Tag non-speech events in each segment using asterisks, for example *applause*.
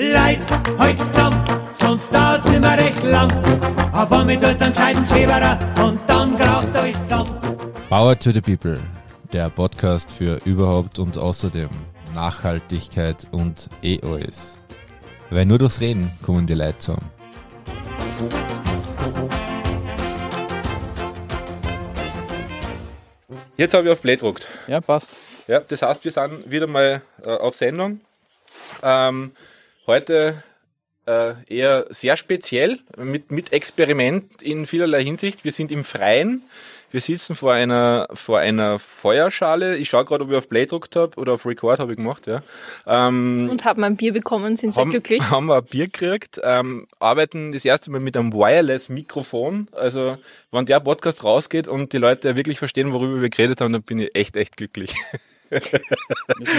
Leid heut's zusammen, sonst dauert's nimmer recht lang. Auf einmal tut's einen gescheiten Schäberer und dann kracht euch zusammen. Power to the People, der Podcast für überhaupt und außerdem Nachhaltigkeit und EOS. Weil nur durchs Reden kommen die Leute zusammen. Jetzt habe ich auf Play gedruckt. Ja, passt. Ja, das heißt, wir sind wieder mal äh, auf Sendung. Ähm, heute äh, eher sehr speziell mit, mit Experiment in vielerlei Hinsicht. Wir sind im Freien. Wir sitzen vor einer, vor einer Feuerschale. Ich schaue gerade, ob ich auf Play gedruckt habe oder auf Record habe ich gemacht, ja. Ähm, und haben ein Bier bekommen, sind sehr haben, glücklich. *laughs* Haben wir ein Bier gekriegt, ähm, arbeiten das erste Mal mit einem Wireless-Mikrofon. Also, wenn der Podcast rausgeht und die Leute wirklich verstehen, worüber wir geredet haben, dann bin ich echt, echt glücklich. *laughs* Das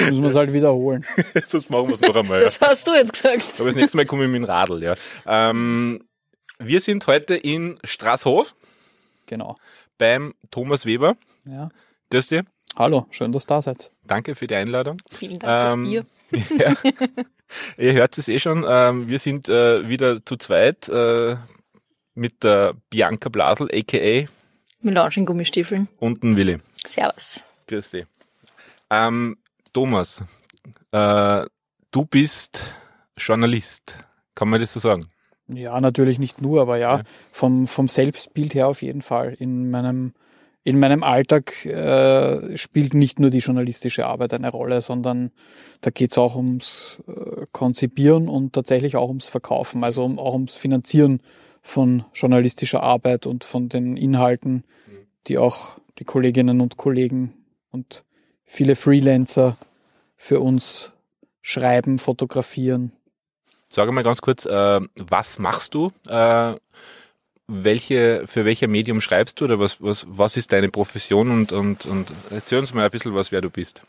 müssen wir es halt wiederholen. *laughs* das machen wir es noch einmal. Das ja. hast du jetzt gesagt. Aber das nächste Mal komme ich mit dem Radl, ja. Ähm, wir sind heute in Straßhof. Genau. Beim Thomas Weber. Ja. Grüß dir. Hallo, schön, dass du da seid. Danke für die Einladung. Vielen Dank ähm, fürs Bier. *laughs* Ja. Ihr hört es eh schon, ähm, wir sind äh, wieder zu zweit äh, mit der Bianca Blasel, a.k.a. Melange in Gummistiefeln. Und ein Willi. Servus. Grüß dich. Ähm, Thomas, äh, du bist Journalist. Kann man das so sagen? Ja, natürlich nicht nur, aber ja, ja. Vom, vom Selbstbild her auf jeden Fall. In meinem, in meinem Alltag äh, spielt nicht nur die journalistische Arbeit eine Rolle, sondern da geht es auch ums äh, Konzipieren und tatsächlich auch ums Verkaufen, also um, auch ums Finanzieren von journalistischer Arbeit und von den Inhalten, mhm. die auch die Kolleginnen und Kollegen und viele Freelancer für uns schreiben, fotografieren. Sag mal ganz kurz, äh, was machst du? Äh, welche, für welches Medium schreibst du oder was, was, was ist deine Profession? Und, und, und erzähl uns mal ein bisschen was, wer du bist.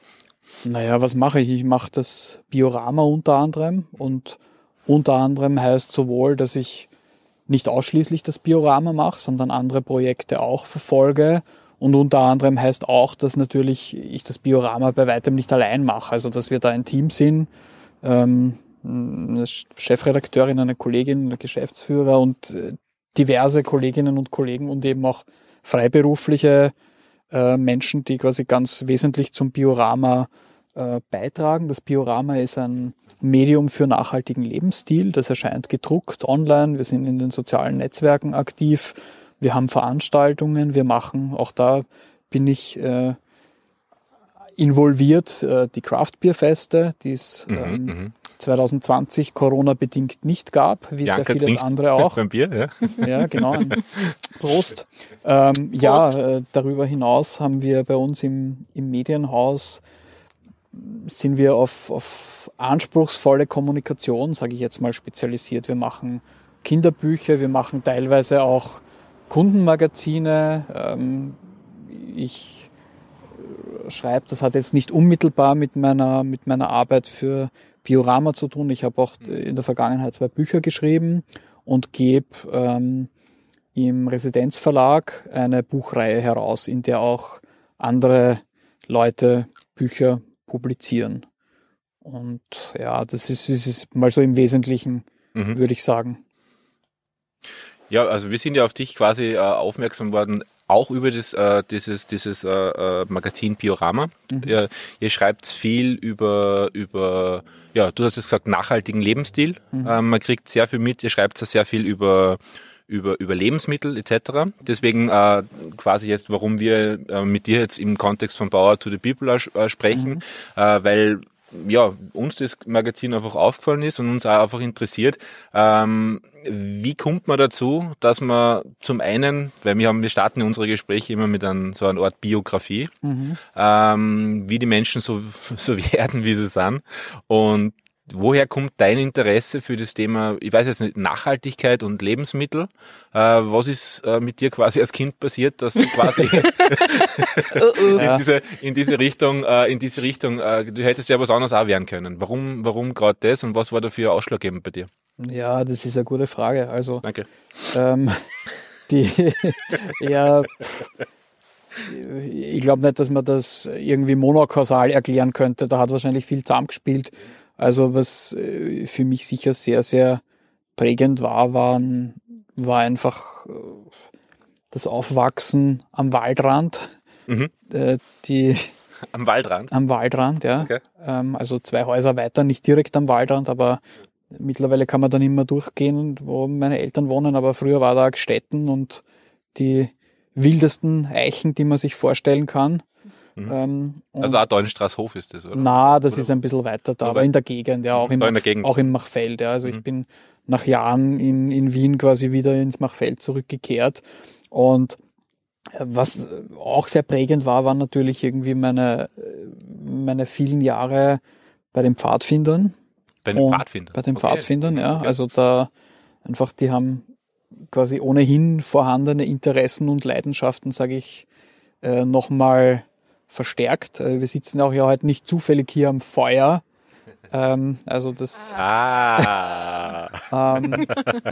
Naja, was mache ich? Ich mache das Biorama unter anderem und unter anderem heißt sowohl, dass ich nicht ausschließlich das Biorama mache, sondern andere Projekte auch verfolge und unter anderem heißt auch, dass natürlich ich das Biorama bei weitem nicht allein mache. Also dass wir da ein Team sind, ähm, eine Chefredakteurin, eine Kollegin, ein Geschäftsführer und äh, diverse Kolleginnen und Kollegen und eben auch freiberufliche äh, Menschen, die quasi ganz wesentlich zum Biorama äh, beitragen. Das Biorama ist ein Medium für nachhaltigen Lebensstil. Das erscheint gedruckt online. Wir sind in den sozialen Netzwerken aktiv wir haben Veranstaltungen, wir machen, auch da bin ich äh, involviert, äh, die Craft Beer Feste, die es mhm, ähm, 2020 mhm. Corona-bedingt nicht gab, wie Janka sehr viele andere auch. *laughs* Beim Bier, ja. ja, genau. *laughs* Prost. Ähm, Prost. Ja, äh, darüber hinaus haben wir bei uns im, im Medienhaus sind wir auf, auf anspruchsvolle Kommunikation, sage ich jetzt mal, spezialisiert. Wir machen Kinderbücher, wir machen teilweise auch Kundenmagazine. Ähm, ich äh, schreibe, das hat jetzt nicht unmittelbar mit meiner, mit meiner Arbeit für Biorama zu tun. Ich habe auch mhm. in der Vergangenheit zwei Bücher geschrieben und gebe ähm, im Residenzverlag eine Buchreihe heraus, in der auch andere Leute Bücher publizieren. Und ja, das ist, ist, ist mal so im Wesentlichen, mhm. würde ich sagen. Ja, also wir sind ja auf dich quasi äh, aufmerksam worden, auch über das, äh, dieses, dieses äh, äh Magazin Biorama. Mhm. Ihr, ihr, schreibt viel über, über, ja, du hast es gesagt, nachhaltigen Lebensstil. Mhm. Ähm, man kriegt sehr viel mit, ihr schreibt sehr viel über über, über Lebensmittel etc. Deswegen äh, quasi jetzt, warum wir äh, mit dir jetzt im Kontext von Power to the People äh, äh, sprechen, mhm. äh, weil ja, uns das Magazin einfach aufgefallen ist und uns auch einfach interessiert, ähm, wie kommt man dazu, dass man zum einen, weil wir haben, wir starten unsere Gespräche immer mit einem, so einer Art Biografie, mhm. ähm, wie die Menschen so, *laughs* so werden, wie sie sind. Und woher kommt dein Interesse für das Thema, ich weiß jetzt nicht, Nachhaltigkeit und Lebensmittel? Äh, was ist äh, mit dir quasi als Kind passiert, dass du quasi *laughs* *laughs* uh, uh. in, diese, in diese Richtung, äh, in diese Richtung, äh, du hättest ja was anderes auch werden können. Warum, warum gerade das und was war dafür ausschlaggebend bei dir? Ja, das ist eine gute Frage. Also, Danke. Ähm, *laughs* die, ja, ich glaube nicht, dass man das irgendwie monokausal erklären könnte. Da hat wahrscheinlich viel zusammengespielt. gespielt also was äh, für mich sicher sehr, sehr prägend war, waren, war einfach äh, das Aufwachsen am Waldrand. Mhm. Äh, die, *laughs* am Waldrand? Am Waldrand, ja. Okay. Ähm, also zwei Häuser weiter, nicht direkt am Waldrand, aber mittlerweile kann man dann immer durchgehen, wo meine Eltern wohnen, aber früher war da Gstetten und die wildesten Eichen, die man sich vorstellen kann. Mhm. Ähm, also auch da in Straßhof ist das, oder? Na, das oder? ist ein bisschen weiter da, aber in der Gegend, ja, auch im, in der Gegend. Auch im Machfeld. Ja. Also mhm. ich bin nach Jahren in, in Wien quasi wieder ins Machfeld zurückgekehrt. Und äh, was äh, auch sehr prägend war, waren natürlich irgendwie meine, äh, meine vielen Jahre bei den Pfadfindern. Bei den Pfadfindern. Bei den okay. Pfadfindern, ja. Also da einfach, die haben quasi ohnehin vorhandene Interessen und Leidenschaften, sage ich, äh, nochmal verstärkt. Äh, wir sitzen auch ja heute nicht zufällig hier am Feuer. Ähm, also das. Ah. ähm,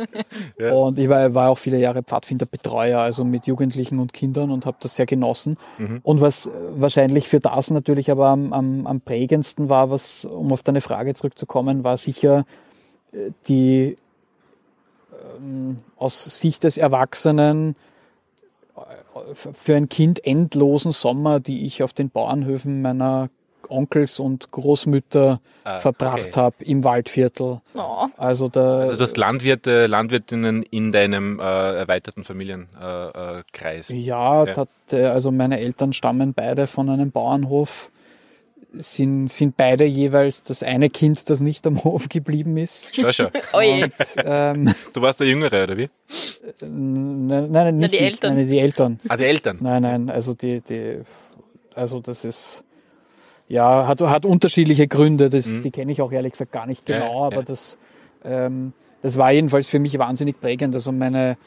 *laughs* ja. Und ich war, war, auch viele Jahre Pfadfinderbetreuer, also mit Jugendlichen und Kindern und habe das sehr genossen. Mhm. Und was äh, wahrscheinlich für das natürlich aber am, am, am, prägendsten war, was, um auf deine Frage zurückzukommen, war sicher äh, die ähm, aus Sicht des Erwachsenen für ein Kind endlosen Sommer, die ich auf den Bauernhöfen meiner Onkels und Großmütter ah, verbracht okay. habe im Waldviertel. Oh. Also, da, also das Landwirte, äh, Landwirtinnen in deinem äh, erweiterten Familienkreis. Äh, äh, ja, okay. dat, also meine Eltern stammen beide von einem Bauernhof sind, sind beide jeweils das eine Kind, das nicht am Hof geblieben ist. Schau, schau. *laughs* Und, ähm, du warst der Jüngere, oder wie? Nein, nein, nicht, Na, die Eltern. Nein, die Eltern. Ah, die Eltern. Nein, nein, also die, die, also das ist, ja, hat, hat unterschiedliche Gründe, das, mhm. die kenne ich auch ehrlich gesagt gar nicht genau, ja, aber ja. das, ähm, das war jedenfalls für mich wahnsinnig prägend. Also meine,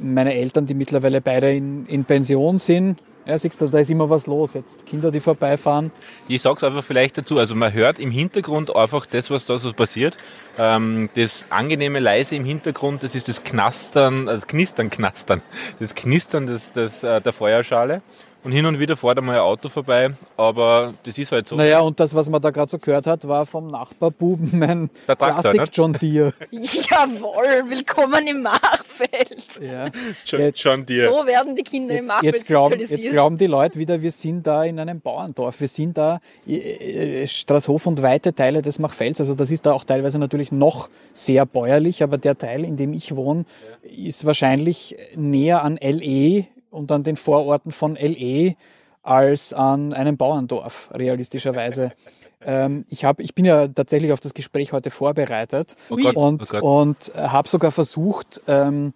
meine Eltern, die mittlerweile beide in, in Pension sind, ja, siehst du, da ist immer was los jetzt. Kinder, die vorbeifahren. Ich sag's einfach vielleicht dazu. Also man hört im Hintergrund einfach das, was da so passiert. Ähm, das angenehme Leise im Hintergrund, das ist das Knastern, äh, das Knistern, Knastern, das Knistern des, des, äh, der Feuerschale. Und hin und wieder fährt einmal ein Auto vorbei, aber das ist halt so. Naja, und das, was man da gerade so gehört hat, war vom Nachbarbuben mein Der Traktor, ne? Plastik-John Deere. *laughs* Jawohl, willkommen im Machfeld. Ja. John, John Deere. So werden die Kinder im Machfeld jetzt, glauben, jetzt glauben die Leute wieder, wir sind da in einem Bauerndorf. Wir sind da äh, äh, Straßhof und weite Teile des Machfelds. Also das ist da auch teilweise natürlich noch sehr bäuerlich, aber der Teil, in dem ich wohne, ja. ist wahrscheinlich näher an LE und an den Vororten von LE als an einem Bauerndorf, realistischerweise. *laughs* ähm, ich, hab, ich bin ja tatsächlich auf das Gespräch heute vorbereitet oh und, oh und habe sogar versucht ähm,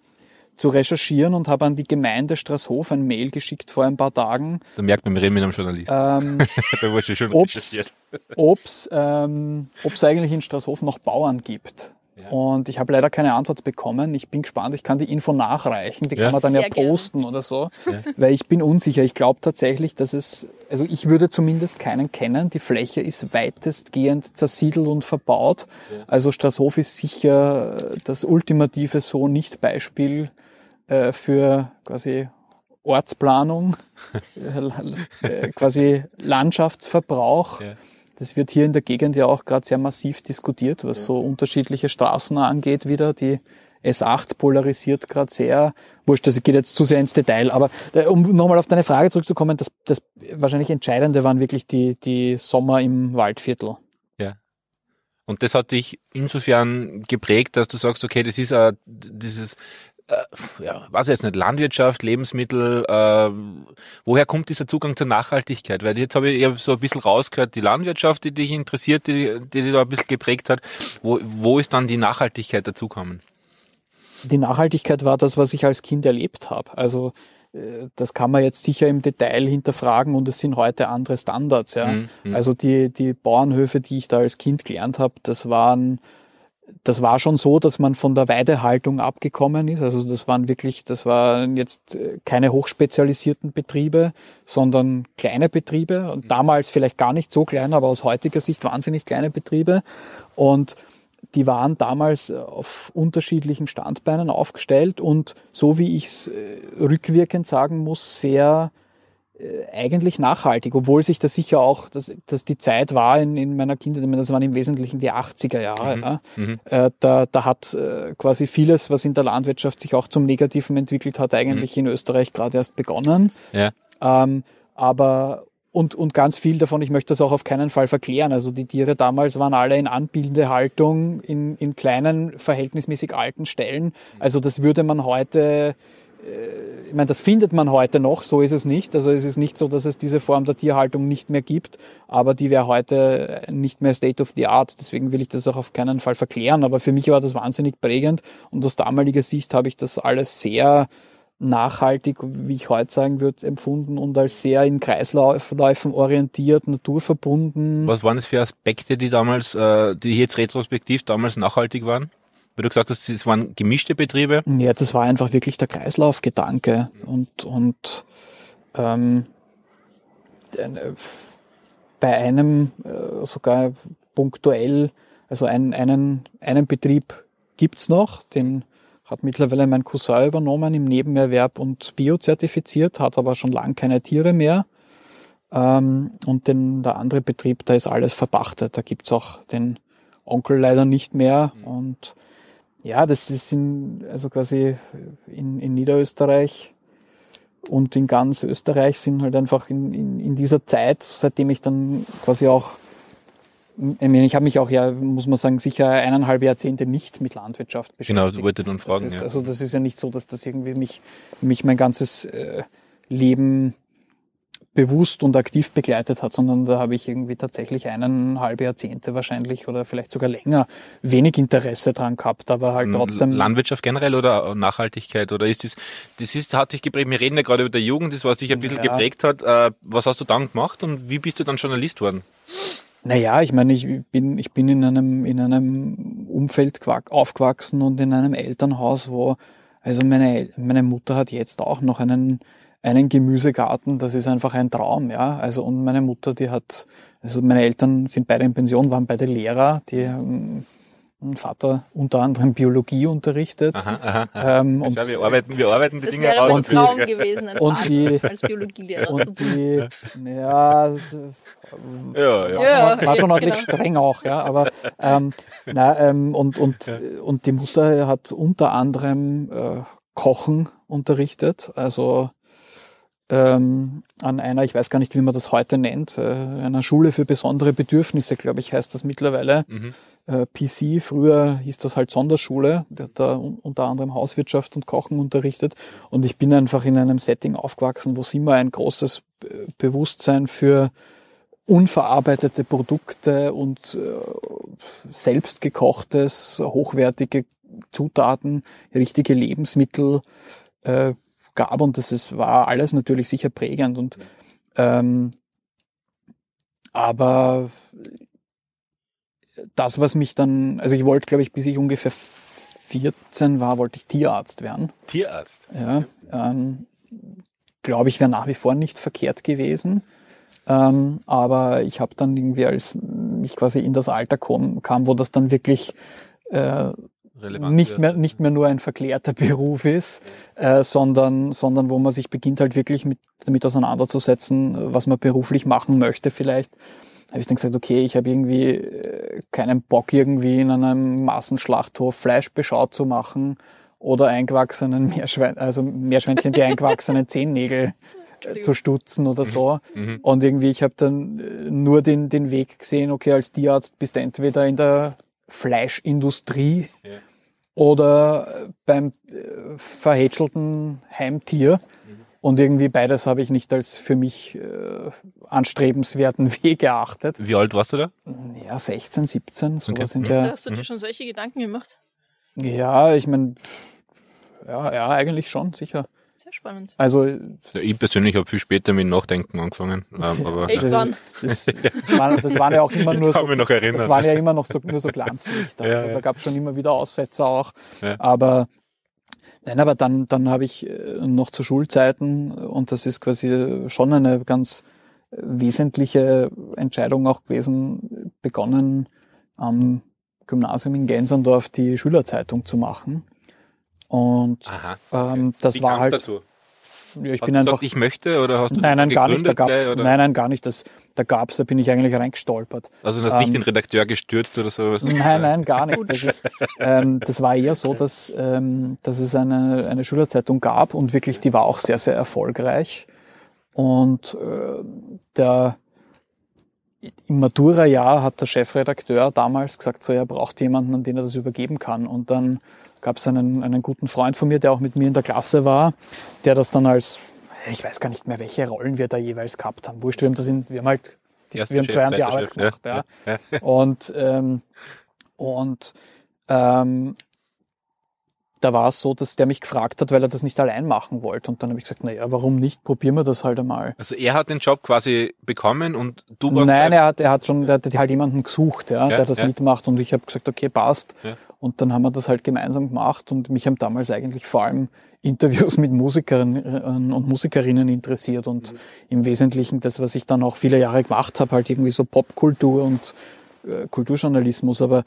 zu recherchieren und habe an die Gemeinde Straßhof ein Mail geschickt vor ein paar Tagen. Da merkt man, wir reden mit einem Journalisten. Ähm, *laughs* da wurde schon ob es ähm, eigentlich in Straßhof noch Bauern gibt. Und ich habe leider keine Antwort bekommen. Ich bin gespannt, ich kann die Info nachreichen, die ja. kann man dann Sehr ja posten gerne. oder so, ja. weil ich bin unsicher. Ich glaube tatsächlich, dass es, also ich würde zumindest keinen kennen. Die Fläche ist weitestgehend zersiedelt und verbaut. Also Strashof ist sicher das ultimative so nicht Beispiel äh, für quasi Ortsplanung, *laughs* äh, äh, quasi *laughs* Landschaftsverbrauch. Das wird hier in der Gegend ja auch gerade sehr massiv diskutiert, was so unterschiedliche Straßen angeht wieder. Die S8 polarisiert gerade sehr. Wurscht, das also geht jetzt zu sehr ins Detail. Aber äh, um nochmal auf deine Frage zurückzukommen, das, das wahrscheinlich Entscheidende waren wirklich die, die Sommer im Waldviertel. Ja. Und das hat dich insofern geprägt, dass du sagst, okay, das ist ein, dieses äh, ja, was jetzt nicht, Landwirtschaft, Lebensmittel, äh, woher kommt dieser Zugang zur Nachhaltigkeit? Weil jetzt habe ich ja so ein bisschen rausgehört, die Landwirtschaft, die dich interessiert, die, die dich da ein bisschen geprägt hat, wo, wo ist dann die Nachhaltigkeit dazukommen? Die Nachhaltigkeit war das, was ich als Kind erlebt habe. Also äh, das kann man jetzt sicher im Detail hinterfragen und es sind heute andere Standards. Ja? Mhm. mhm. Also die, die Bauernhöfe, die ich da als Kind gelernt habe, das waren das war schon so, dass man von der Weidehaltung abgekommen ist. Also das waren wirklich, das waren jetzt äh, keine hochspezialisierten Betriebe, sondern kleine Betriebe und mhm. damals vielleicht gar nicht so klein, aber aus heutiger Sicht wahnsinnig kleine Betriebe und die waren damals äh, auf unterschiedlichen Standbeinen aufgestellt und so wie ich es äh, rückwirkend sagen muss, sehr äh, eigentlich nachhaltig, obwohl sich das sicher auch, dass, dass die Zeit war in, in meiner Kindheit, das waren im Wesentlichen die 80er Jahre, mhm. ja. mhm. Äh, da, da hat äh, quasi vieles, was in der Landwirtschaft sich auch zum Negativen entwickelt hat, eigentlich mhm. in Österreich gerade erst begonnen. Ja. Ähm, aber und, und ganz viel davon, ich möchte das auch auf keinen Fall verklären. Also die Tiere damals waren alle in anbildende Haltung, in, in kleinen, verhältnismäßig alten Stellen. Mhm. Also das würde man heute äh, ich meine, das findet man heute noch, so ist es nicht. Also es ist nicht so, dass es diese Form der Tierhaltung nicht mehr gibt, aber die wäre heute nicht mehr State of the Art. Deswegen will ich das auch auf keinen Fall verklären. Aber für mich war das wahnsinnig prägend und aus damaliger Sicht habe ich das alles sehr nachhaltig, wie ich heute sagen würde, empfunden und als sehr in Kreisläufen orientiert, naturverbunden. Was waren es für Aspekte, die damals, äh, die jetzt retrospektiv damals nachhaltig waren? weil du gesagt hast, es waren gemischte Betriebe. Ja, das war einfach wirklich der Kreislaufgedanke mhm. und, und ähm, äh, bei einem äh, sogar punktuell, also ein, einen, einen Betrieb gibt es noch, den hat mittlerweile mein Cousin übernommen im Nebenerwerb und biozertifiziert, hat aber schon lange keine Tiere mehr. Ähm, und den, der andere Betrieb, da ist alles verpachtet. Da gibt es auch den Onkel leider nicht mehr. Mhm. Und ja, das ist in, also quasi in, in Niederösterreich und in ganz Österreich sind halt einfach in, in, in dieser Zeit, seitdem ich dann quasi auch, ich, meine, ich habe mich auch ja, muss man sagen, sicher eineinhalb Jahrzehnte nicht mit Landwirtschaft beschäftigt. Genau, wollte dann fragen. Ist, ja. Also das ist ja nicht so, dass das irgendwie mich, mich mein ganzes äh, Leben bewusst und aktiv begleitet hat, sondern da habe ich irgendwie tatsächlich eineinhalb Jahrzehnte wahrscheinlich oder vielleicht sogar länger wenig Interesse dran gehabt, aber halt ähm, trotzdem. Landwirtschaft generell oder äh, Nachhaltigkeit oder ist das, das ist, hat dich geprägt, wir reden ja gerade über der Jugend, das was dich ein bisschen ja. geprägt hat, äh, was hast du dann gemacht und wie bist du dann Journalist worden? Naja, ich meine, ich bin, ich bin in einem, in einem Umfeld aufgewachsen und in einem Elternhaus, wo, also meine, meine Mutter hat jetzt auch noch einen, einen Gemüsegarten, das ist einfach ein Traum, ja. Also und meine Mutter, die hat, also meine Eltern sind beide in Pension, waren beide Lehrer, die ähm, Vater unter anderem Biologie unterrichtet. Aha, aha, aha. Ähm, und, wir arbeiten, wir arbeiten die das Dinge wäre ein Traum gewesen, und die, als Biologielehrer. Und die, ja, ja, ähm, ja. ja, war schon ordentlich genau. streng auch, ja. Aber ähm, na, ähm, und, und, ja. und die Mutter hat unter anderem äh, Kochen unterrichtet, also ähm, an einer, ich weiß gar nicht, wie man das heute nennt, äh, einer Schule für besondere Bedürfnisse, glaube ich, heißt das mittlerweile. Mhm. Äh, PC, früher hieß das halt Sonderschule, der hat da unter anderem Hauswirtschaft und Kochen unterrichtet. Und ich bin einfach in einem Setting aufgewachsen, wo es immer ein großes Bewusstsein für unverarbeitete Produkte und äh, selbstgekochtes, hochwertige Zutaten, richtige Lebensmittel äh, gab und das ist, war alles natürlich sicher prägend und ähm, aber das, was mich dann, also ich wollte, glaube ich, bis ich ungefähr 14 war, wollte ich Tierarzt werden. Tierarzt? Ja. Ähm, glaube ich, wäre nach wie vor nicht verkehrt gewesen. Ähm, aber ich habe dann irgendwie, als ich quasi in das Alter kam, kam wo das dann wirklich äh, relevant nicht wird. Mehr, nicht mehr nur ein verklärter *laughs* Beruf ist, äh, sondern, sondern wo man sich beginnt halt wirklich mit, damit auseinanderzusetzen, was man beruflich machen möchte vielleicht. Habe ich dann gesagt, okay, ich habe irgendwie äh, keinen Bock, irgendwie in einem Massenschlachthof Fleisch beschaut zu machen oder eingewachsenen Meerschwein, also Meerschweinchen, die *laughs* eingewachsenen Zehennägel äh, zu stutzen oder so. Mhm. mhm. Und irgendwie, ich habe dann äh, nur den, den Weg gesehen, okay, als Tierarzt bist du entweder in der Fleischindustrie ja oder beim äh, verhätschelten Heimtier. Und irgendwie beides habe ich nicht als für mich äh, anstrebenswerten *laughs* Weg erachtet. Wie alt warst du da? Ja, 16, 17, sowas okay. sind mhm. ja. Hast du dir mhm. schon solche Gedanken gemacht? Ja, ich meine, ja, ja, eigentlich schon, sicher. Sehr spannend. Also ich persönlich habe viel später mit Nachdenken angefangen. Ähm, aber ich das, Ist, *laughs* das, waren, das, waren, ja auch immer nur *laughs* so, das waren ja immer noch so, nur so Glanzlichter. *laughs* Ja, also, da gab es schon immer wieder Aussetzer auch. Ja. Aber nein, aber dann, dann habe ich äh, noch zu Schulzeiten und das ist quasi schon eine ganz wesentliche Entscheidung auch gewesen, begonnen am Gymnasium in Gensendorf die Schülerzeitung zu machen. Und ähm, das Wie war halt. Dazu? Ja, ich hast bin du einfach. Gesagt, ich möchte oder hast du nein, nein, gar nicht. Da gab's, gleich, nein, nein, gar nicht. Das, da gab's, da bin ich eigentlich reingestolpert. Also du hast ähm, nicht den Redakteur gestürzt oder sowas? Nein, nein, gar nicht. Das, ist, ähm, das war eher so, dass, ähm, dass es eine, eine Schülerzeitung gab und wirklich, die war auch sehr, sehr erfolgreich. Und äh, der im Matura-Jahr hat der Chefredakteur damals gesagt, so er braucht jemanden, an den er das übergeben kann. Und dann gab es einen, einen guten Freund von mir, der auch mit mir in der Klasse war, der das dann als, ich weiß gar nicht mehr, welche Rollen wir da jeweils gehabt haben. Wurscht, wir haben das in, wir haben halt, die wir haben zwei Jahre die Arbeit Chef, ne? gemacht, ja. ja. *laughs* Und, ähm, und ähm, da war es so, dass der mich gefragt hat, weil er das nicht allein machen wollte. Und dann habe ich gesagt, naja, warum nicht? Probieren wir das halt einmal. Also er hat den Job quasi bekommen und du warst. Nein, er hat, er hat schon, er hat halt jemanden gesucht, ja, ja der das ja. mitmacht. Und ich habe gesagt, okay, passt. Ja. Und dann haben wir das halt gemeinsam gemacht und mich haben damals eigentlich vor allem Interviews mit Musikerinnen äh, und Musikerinnen interessiert und mhm. im Wesentlichen das, was ich dann auch viele Jahre gemacht habe, halt irgendwie so Popkultur und äh, Kulturjournalismus, aber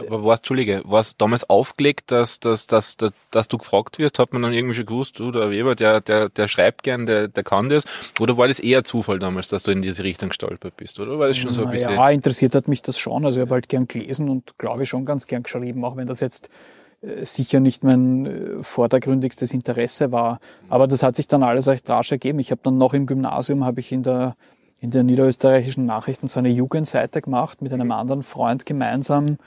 aber warst, Entschuldige, warst damals aufgelegt, dass, dass, dass, dass, dass du gefragt wirst? Hat man dann irgendwie schon gewusst, du, der Weber, der, der, der schreibt gern, der, der kann das? Oder war das eher Zufall damals, dass du in diese Richtung gestolpert bist? Oder war das schon so ein bisschen? Ja, interessiert hat mich das schon. Also ich habe halt gern gelesen und glaube ich schon ganz gern geschrieben, auch wenn das jetzt äh, sicher nicht mein äh, vordergründigstes Interesse war. Aber das hat sich dann alles recht rasch ergeben. Ich habe dann noch im Gymnasium, habe ich in der, in der niederösterreichischen Nachrichten so eine Jugendseite gemacht mit einem anderen Freund gemeinsam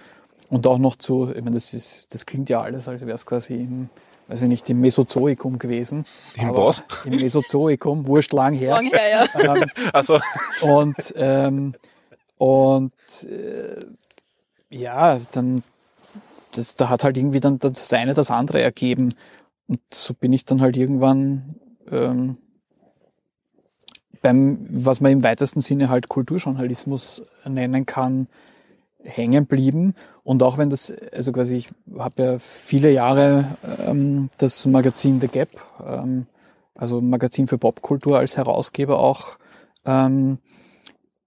und auch noch zu, ich meine, das, ist, das klingt ja alles, als wäre es quasi im, weiß ich nicht, im Mesozoikum gewesen. Im was? Im Mesozoikum, wurscht lang her. Lang her, ja. *laughs* Ähm, also. *laughs* Und, ähm, und äh, ja, dann, das, da hat halt irgendwie dann das eine das andere ergeben. Und so bin ich dann halt irgendwann ähm, beim, was man im weitesten Sinne halt Kulturjournalismus nennen kann, hängen blieben. Und auch wenn das, also quasi, ich habe ja viele Jahre ähm, das Magazin The Gap, ähm, also Magazin für Popkultur als Herausgeber auch ähm,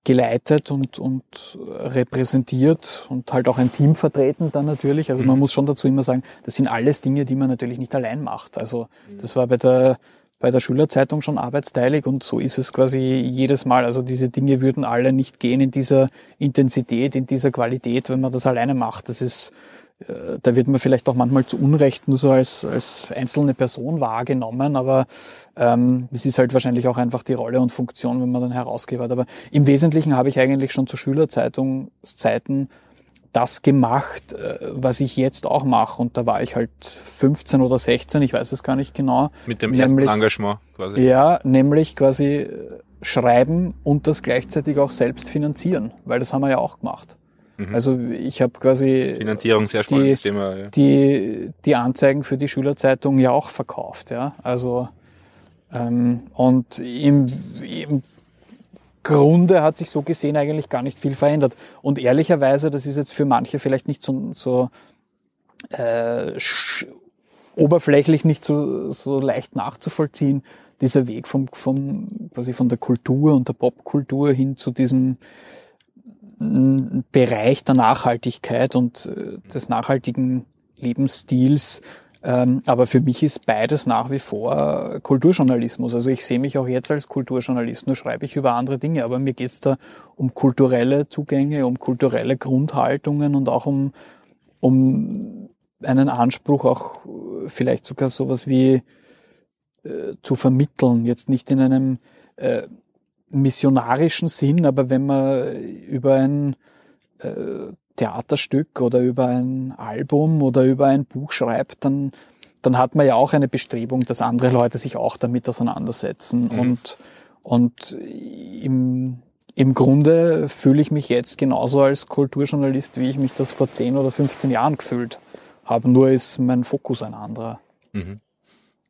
geleitet und, und repräsentiert und halt auch ein Team vertreten dann natürlich. Also man mhm. muss schon dazu immer sagen, das sind alles Dinge, die man natürlich nicht allein macht. Also mhm. das war bei der bei der Schülerzeitung schon arbeitsteilig und so ist es quasi jedes Mal. Also diese Dinge würden alle nicht gehen in dieser Intensität, in dieser Qualität, wenn man das alleine macht. Das ist, äh, da wird man vielleicht auch manchmal zu Unrecht nur so als, als einzelne Person wahrgenommen, aber ähm, es ist halt wahrscheinlich auch einfach die Rolle und Funktion, wenn man dann Herausgeber hat. Aber im Wesentlichen habe ich eigentlich schon zu Schülerzeitungszeiten das gemacht, äh, was ich jetzt auch mache. Und da war ich halt 15 oder 16, ich weiß es gar nicht genau. Mit dem nämlich, ersten Engagement quasi. Ja, nämlich quasi äh, schreiben und das gleichzeitig auch selbst finanzieren, weil das haben wir ja auch gemacht. Mhm. Also ich habe quasi Finanzierung sehr spannendes die, Thema, ja. die die Anzeigen für die Schülerzeitung ja auch verkauft, ja. Also ähm, und im, im Grunde hat sich so gesehen eigentlich gar nicht viel verändert. Und ehrlicherweise, das ist jetzt für manche vielleicht nicht so, so äh, oberflächlich nicht so, so leicht nachzuvollziehen, dieser Weg vom, vom, quasi von der Kultur und der Popkultur hin zu diesem mm, Bereich der Nachhaltigkeit und äh, des nachhaltigen Lebensstils ähm, aber für mich ist beides nach wie vor Kulturjournalismus. Also ich sehe mich auch jetzt als Kulturjournalist, nur schreibe ich über andere Dinge. Aber mir geht es da um kulturelle Zugänge, um kulturelle Grundhaltungen und auch um, um einen Anspruch, auch äh, vielleicht sogar sowas wie äh, zu vermitteln. Jetzt nicht in einem äh, missionarischen Sinn, aber wenn man über ein äh, Theaterstück oder über ein Album oder über ein Buch schreibt, dann, dann hat man ja auch eine Bestrebung, dass andere Leute sich auch damit auseinandersetzen. Mhm. Und, und im, im Grunde fühle ich mich jetzt genauso als Kulturjournalist, wie ich mich das vor 10 oder 15 Jahren gefühlt habe. Nur ist mein Fokus ein anderer. Mhm.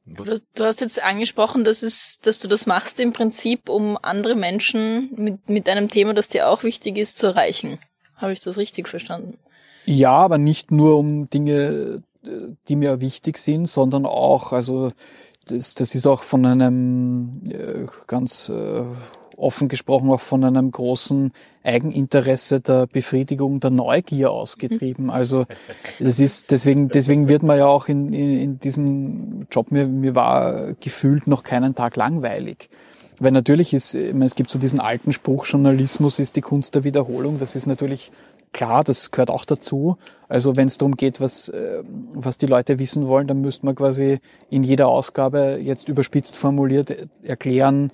Du hast jetzt angesprochen, dass, es, dass du das machst im Prinzip, um andere Menschen mit, mit einem Thema, das dir auch wichtig ist, zu erreichen. Habe ich das richtig verstanden? Ja, aber nicht nur um Dinge, äh, die mir wichtig sind, sondern auch, also das, das ist auch von einem äh, ganz äh, offen gesprochen auch von einem großen Eigeninteresse der Befriedigung der Neugier ausgetrieben. Mhm. Also das ist deswegen, deswegen wird man ja auch in, in, in diesem Job, mir, mir war gefühlt noch keinen Tag langweilig. Weil natürlich ist, meine, es gibt so diesen alten Spruch, Journalismus ist die Kunst der Wiederholung. Das ist natürlich klar, das gehört auch dazu. Also wenn es darum geht, was, äh, was die Leute wissen wollen, dann müsste man quasi in jeder Ausgabe jetzt überspitzt formuliert erklären,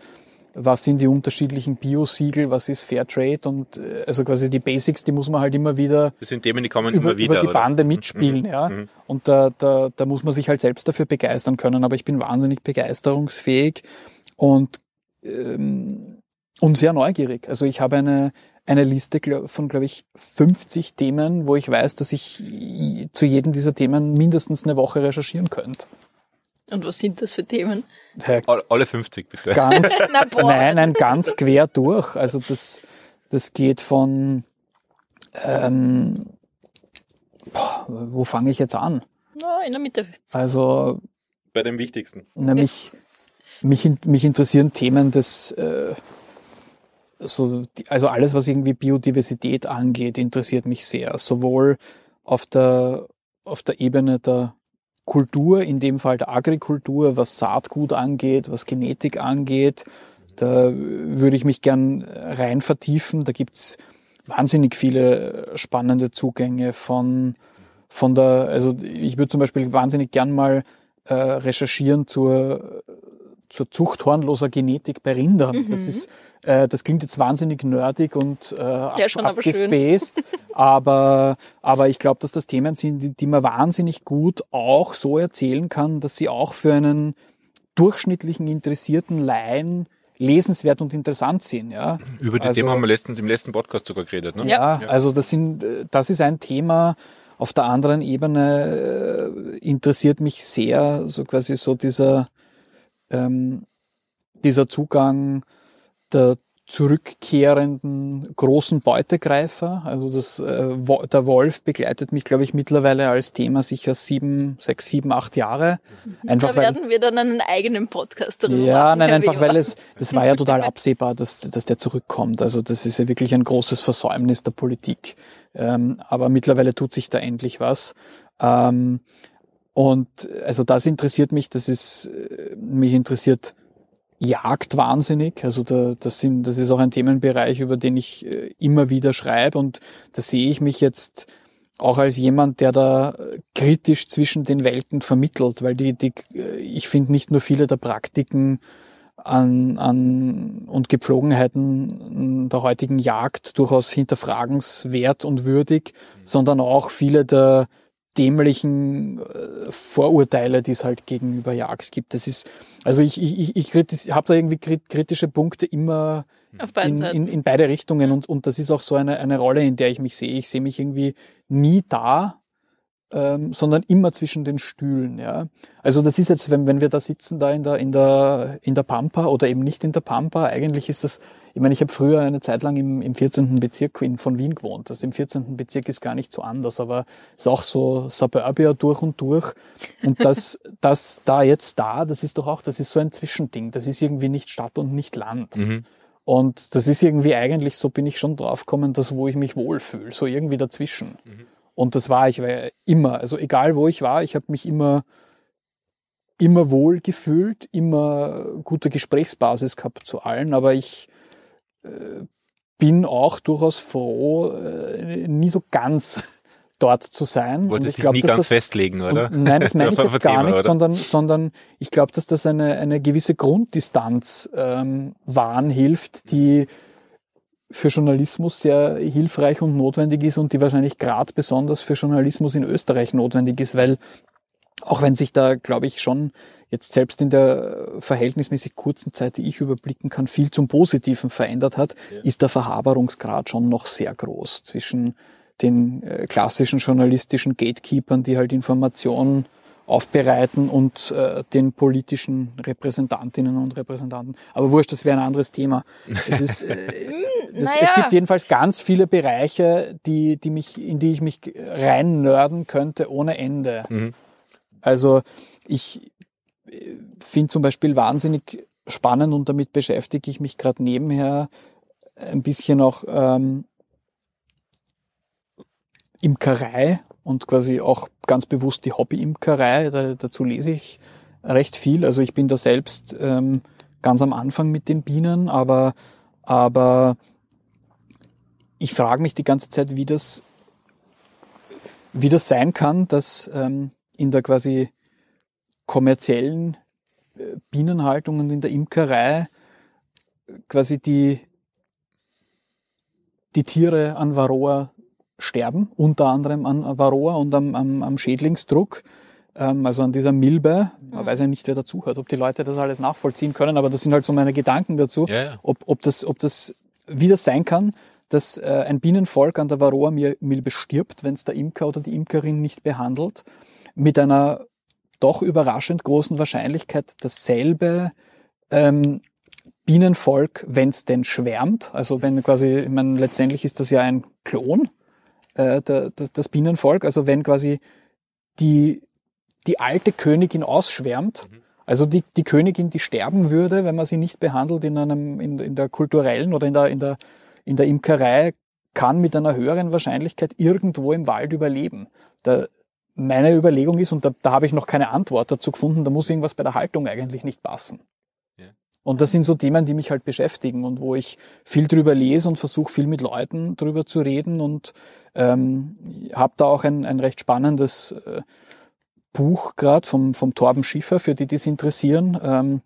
was sind die unterschiedlichen Bio-Siegel, was ist Fairtrade und äh, also quasi die Basics, die muss man halt immer wieder das sind Themen, die kommen über, immer wieder, über die oder? Bande mhm. mitspielen. Mhm. ja. Mhm. Und da, da, da muss man sich halt selbst dafür begeistern können. Aber ich bin wahnsinnig begeisterungsfähig und ähm, und sehr neugierig. Also ich habe eine, eine Liste von, glaube ich, 50 Themen, wo ich weiß, dass ich zu jedem dieser Themen mindestens eine Woche recherchieren könnte. Und was sind das für Themen? Alle 50 bitte. Ganz, *laughs* nein, nein, ganz quer durch. Also das, das geht von, ähm, boah, wo fange ich jetzt an? Na, in der Mitte. Also bei dem Wichtigsten. Nämlich *laughs* Mich, mich interessieren Themen des, äh, so, also alles, was irgendwie Biodiversität angeht, interessiert mich sehr. Sowohl auf der, auf der Ebene der Kultur, in dem Fall der Agrikultur, was Saatgut angeht, was Genetik angeht. Da würde ich mich gern äh, rein vertiefen. Da gibt es wahnsinnig viele äh, spannende Zugänge von, von der, also ich würde zum Beispiel wahnsinnig gern mal äh, recherchieren zur, zur Zucht hornloser Genetik bei Rindern. Mhm. Das ist, äh, das klingt jetzt wahnsinnig nerdig und äh, ab, abgespaced, *laughs* aber, aber, ich glaube, dass das Themen sind, die, die man wahnsinnig gut auch so erzählen kann, dass sie auch für einen durchschnittlichen interessierten Laien lesenswert und interessant sind. Ja. Über das also, Thema haben wir letztens im letzten Podcast sogar geredet. Ne? Ja, ja, also das, sind, das ist ein Thema. Auf der anderen Ebene äh, interessiert mich sehr so quasi so dieser ähm, dieser Zugang der zurückkehrenden großen Beutegreifer. Also das, äh, der Wolf begleitet mich, glaube ich, mittlerweile als Thema sicher sieben, sechs, sieben, acht Jahre. Mhm. Einfach da werden weil, wir dann einen eigenen Podcast darüber ja, machen. Ja, nein, einfach weil es, das war ja *laughs* total absehbar, dass, dass der zurückkommt. Also das ist ja wirklich ein großes Versäumnis der Politik. Ähm, aber mittlerweile tut sich da endlich was. Ähm, und also das interessiert mich, das ist, äh, mich interessiert Jagd wahnsinnig. Also da, das, sind, das ist auch ein Themenbereich, über den ich äh, immer wieder schreibe und da sehe ich mich jetzt auch als jemand, der da äh, kritisch zwischen den Welten vermittelt, weil die, die ich finde nicht nur viele der Praktiken an, an und Gepflogenheiten der heutigen Jagd durchaus hinterfragenswert und würdig, mhm. sondern auch viele der dämlichen äh, Vorurteile, die es halt gegenüber Jagd gibt. Das ist, also ich, ich, ich, ich habe da irgendwie kritische Punkte immer in, in, in, beide Richtungen und, und das ist auch so eine, eine Rolle, in der ich mich sehe. Ich sehe mich irgendwie nie da, ähm, sondern immer zwischen den Stühlen. Ja? Also das ist jetzt, wenn, wenn wir da sitzen, da in der, in, der, in der Pampa oder eben nicht in der Pampa, eigentlich ist das, ich meine, ich habe früher eine Zeit lang im, im 14. Bezirk in, von Wien gewohnt. Das im 14. Bezirk ist gar nicht so anders, aber ist auch so Suburbia durch und durch. Und das, *laughs* das da jetzt da, das ist doch auch, das ist so ein Zwischending. Das ist irgendwie nicht Stadt und nicht Land. Mhm. Und das ist irgendwie eigentlich, so bin ich schon draufgekommen, das, wo ich mich wohlfühle, so irgendwie dazwischen. Mhm. Und das war ich war immer. Also egal wo ich war, ich habe mich immer, immer wohl gefühlt, immer gute Gesprächsbasis gehabt zu allen. Aber ich äh, bin auch durchaus froh, äh, nie so ganz *laughs* dort zu sein. Wollte sich glaub, nie ganz das, festlegen, oder? nein, das *laughs* meine ich jetzt gar nicht, sondern, sondern ich glaube, dass das eine, eine gewisse Grunddistanz ähm, wahren hilft, die mhm für Journalismus sehr hilfreich und notwendig ist und die wahrscheinlich gerade besonders für Journalismus in Österreich notwendig ist, weil auch wenn sich da, glaube ich, schon jetzt selbst in der verhältnismäßig kurzen Zeit, die ich überblicken kann, viel zum Positiven verändert hat, ja. ist der Verhaberungsgrad schon noch sehr groß zwischen den äh, klassischen journalistischen Gatekeepern, die halt Informationen aufbereiten und äh, den politischen Repräsentantinnen und Repräsentanten. Aber wurscht, das wäre ein anderes Thema. Es, ist, äh, das, *laughs* naja. es gibt jedenfalls ganz viele Bereiche, die, die mich, in die ich mich rein nörden könnte ohne Ende. Mhm. Also ich äh, finde zum Beispiel wahnsinnig spannend und damit beschäftige ich mich gerade nebenher ein bisschen auch ähm, Imkerei und quasi auch ganz bewusst die Hobbyimkerei. Da, dazu lese ich recht viel. Also ich bin da selbst ähm, ganz am Anfang mit den Bienen, aber, aber ich frage mich die ganze Zeit, wie das, wie das sein kann, dass ähm, in der quasi kommerziellen äh, Bienenhaltung und in der Imkerei äh, quasi die, die Tiere an Varroa sterben, unter anderem an Varroa und am, am, am Schädlingsdruck, ähm, also an dieser Milbe. Man mhm. weiß ja nicht, wer dazuhört, ob die Leute das alles nachvollziehen können, aber das sind halt so meine Gedanken dazu, ja, ja. Ob, ob, das, ob das, wie sein kann, dass äh, ein Bienenvolk an der Varroa-Milbe stirbt, wenn es der Imker oder die Imkerin nicht behandelt, mit einer doch überraschend großen Wahrscheinlichkeit dasselbe ähm, Bienenvolk, wenn es denn schwärmt. Also wenn quasi, ich meine, letztendlich ist das ja ein Klon, äh, der, der, das Bienenvolk, also wenn quasi die, die alte Königin ausschwärmt, mhm. Also die, die Königin, die sterben würde, wenn man sie nicht behandelt in, einem, in, in der kulturellen oder in der, in, der, in der Imkerei, kann mit einer höheren Wahrscheinlichkeit irgendwo im Wald überleben. Da, meine Überlegung ist, und da, da habe ich noch keine Antwort dazu gefunden, da muss irgendwas bei der Haltung eigentlich nicht passen. Und das sind so Themen, die mich halt beschäftigen und wo ich viel drüber lese und versuche viel mit Leuten drüber zu reden und ähm, habe da auch ein, ein recht spannendes äh, Buch gerade vom, vom Torben Schiffer, für die, die es interessieren. Ähm,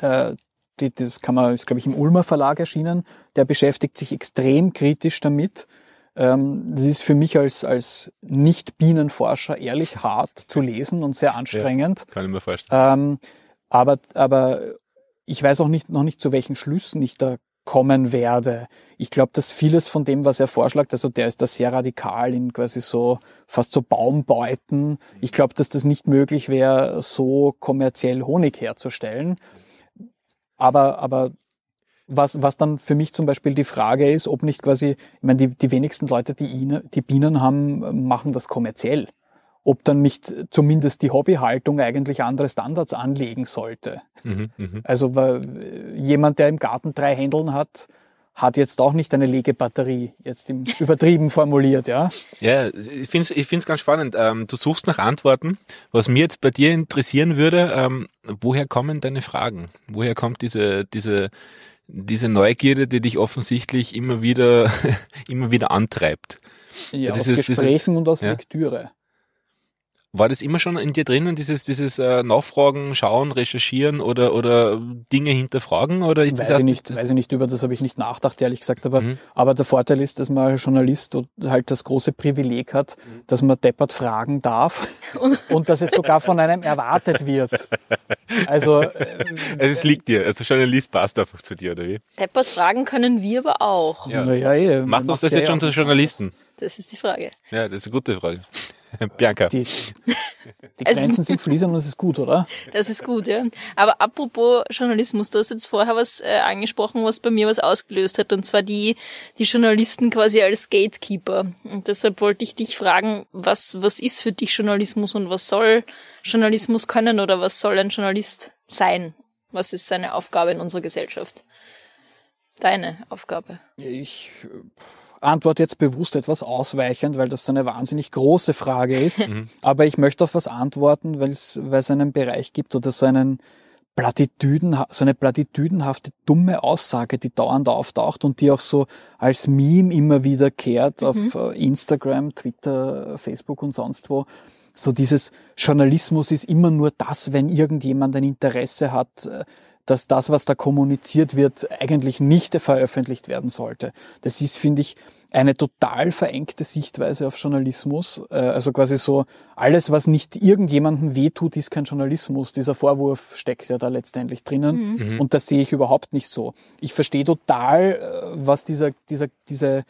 äh, die, das kann man, ist glaube ich im Ulmer Verlag erschienen. Der beschäftigt sich extrem kritisch damit. Ähm, das ist für mich als, als Nicht-Bienenforscher ehrlich hart zu lesen und sehr anstrengend. Ja, kann ich mir vorstellen. Ähm, aber, aber ich weiß auch nicht, noch nicht, zu welchen Schlüssen ich da kommen werde. Ich glaube, dass vieles von dem, was er vorschlägt, also der ist da sehr radikal in quasi so fast so Baumbeuten. Ich glaube, dass das nicht möglich wäre, so kommerziell Honig herzustellen. Aber, aber was, was dann für mich zum Beispiel die Frage ist, ob nicht quasi, ich meine, die, die wenigsten Leute, die, ihn, die Bienen haben, machen das kommerziell ob dann nicht zumindest die Hobbyhaltung eigentlich andere Standards anlegen sollte. Mhm, mhm. Also weil jemand, der im Garten drei Händeln hat, hat jetzt auch nicht eine Legebatterie, jetzt im *laughs* übertrieben formuliert, ja? Ja, ich finde es ich find's ganz spannend. Ähm, du suchst nach Antworten. Was mir jetzt bei dir interessieren würde, ähm, woher kommen deine Fragen? Woher kommt diese, diese, diese Neugierde, die dich offensichtlich immer wieder, *laughs* immer wieder antreibt? Ja, das aus ist, Gesprächen ist, und aus ja. Lektüre. War das immer schon in dir drinnen, dieses, dieses äh, Nachfragen, Schauen, Recherchieren oder, oder Dinge hinterfragen? Oder ist weiß, das ich nicht, das weiß ich nicht, über das habe ich nicht nachgedacht, ehrlich gesagt. Aber, mhm. aber der Vorteil ist, dass man als Journalist halt das große Privileg hat, mhm. dass man deppert fragen darf *laughs* und dass es sogar von einem erwartet wird. Also, äh, *laughs* also es liegt dir. Also Journalist passt einfach zu dir, oder wie? Deppert fragen können wir aber auch. Ja. Naja, ey, eh, macht, uns das jetzt schon eh zu Journalisten? Das ist die Frage. Ja, das ist eine gute Frage. *laughs* Bianca. Die, *laughs* die Grenzen also- sind fließend und das ist gut, oder? Das ist gut, ja. Aber apropos Journalismus, du hast jetzt vorher was äh, angesprochen, was bei mir was ausgelöst hat, und zwar die, die Journalisten quasi als Gatekeeper. Und deshalb wollte ich dich fragen, was, was ist für dich Journalismus und was soll Journalismus können oder was soll ein Journalist sein? Was ist seine Aufgabe in unserer Gesellschaft? Deine Aufgabe? Ich äh, antworte jetzt bewusst etwas ausweichend, weil das so eine wahnsinnig große Frage ist. *laughs* Mhm. Aber ich möchte auf was antworten, weil es einen Bereich gibt oder so, einen Plattitüden, so eine platitüdenhafte, dumme Aussage, die dauernd auftaucht und die auch so als Meme immer wiederkehrt mhm. auf äh, Instagram, Twitter, Facebook und sonst wo. So dieses Journalismus ist immer nur das, wenn irgendjemand ein Interesse hat, äh, dass das, was da kommuniziert wird, eigentlich nicht veröffentlicht werden sollte. Das ist, finde ich, eine total verengte Sichtweise auf Journalismus. Äh, also quasi so, alles, was nicht irgendjemandem wehtut, ist kein Journalismus. Dieser Vorwurf steckt ja da letztendlich drinnen. Mhm. mhm. Und das sehe ich überhaupt nicht so. Ich verstehe total, äh, was dieser, dieser, diese,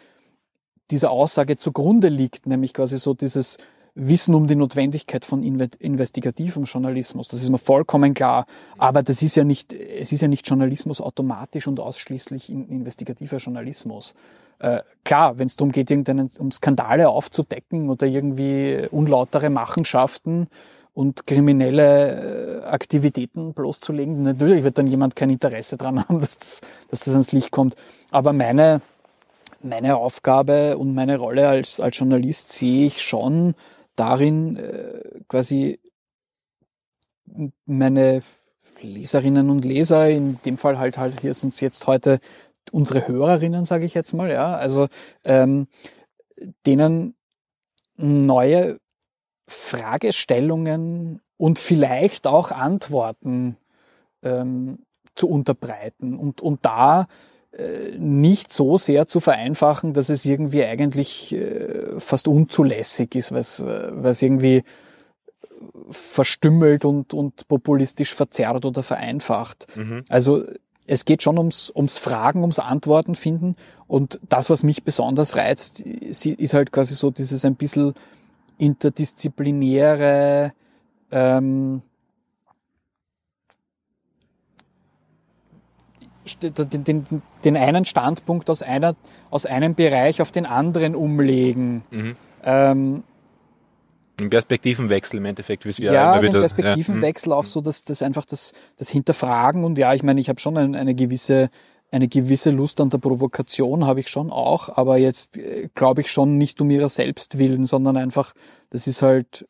dieser Aussage zugrunde liegt, nämlich quasi so dieses wissen um die Notwendigkeit von investigativem Journalismus. Das ist mir vollkommen klar. Aber das ist ja nicht, es ist ja nicht Journalismus automatisch und ausschließlich investigativer Journalismus. Äh, klar, wenn es darum geht, irgendeinen, um Skandale aufzudecken oder irgendwie unlautere Machenschaften und kriminelle äh, Aktivitäten bloßzulegen, natürlich wird dann jemand kein Interesse daran *laughs* haben, dass das, dass das ans Licht kommt. Aber meine, meine Aufgabe und meine Rolle als, als Journalist sehe ich schon darin äh, quasi meine Leserinnen und Leser, in dem Fall halt halt hier sind es jetzt heute unsere Hörerinnen, sage ich jetzt mal, ja, also ähm, denen neue Fragestellungen und vielleicht auch Antworten ähm, zu unterbreiten und, und da nicht so sehr zu vereinfachen, dass es irgendwie eigentlich äh, fast unzulässig ist, was, äh, was irgendwie verstümmelt und, und populistisch verzerrt oder vereinfacht. Mhm. Also es geht schon ums, ums Fragen, ums Antworten finden. Und das, was mich besonders reizt, ist halt quasi so dieses ein bisschen interdisziplinäre, ähm, den, den, den einen Standpunkt aus, einer, aus einem Bereich auf den anderen umlegen. Mhm. Ähm, ein Perspektivenwechsel im Endeffekt, wie es ja, ja wieder, Perspektivenwechsel ja. Mhm. auch so, dass das einfach das, das Hinterfragen und ja, ich meine, ich habe schon eine, eine gewisse eine gewisse Lust an der Provokation habe ich schon auch, aber jetzt äh, glaube ich schon nicht um ihrer selbst willen, sondern einfach, das ist halt,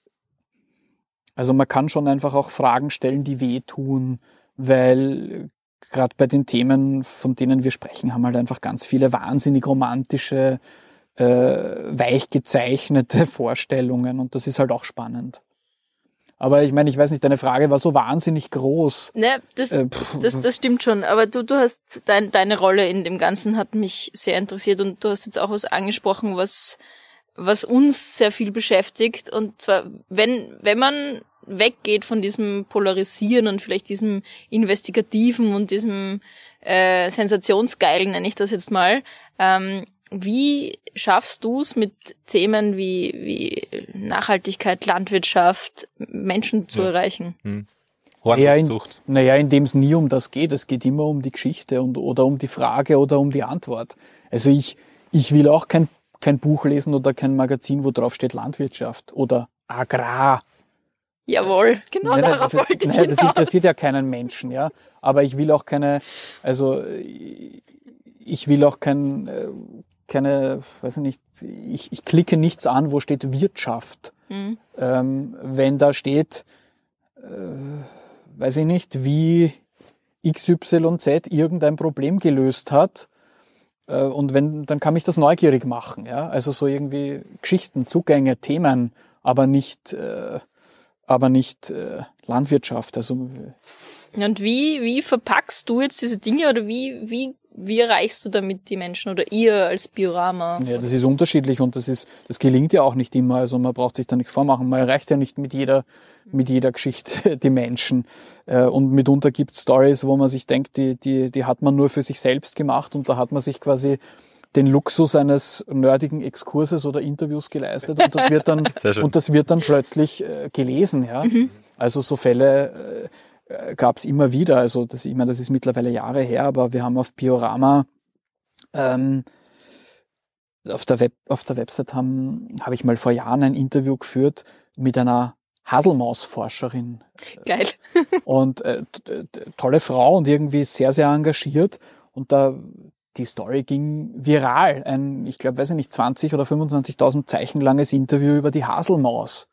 also man kann schon einfach auch Fragen stellen, die wehtun, weil gerade bei den Themen, von denen wir sprechen, haben halt einfach ganz viele wahnsinnig romantische, äh, weich gezeichnete *laughs* Vorstellungen und das ist halt auch spannend. Aber ich meine, ich weiß nicht, deine Frage war so wahnsinnig groß. Ne, das, äh, das, das stimmt schon. Aber du, du hast dein, deine Rolle in dem Ganzen hat mich sehr interessiert und du hast jetzt auch was angesprochen, was was uns sehr viel beschäftigt. Und zwar, wenn, wenn man weggeht von diesem Polarisieren und vielleicht diesem Investigativen und diesem äh, Sensationsgeilen, nenne ich das jetzt mal. Ähm, wie schaffst du es mit Themen wie, wie Nachhaltigkeit, Landwirtschaft, Menschen zu ja. erreichen? Hm. Naja, in, naja, indem es nie um das geht. Es geht immer um die Geschichte und, oder um die Frage oder um die Antwort. Also ich, ich will auch kein, kein Buch lesen oder kein Magazin, wo drauf steht Landwirtschaft oder Agrar Jawohl, äh, genau nein, darauf das, wollte nein, ich Das interessiert ja keinen Menschen, ja. Aber ich will auch keine, also äh, ich will auch kein, äh, keine, weiß nicht, ich, ich klicke nichts an, wo steht Wirtschaft. Mhm. Ähm, wenn da steht, äh, weiß ich nicht, wie XYZ irgendein Problem gelöst hat, äh, und wenn, dann kann mich das neugierig machen, ja. Also so irgendwie Geschichten, Zugänge, Themen, aber nicht, äh, aber nicht äh, Landwirtschaft. Also und wie, wie verpackst du jetzt diese Dinge oder wie, wie, wie erreichst du damit die Menschen oder ihr als Biorama? Ja, das ist unterschiedlich und das ist, das gelingt ja auch nicht immer. Also man braucht sich da nichts vormachen. Man erreicht ja nicht mit jeder, mit jeder Geschichte *laughs* die Menschen. Äh, und mitunter gibt Stories, wo man sich denkt, die, die, die hat man nur für sich selbst gemacht und da hat man sich quasi den Luxus eines nerdigen Exkurses oder Interviews geleistet und das wird dann, *laughs* und das wird dann plötzlich äh, gelesen. Ja? Mhm. Also so Fälle äh, äh gab es immer wieder. Also das, ich meine, das ist mittlerweile Jahre her, aber wir haben auf Biorama ähm, auf der, Web, auf der Website haben, habe ich mal vor Jahren ein Interview geführt mit einer Haselmaus-Forscherin. Geil. und äh, tolle Frau und irgendwie sehr, sehr engagiert. Und da die Story ging viral. Ein, ich glaube, weiß ich nicht, 20 oder 25.000 Zeichen langes Interview über die Haselmaus.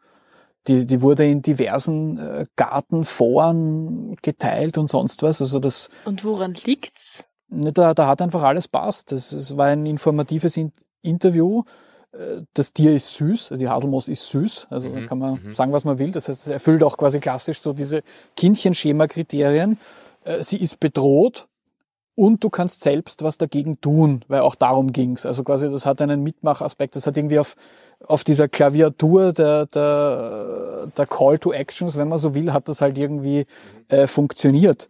Die, die wurde in diversen äh, Gartenforen geteilt und sonst was. Also das. Und woran liegt's? Ne, da, da hat einfach alles passt. Das, das war ein informatives in Interview. Äh, das Tier ist süß, die Haselmaus ist süß, also mhm, kann man mhm. sagen, was man will. Das heißt, es erfüllt auch quasi klassisch so diese Kindchenschema-Kriterien. Äh, sie ist bedroht, und du kannst selbst was dagegen tun, weil auch darum ging's. Also quasi, das hat einen Mitmachaspekt. Das hat irgendwie auf, auf dieser Klaviatur der, der, der Call to Actions, wenn man so will, hat das halt irgendwie äh, funktioniert.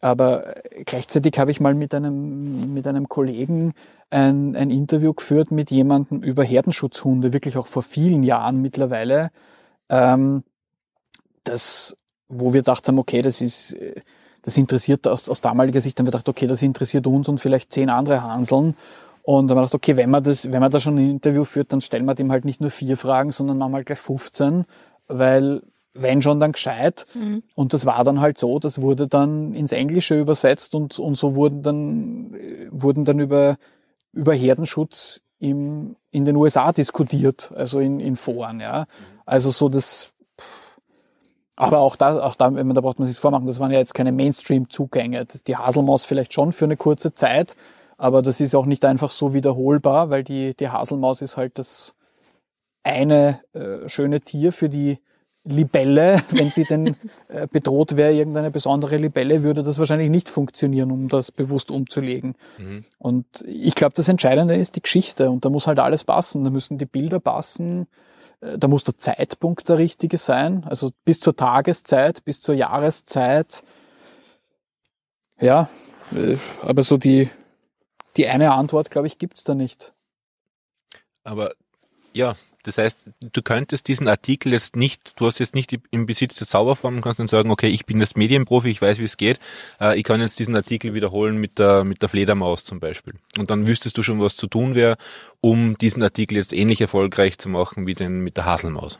Aber äh, gleichzeitig habe ich mal mit einem, mit einem Kollegen ein, ein Interview geführt mit jemandem über Herdenschutzhunde, wirklich auch vor vielen Jahren mittlerweile, ähm, das, wo wir dachten, okay, das ist... Äh, das interessiert aus, aus damaliger Sicht, haben wir gedacht, okay, das interessiert uns und vielleicht zehn andere Hanseln. Und dann haben wir gedacht, okay, wenn man das, wenn man da schon ein Interview führt, dann stellen wir dem halt nicht nur vier Fragen, sondern machen wir halt gleich 15, weil wenn schon, dann gescheit. Mhm. Und das war dann halt so, das wurde dann ins Englische übersetzt und, und so wurden dann, wurden dann über, über Herdenschutz im, in den USA diskutiert, also in, in Foren, ja. Mhm. Also so das, aber auch da, auch da, da braucht man sich vormachen, das waren ja jetzt keine Mainstream-Zugänge. Die Haselmaus vielleicht schon für eine kurze Zeit, aber das ist auch nicht einfach so wiederholbar, weil die, die Haselmaus ist halt das eine äh, schöne Tier für die Libelle. *laughs* Wenn sie denn äh, bedroht wäre, irgendeine besondere Libelle, würde das wahrscheinlich nicht funktionieren, um das bewusst umzulegen. Mhm. Und ich glaube, das Entscheidende ist die Geschichte und da muss halt alles passen. Da müssen die Bilder passen, äh, da muss der Zeitpunkt der richtige sein, also bis zur Tageszeit, bis zur Jahreszeit. Ja, äh, aber so die, die eine Antwort, glaube ich, gibt es da nicht. Aber ja, das heißt, du könntest diesen Artikel jetzt nicht, du hast jetzt nicht im Besitz der Zauberform und kannst dann sagen, okay, ich bin das Medienprofi, ich weiß, wie es geht, äh, ich kann jetzt diesen Artikel wiederholen mit der, mit der Fledermaus zum Beispiel. Und dann wüsstest du schon, was zu tun wäre, um diesen Artikel jetzt ähnlich erfolgreich zu machen wie den mit der Haselmaus.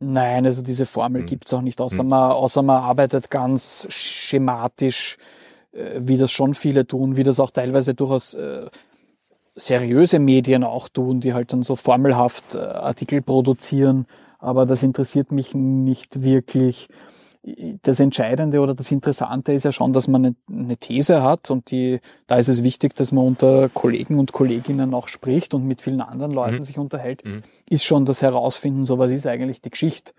Nein, also diese Formel hm. es auch nicht, außer, hm. man, außer man arbeitet ganz schematisch, äh, wie das schon viele tun, wie das auch teilweise durchaus äh, seriöse Medien auch tun, die halt dann so formelhaft äh, Artikel produzieren, aber das interessiert mich nicht wirklich. Das Entscheidende oder das Interessante ist ja schon, dass man eine These hat und die, da ist es wichtig, dass man unter Kollegen und Kolleginnen auch spricht und mit vielen anderen mhm. Leuten mhm. sich unterhält, mhm. ist schon das Herausfinden, so was ist eigentlich die Geschichte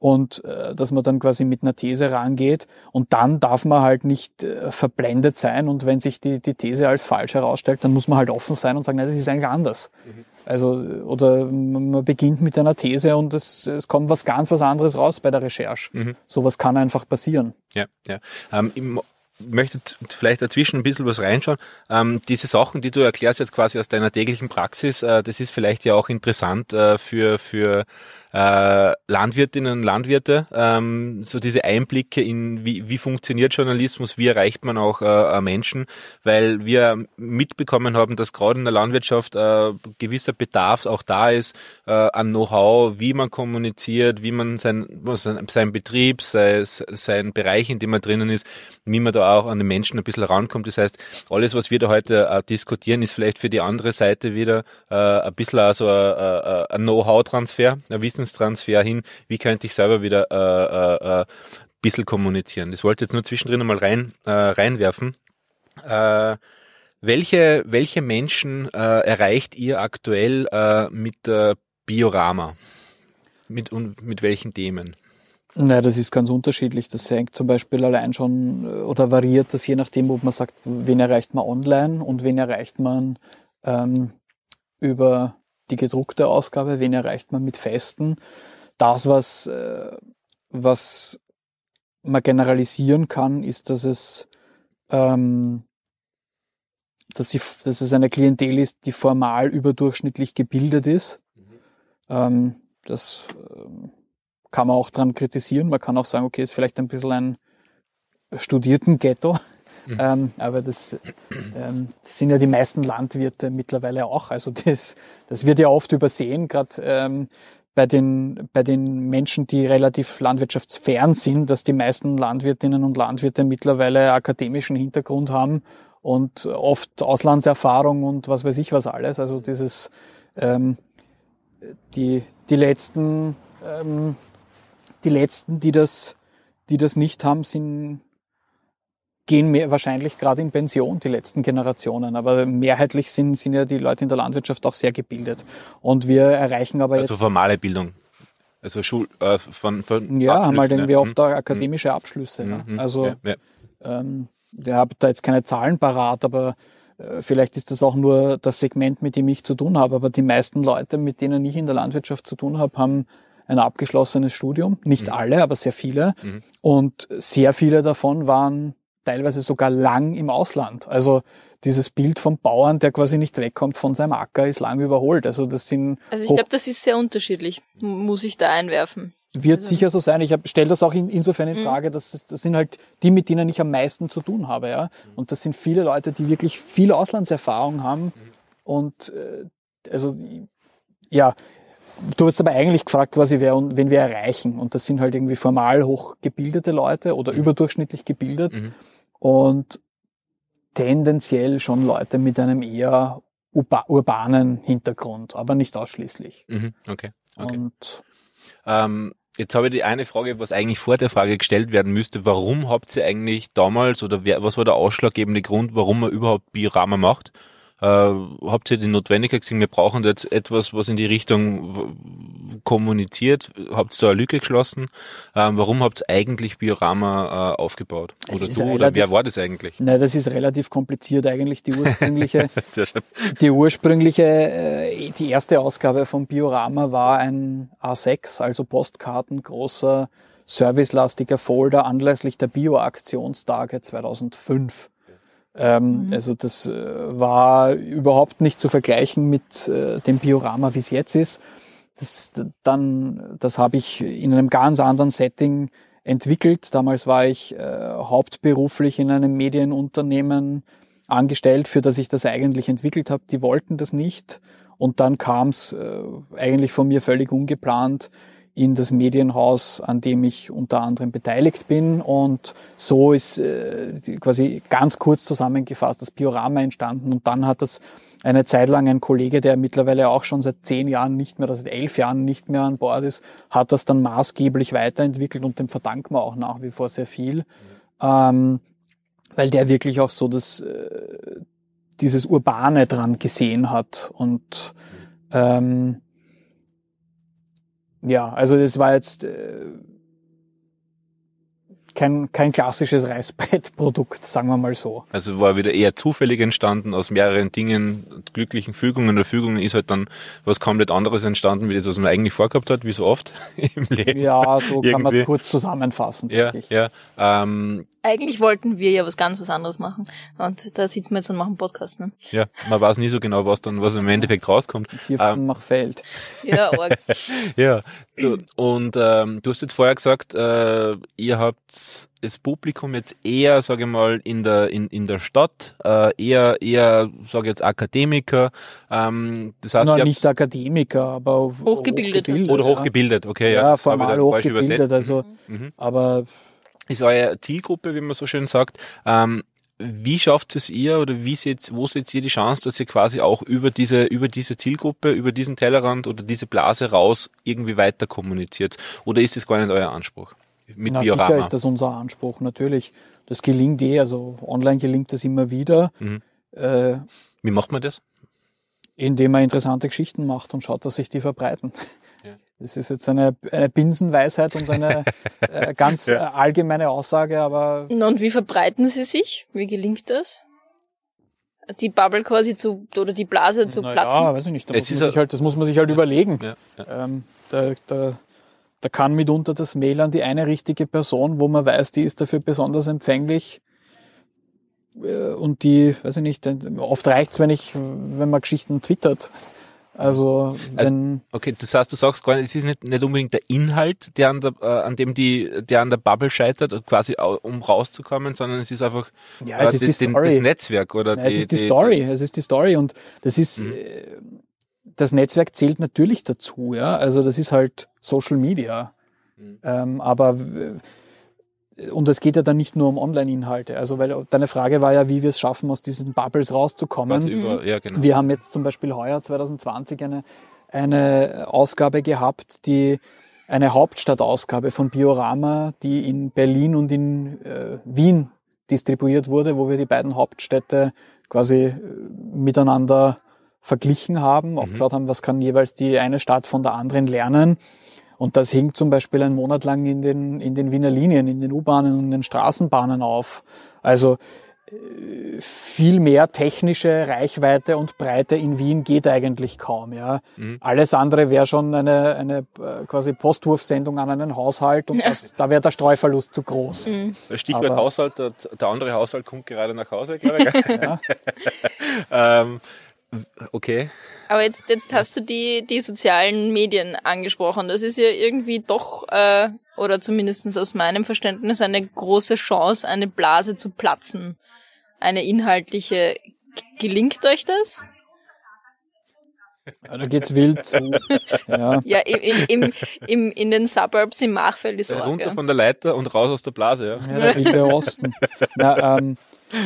und äh, dass man dann quasi mit einer These rangeht und dann darf man halt nicht äh, verblendet sein und wenn sich die, die These als falsch herausstellt, dann muss man halt offen sein und sagen, nein, das ist eigentlich anders. Mhm. Also, oder man beginnt mit einer These und es, es kommt was ganz was anderes raus bei der Recherche. Mhm. Sowas kann einfach passieren. Ja, ja. Ähm, möchte vielleicht dazwischen ein bisschen was reinschauen. Ähm, diese Sachen, die du erklärst jetzt quasi aus deiner täglichen Praxis, äh, das ist vielleicht ja auch interessant äh, für, für äh, Landwirtinnen und Landwirte, ähm, so diese Einblicke in, wie, wie funktioniert Journalismus, wie erreicht man auch äh, äh Menschen, weil wir mitbekommen haben, dass gerade in der Landwirtschaft äh, gewisser Bedarf auch da ist äh, an Know-how, wie man kommuniziert, wie man sein, sein, sein Betrieb, sein, sein Bereich, in dem man drinnen ist, wie man da auch an den Menschen ein bisschen rankommt. Das heißt, alles, was wir da heute äh, diskutieren, ist vielleicht für die andere Seite wieder äh, ein bisschen auch so ein, äh, ein Know-how-Transfer, ein Wissenstransfer hin, wie könnte ich selber wieder ein bisschen kommunizieren. Das wollte ich jetzt nur zwischendrin mal rein, reinwerfen. Welche, welche Menschen äh, erreicht ihr aktuell äh, mit äh, Biorama? Mit, und mit welchen Themen? Nein, das ist ganz unterschiedlich. Das hängt zum Beispiel allein schon äh, oder variiert das je nachdem, ob man sagt, wen erreicht man online und wen erreicht man ähm, über die gedruckte Ausgabe, wen erreicht man mit Festen. Das, was, äh, was man generalisieren kann, ist, dass es, ähm, dass, sie, dass es eine Klientel ist, die formal überdurchschnittlich gebildet ist. Mhm. Ähm, das ähm, kann man auch dran kritisieren. Man kann auch sagen, okay, ist vielleicht ein bisschen ein studierten Ghetto. Mhm. Ähm, aber das ähm, sind ja die meisten Landwirte mittlerweile auch. Also das, das wird ja oft übersehen, gerade ähm, bei, den, bei den Menschen, die relativ landwirtschaftsfern sind, dass die meisten Landwirtinnen und Landwirte mittlerweile akademischen Hintergrund haben und oft Auslandserfahrung und was weiß ich was alles. Also dieses ähm, die, die letzten ähm, die letzten, die das, die das nicht haben, sind, gehen mehr, wahrscheinlich gerade in Pension, die letzten Generationen. Aber mehrheitlich sind, sind ja die Leute in der Landwirtschaft auch sehr gebildet. Und wir erreichen aber also jetzt. Also formale Bildung. Also Schul, äh, von, von Ja, haben halt irgendwie ne? oft auch mhm. akademische mhm. Abschlüsse. Ne? Mhm. Also, ja, ja. Ähm, ich habe da jetzt keine Zahlen parat, aber äh, vielleicht ist das auch nur das Segment, mit dem ich zu tun habe. Aber die meisten Leute, mit denen ich in der Landwirtschaft zu tun habe, haben ein abgeschlossenes Studium. Nicht mhm. alle, aber sehr viele. Mhm. Und sehr viele davon waren teilweise sogar lang im Ausland. Also dieses Bild vom Bauern, der quasi nicht wegkommt von seinem Acker, ist lang überholt. Also das sind. Also ich glaube, das ist sehr unterschiedlich, muss ich da einwerfen. Wird also sicher so sein. Ich stelle das auch in, insofern in mhm. Frage, dass das sind halt die, mit denen ich am meisten zu tun habe, ja. Mhm. Und das sind viele Leute, die wirklich viel Auslandserfahrung haben. Mhm. Und äh, also ja, du wirst aber eigentlich gefragt, quasi, wer, wen wir erreichen. Und das sind halt irgendwie formal hochgebildete Leute oder mhm. überdurchschnittlich gebildet. Mhm. Und tendenziell schon Leute mit einem eher urbanen Hintergrund, aber nicht ausschließlich. Mhm. Okay. okay. Und ähm, jetzt habe ich die eine Frage, was eigentlich vor der Frage gestellt werden müsste. Warum habt ihr eigentlich damals oder wer, was war der ausschlaggebende Grund, warum man überhaupt Biorama macht? Äh, habt ihr die Notwendigkeit gesehen, wir brauchen jetzt etwas, was in die Richtung kommuniziert? Habt ihr da eine Lücke geschlossen? Ähm, warum habt ihr eigentlich Biorama äh, aufgebaut? Oder du? Relativ, oder wer war das eigentlich? Nein, das ist relativ kompliziert eigentlich, die ursprüngliche. *laughs* die ursprüngliche, äh, die erste Ausgabe von Biorama war ein A6, also Postkarten großer servicelastiger Folder anlässlich der Bio-Aktionstage 2005. Ähm, mhm. Also das äh, war überhaupt nicht zu vergleichen mit äh, dem Biorama, wie es jetzt ist. Das, dann, das habe ich in einem ganz anderen Setting entwickelt. Damals war ich äh, hauptberuflich in einem Medienunternehmen angestellt, für das ich das eigentlich entwickelt habe. Die wollten das nicht. Und dann kam es äh, eigentlich von mir völlig ungeplant in das Medienhaus, an dem ich unter anderem beteiligt bin. Und so ist äh, quasi ganz kurz zusammengefasst das Piorama entstanden. Und dann hat das eine Zeit lang ein Kollege, der mittlerweile auch schon seit zehn Jahren nicht mehr, oder seit elf Jahren nicht mehr an Bord ist, hat das dann maßgeblich weiterentwickelt und dem verdanken wir auch nach wie vor sehr viel, mhm. ähm, weil der wirklich auch so das, äh, dieses Urbane dran gesehen hat und mhm. ähm, ja, also das war jetzt äh, kein, kein klassisches Reißbrettprodukt, sagen wir mal so. Also war wieder eher zufällig entstanden aus mehreren Dingen, glücklichen Fügungen oder Fügungen ist halt dann was komplett anderes entstanden, wie das, was man eigentlich vorgehabt hat, wie so oft *laughs* im Leben. Ja, so kann man es kurz zusammenfassen. Ja, ja. Ähm, eigentlich wollten wir ja was ganz was anderes machen und da sitzen wir jetzt und machen Podcast. Ne? Ja, man weiß nie so genau, was dann was im Endeffekt rauskommt. Gibson ähm, macht Feld. Ja, *laughs* ja. Du, und ähm, du hast jetzt vorher gesagt, äh, ihr habt dass das Publikum jetzt eher, sage ich mal, in der, in, in der Stadt, äh, eher, eher, sage ich jetzt, Akademiker. Ähm, das heißt, Nein, nicht Akademiker, aber hochgebildet. hochgebildet oder hochgebildet, okay, ja. ja das formal habe hochgebildet, also, mhm. mhm. aber... Ist eure Zielgruppe, wie man so schön sagt, ähm, wie schafft es ihr oder wie seht, wo seht ihr die Chance, dass ihr quasi auch über diese, über diese Zielgruppe, über diesen Tellerrand oder diese Blase raus irgendwie weiter kommuniziert? Oder ist das gar nicht euer Anspruch? mit Na, Biorama. Sicher ist das unser Anspruch, natürlich. Das gelingt eh, also online gelingt das immer wieder. Mhm. Äh, Wie macht man das? Indem man interessante Geschichten macht und schaut, dass sich die verbreiten. Ja. Das ist jetzt eine, eine Binsenweisheit und eine *laughs* äh, ganz ja. Äh, allgemeine Aussage, aber. Na und wie verbreiten sie sich? Wie gelingt das? Die Bubble quasi zu, oder die Blase zu Na platzen? Ja, weiß ich nicht. Da muss sich halt, das muss man sich halt ja. überlegen. Ähm, da, da, da kann mitunter das Mail an die eine richtige Person, wo man weiß, die ist dafür besonders empfänglich. Äh, und die, weiß ich nicht, oft reicht's, wenn ich, wenn man Geschichten twittert. Also, also wenn also, okay, das heißt, du sagst gar nicht, es ist nicht, nicht unbedingt der Inhalt, der an, der, äh, an dem die, der an der Bubble scheitert, quasi um rauszukommen, sondern es ist einfach ja, es äh, ist die, die Story. Den, das Netzwerk oder ja, die, es ist die, die Story. es ist die Story und das ist mhm. äh, das Netzwerk zählt natürlich dazu, ja. Also das ist halt Social Media. Mhm. Ähm, aber und es geht ja dann nicht nur um Online-Inhalte. Also weil deine Frage war ja, wie wir es schaffen, aus diesen Bubbles rauszukommen. Also über, ja, genau. Wir haben jetzt zum Beispiel heuer 2020 eine, eine Ausgabe gehabt, die eine Hauptstadtausgabe von Biorama, die in Berlin und in äh, Wien distribuiert wurde, wo wir die beiden Hauptstädte quasi äh, miteinander verglichen haben, auch mhm. geschaut haben, was kann jeweils die eine Stadt von der anderen lernen. Und das hing zum Beispiel einen Monat lang in den, in den Wiener Linien, in den U-Bahnen und den Straßenbahnen auf. Also äh, viel mehr technische Reichweite und Breite in Wien geht eigentlich kaum. Ja. Mhm. Alles andere wäre schon eine, eine äh, quasi Postwurfsendung an einen Haushalt und das, da wäre der Streuverlust zu groß. Mhm. Das Stichwort Haushalt, der, der, andere Haushalt kommt gerade nach Hause, glaube ich. *laughs* Ja. *laughs* ähm, Okay. Aber jetzt, jetzt hast du die, die sozialen Medien angesprochen. Das ist ja irgendwie doch, äh, oder zumindestens aus meinem Verständnis, eine große Chance, eine Blase zu platzen. Eine inhaltliche. Gelingt euch das? Da geht's wild zu. Ja, ja im, im, in, in den Suburbs im Machfeld ist auch. Runter ja. von der Leiter und raus aus der Blase, ja. Ja, der Osten. Na, ähm,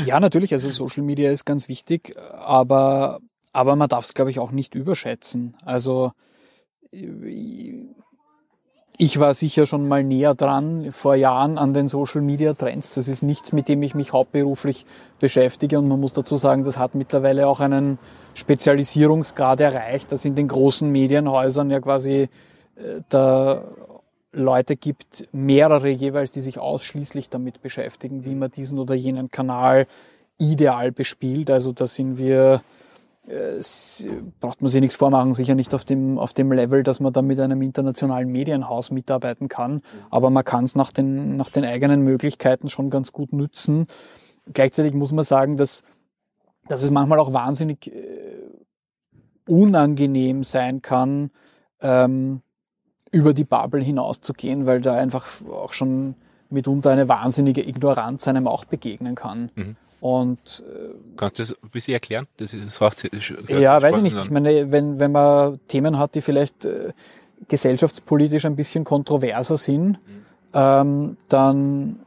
ja, natürlich, also Social Media ist ganz wichtig, aber aber man darf es, glaube ich, auch nicht überschätzen. Also äh, ich war sicher schon mal näher dran vor Jahren an den Social Media Trends. Das ist nichts, mit dem ich mich hauptberuflich beschäftige. Und man muss dazu sagen, das hat mittlerweile auch einen Spezialisierungsgrad erreicht, dass in den großen Medienhäusern ja quasi äh, da Leute gibt, mehrere jeweils, die sich ausschließlich damit beschäftigen, wie mhm. man diesen oder jenen Kanal ideal bespielt. Also da sind wir braucht man sich nichts vormachen, sicher nicht auf dem, auf dem Level, dass man da mit einem internationalen Medienhaus mitarbeiten kann, aber man kann es nach den, nach den eigenen Möglichkeiten schon ganz gut nützen. Gleichzeitig muss man sagen, dass, dass es manchmal auch wahnsinnig äh, unangenehm sein kann, ähm, über die Bubble hinauszugehen, weil da einfach auch schon mitunter eine wahnsinnige Ignoranz einem auch begegnen kann. Mhm. Und äh, kannst du das ein bisschen erklären? Das ist, das ja, weiß ich nicht. An. Ich meine, wenn, wenn man Themen hat, die vielleicht äh, gesellschaftspolitisch ein bisschen kontroverser sind, mhm. ähm, dann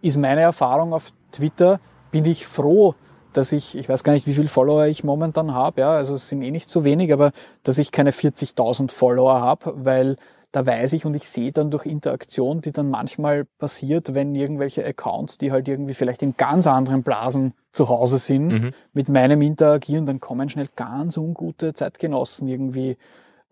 ist meine Erfahrung auf Twitter, bin ich froh, dass ich, ich weiß gar nicht, wie viele Follower ich momentan habe, ja, also es sind eh nicht so wenig, aber dass ich keine 40.000 Follower habe, weil da weiß ich und ich sehe dann durch Interaktion, die dann manchmal passiert, wenn irgendwelche Accounts, die halt irgendwie vielleicht in ganz anderen Blasen zu Hause sind, mhm. mit meinem interagieren, dann kommen schnell ganz ungute Zeitgenossen irgendwie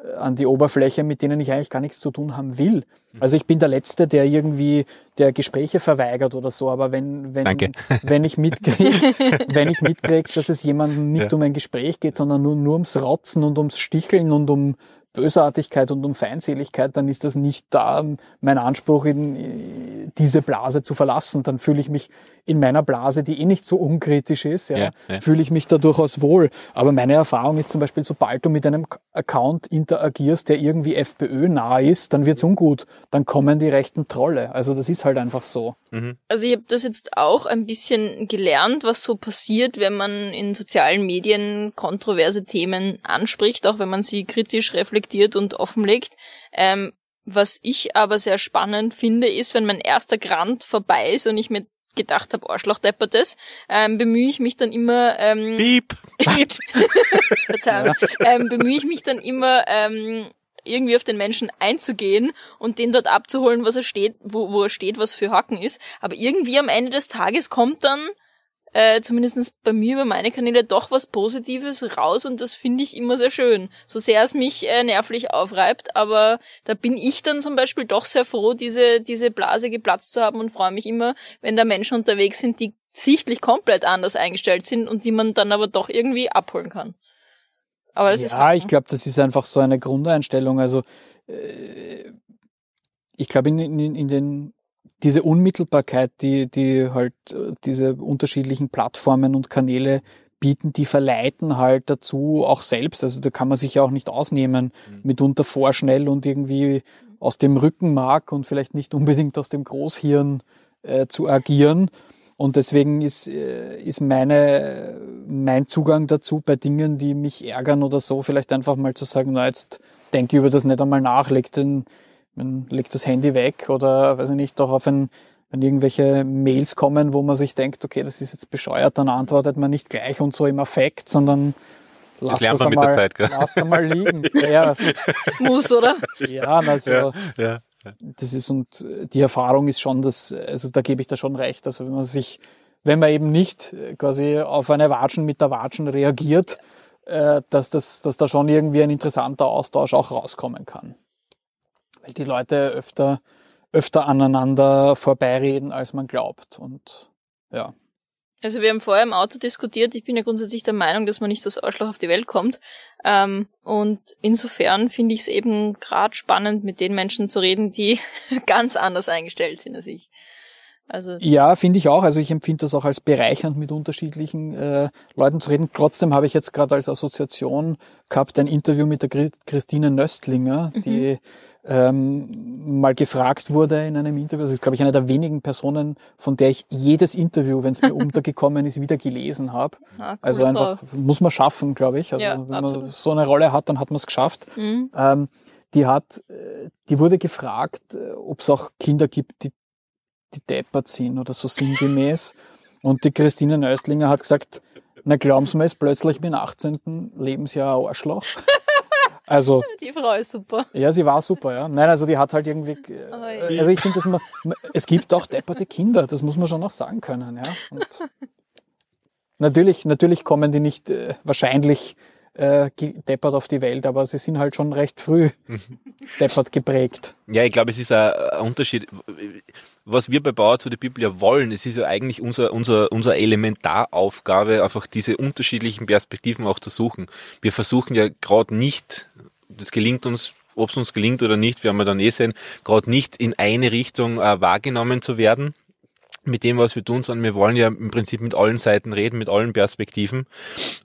äh, an die Oberfläche, mit denen ich eigentlich gar nichts zu tun haben will. Mhm. Also ich bin der Letzte, der irgendwie der Gespräche verweigert oder so, aber wenn, wenn, *laughs* wenn ich mitkriege, *laughs* wenn ich mitkriege, dass es jemandem nicht ja. um ein Gespräch geht, sondern nur, nur ums Rotzen und ums Sticheln und um, Bösartigkeit und um Feindseligkeit, dann ist das nicht da mein Anspruch, in äh, diese Blase zu verlassen. Dann fühle ich mich in meiner Blase, die eh nicht so unkritisch ist, ja, ja, ja. fühle ich mich da durchaus wohl. Aber meine Erfahrung ist zum Beispiel, sobald du mit einem Account interagierst, der irgendwie FPÖ nahe ist, dann wird's ungut. Dann kommen die rechten Trolle. Also das ist halt einfach so. Mhm. Also ich habe das jetzt auch ein bisschen gelernt, was so passiert, wenn man in sozialen Medien kontroverse Themen anspricht, auch wenn man sie kritisch reflektiert reflektiert und offenlegt. Ähm, was ich aber sehr spannend finde, ist, wenn mein erster Grant vorbei ist und ich mir gedacht habe, Arschloch deppertes, ähm, bemühe ich mich dann immer ähm, Piep. Piep. *laughs* Verzeihung, ähm, bemühe ich mich dann immer ähm, irgendwie auf den Menschen einzugehen und den dort abzuholen, was er steht, wo, wo er steht, was für Hacken ist. Aber irgendwie am Ende des Tages kommt dann äh, zumindest bei mir über meine Kanäle doch was Positives raus und das finde ich immer sehr schön. So sehr es mich äh, nervlich aufreibt, aber da bin ich dann zum Beispiel doch sehr froh, diese, diese Blase geplatzt zu haben und freue mich immer, wenn da Menschen unterwegs sind, die sichtlich komplett anders eingestellt sind und die man dann aber doch irgendwie abholen kann. Aber das ja, ist halt, ne? ich glaube, das ist einfach so eine Grundeinstellung. Also äh, ich glaube, in, in, in den diese Unmittelbarkeit, die, die halt äh, diese unterschiedlichen Plattformen und Kanäle bieten, die verleiten halt dazu auch selbst. Also da kann man sich ja auch nicht ausnehmen, mhm. mitunter vorschnell und irgendwie aus dem Rückenmark und vielleicht nicht unbedingt aus dem Großhirn äh, zu agieren. Und deswegen ist, äh, ist meine, mein Zugang dazu bei Dingen, die mich ärgern oder so, vielleicht einfach mal zu sagen, na, jetzt denke ich über das nicht einmal nach, leg den, man legt das Handy weg oder weiß ich nicht, darauf, wenn, wenn irgendwelche Mails kommen, wo man sich denkt, okay, das ist jetzt bescheuert, dann antwortet man nicht gleich und so im Affekt, sondern Lasst das, das einmal, mit der Zeit, Lasst einmal liegen. *laughs* ja. Muss, oder? Ja, also ja, ja. das ist und die Erfahrung ist schon, dass, also da gebe ich da schon recht. Also wenn man sich, wenn man eben nicht äh, quasi auf eine Watschen mit der Watschen reagiert, äh, dass, das, dass da schon irgendwie ein interessanter Austausch auch rauskommen kann weil die Leute öfter, öfter aneinander vorbeireden, als man glaubt. Und ja. Also wir haben vorher im Auto diskutiert. Ich bin ja grundsätzlich der Meinung, dass man nicht als Arschloch auf die Welt kommt. Ähm, und insofern finde ich es eben gerade spannend, mit den Menschen zu reden, die *laughs* ganz anders eingestellt sind als ich. Also ja, finde ich auch. Also ich empfinde das auch als bereichernd, mit unterschiedlichen äh, Leuten zu reden. Trotzdem habe ich jetzt gerade als Assoziation gehabt ein Interview mit der Christine Nöstlinger, mhm. die ähm, mal gefragt wurde in einem Interview. Das ist, glaube ich, eine der wenigen Personen, von der ich jedes Interview, wenn es mir *laughs* untergekommen ist, wieder gelesen habe. Ah, cool, also einfach muss man schaffen, glaube ich. Also ja, wenn absolut. man so eine Rolle hat, dann hat man es geschafft. Mhm. Ähm, die hat, äh, die wurde gefragt, äh, ob es auch Kinder gibt, die die deppert sind oder so sinngemäß. Und die Christine Nöstlinger hat gesagt, na glauben Sie mir, ist plötzlich mein 18. Lebensjahr ein Arschloch. *laughs* Also, die Frau ist super. Ja, sie war super, ja. Nein, also die hat halt irgendwie. Äh, oh, also ich finde, es gibt auch depperte Kinder, das muss man schon noch sagen können, ja. Und natürlich, natürlich kommen die nicht äh, wahrscheinlich äh, deppert auf die Welt, aber sie sind halt schon recht früh *laughs* deppert geprägt. Ja, ich glaube, es ist ein Unterschied was wir bei Bauer zu der Bibel ja wollen, es ist ja eigentlich unser, unser, unser Elementaraufgabe, einfach diese unterschiedlichen Perspektiven auch zu suchen. Wir versuchen ja gerade nicht, das gelingt uns ob es uns gelingt oder nicht, werden wir dann eh sehen, gerade nicht in eine Richtung äh, wahrgenommen zu werden, mit dem, was wir tun, sondern wir wollen ja im Prinzip mit allen Seiten reden, mit allen Perspektiven.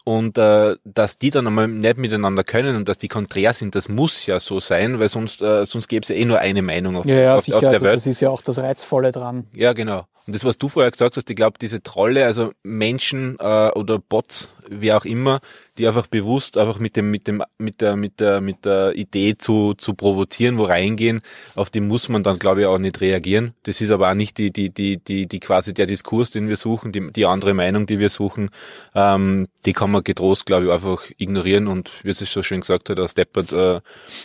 Und äh, dass die dann einmal nicht miteinander können und dass die konträr sind, das muss ja so sein, weil sonst, äh, sonst gäbe es ja eh nur eine Meinung auf, ja, ja, auf, auf der also Welt. Das ist ja auch das Reizvolle dran. Ja, genau. Und das, was du vorher gesagt hast, ich glaube, diese Trolle, also Menschen äh, oder Bots, wie auch immer, die einfach bewusst einfach mit dem, mit dem, mit der, mit der, mit der Idee zu, zu provozieren, wo reingehen, auf die muss man dann, glaube ich, auch nicht reagieren. Das ist aber auch nicht die, die, die, die, die quasi der Diskurs, den wir suchen, die, die andere Meinung, die wir suchen, ähm, die kann man getrost, glaube ich, einfach ignorieren und, wie es so schön gesagt hat, als Deppert äh, äh,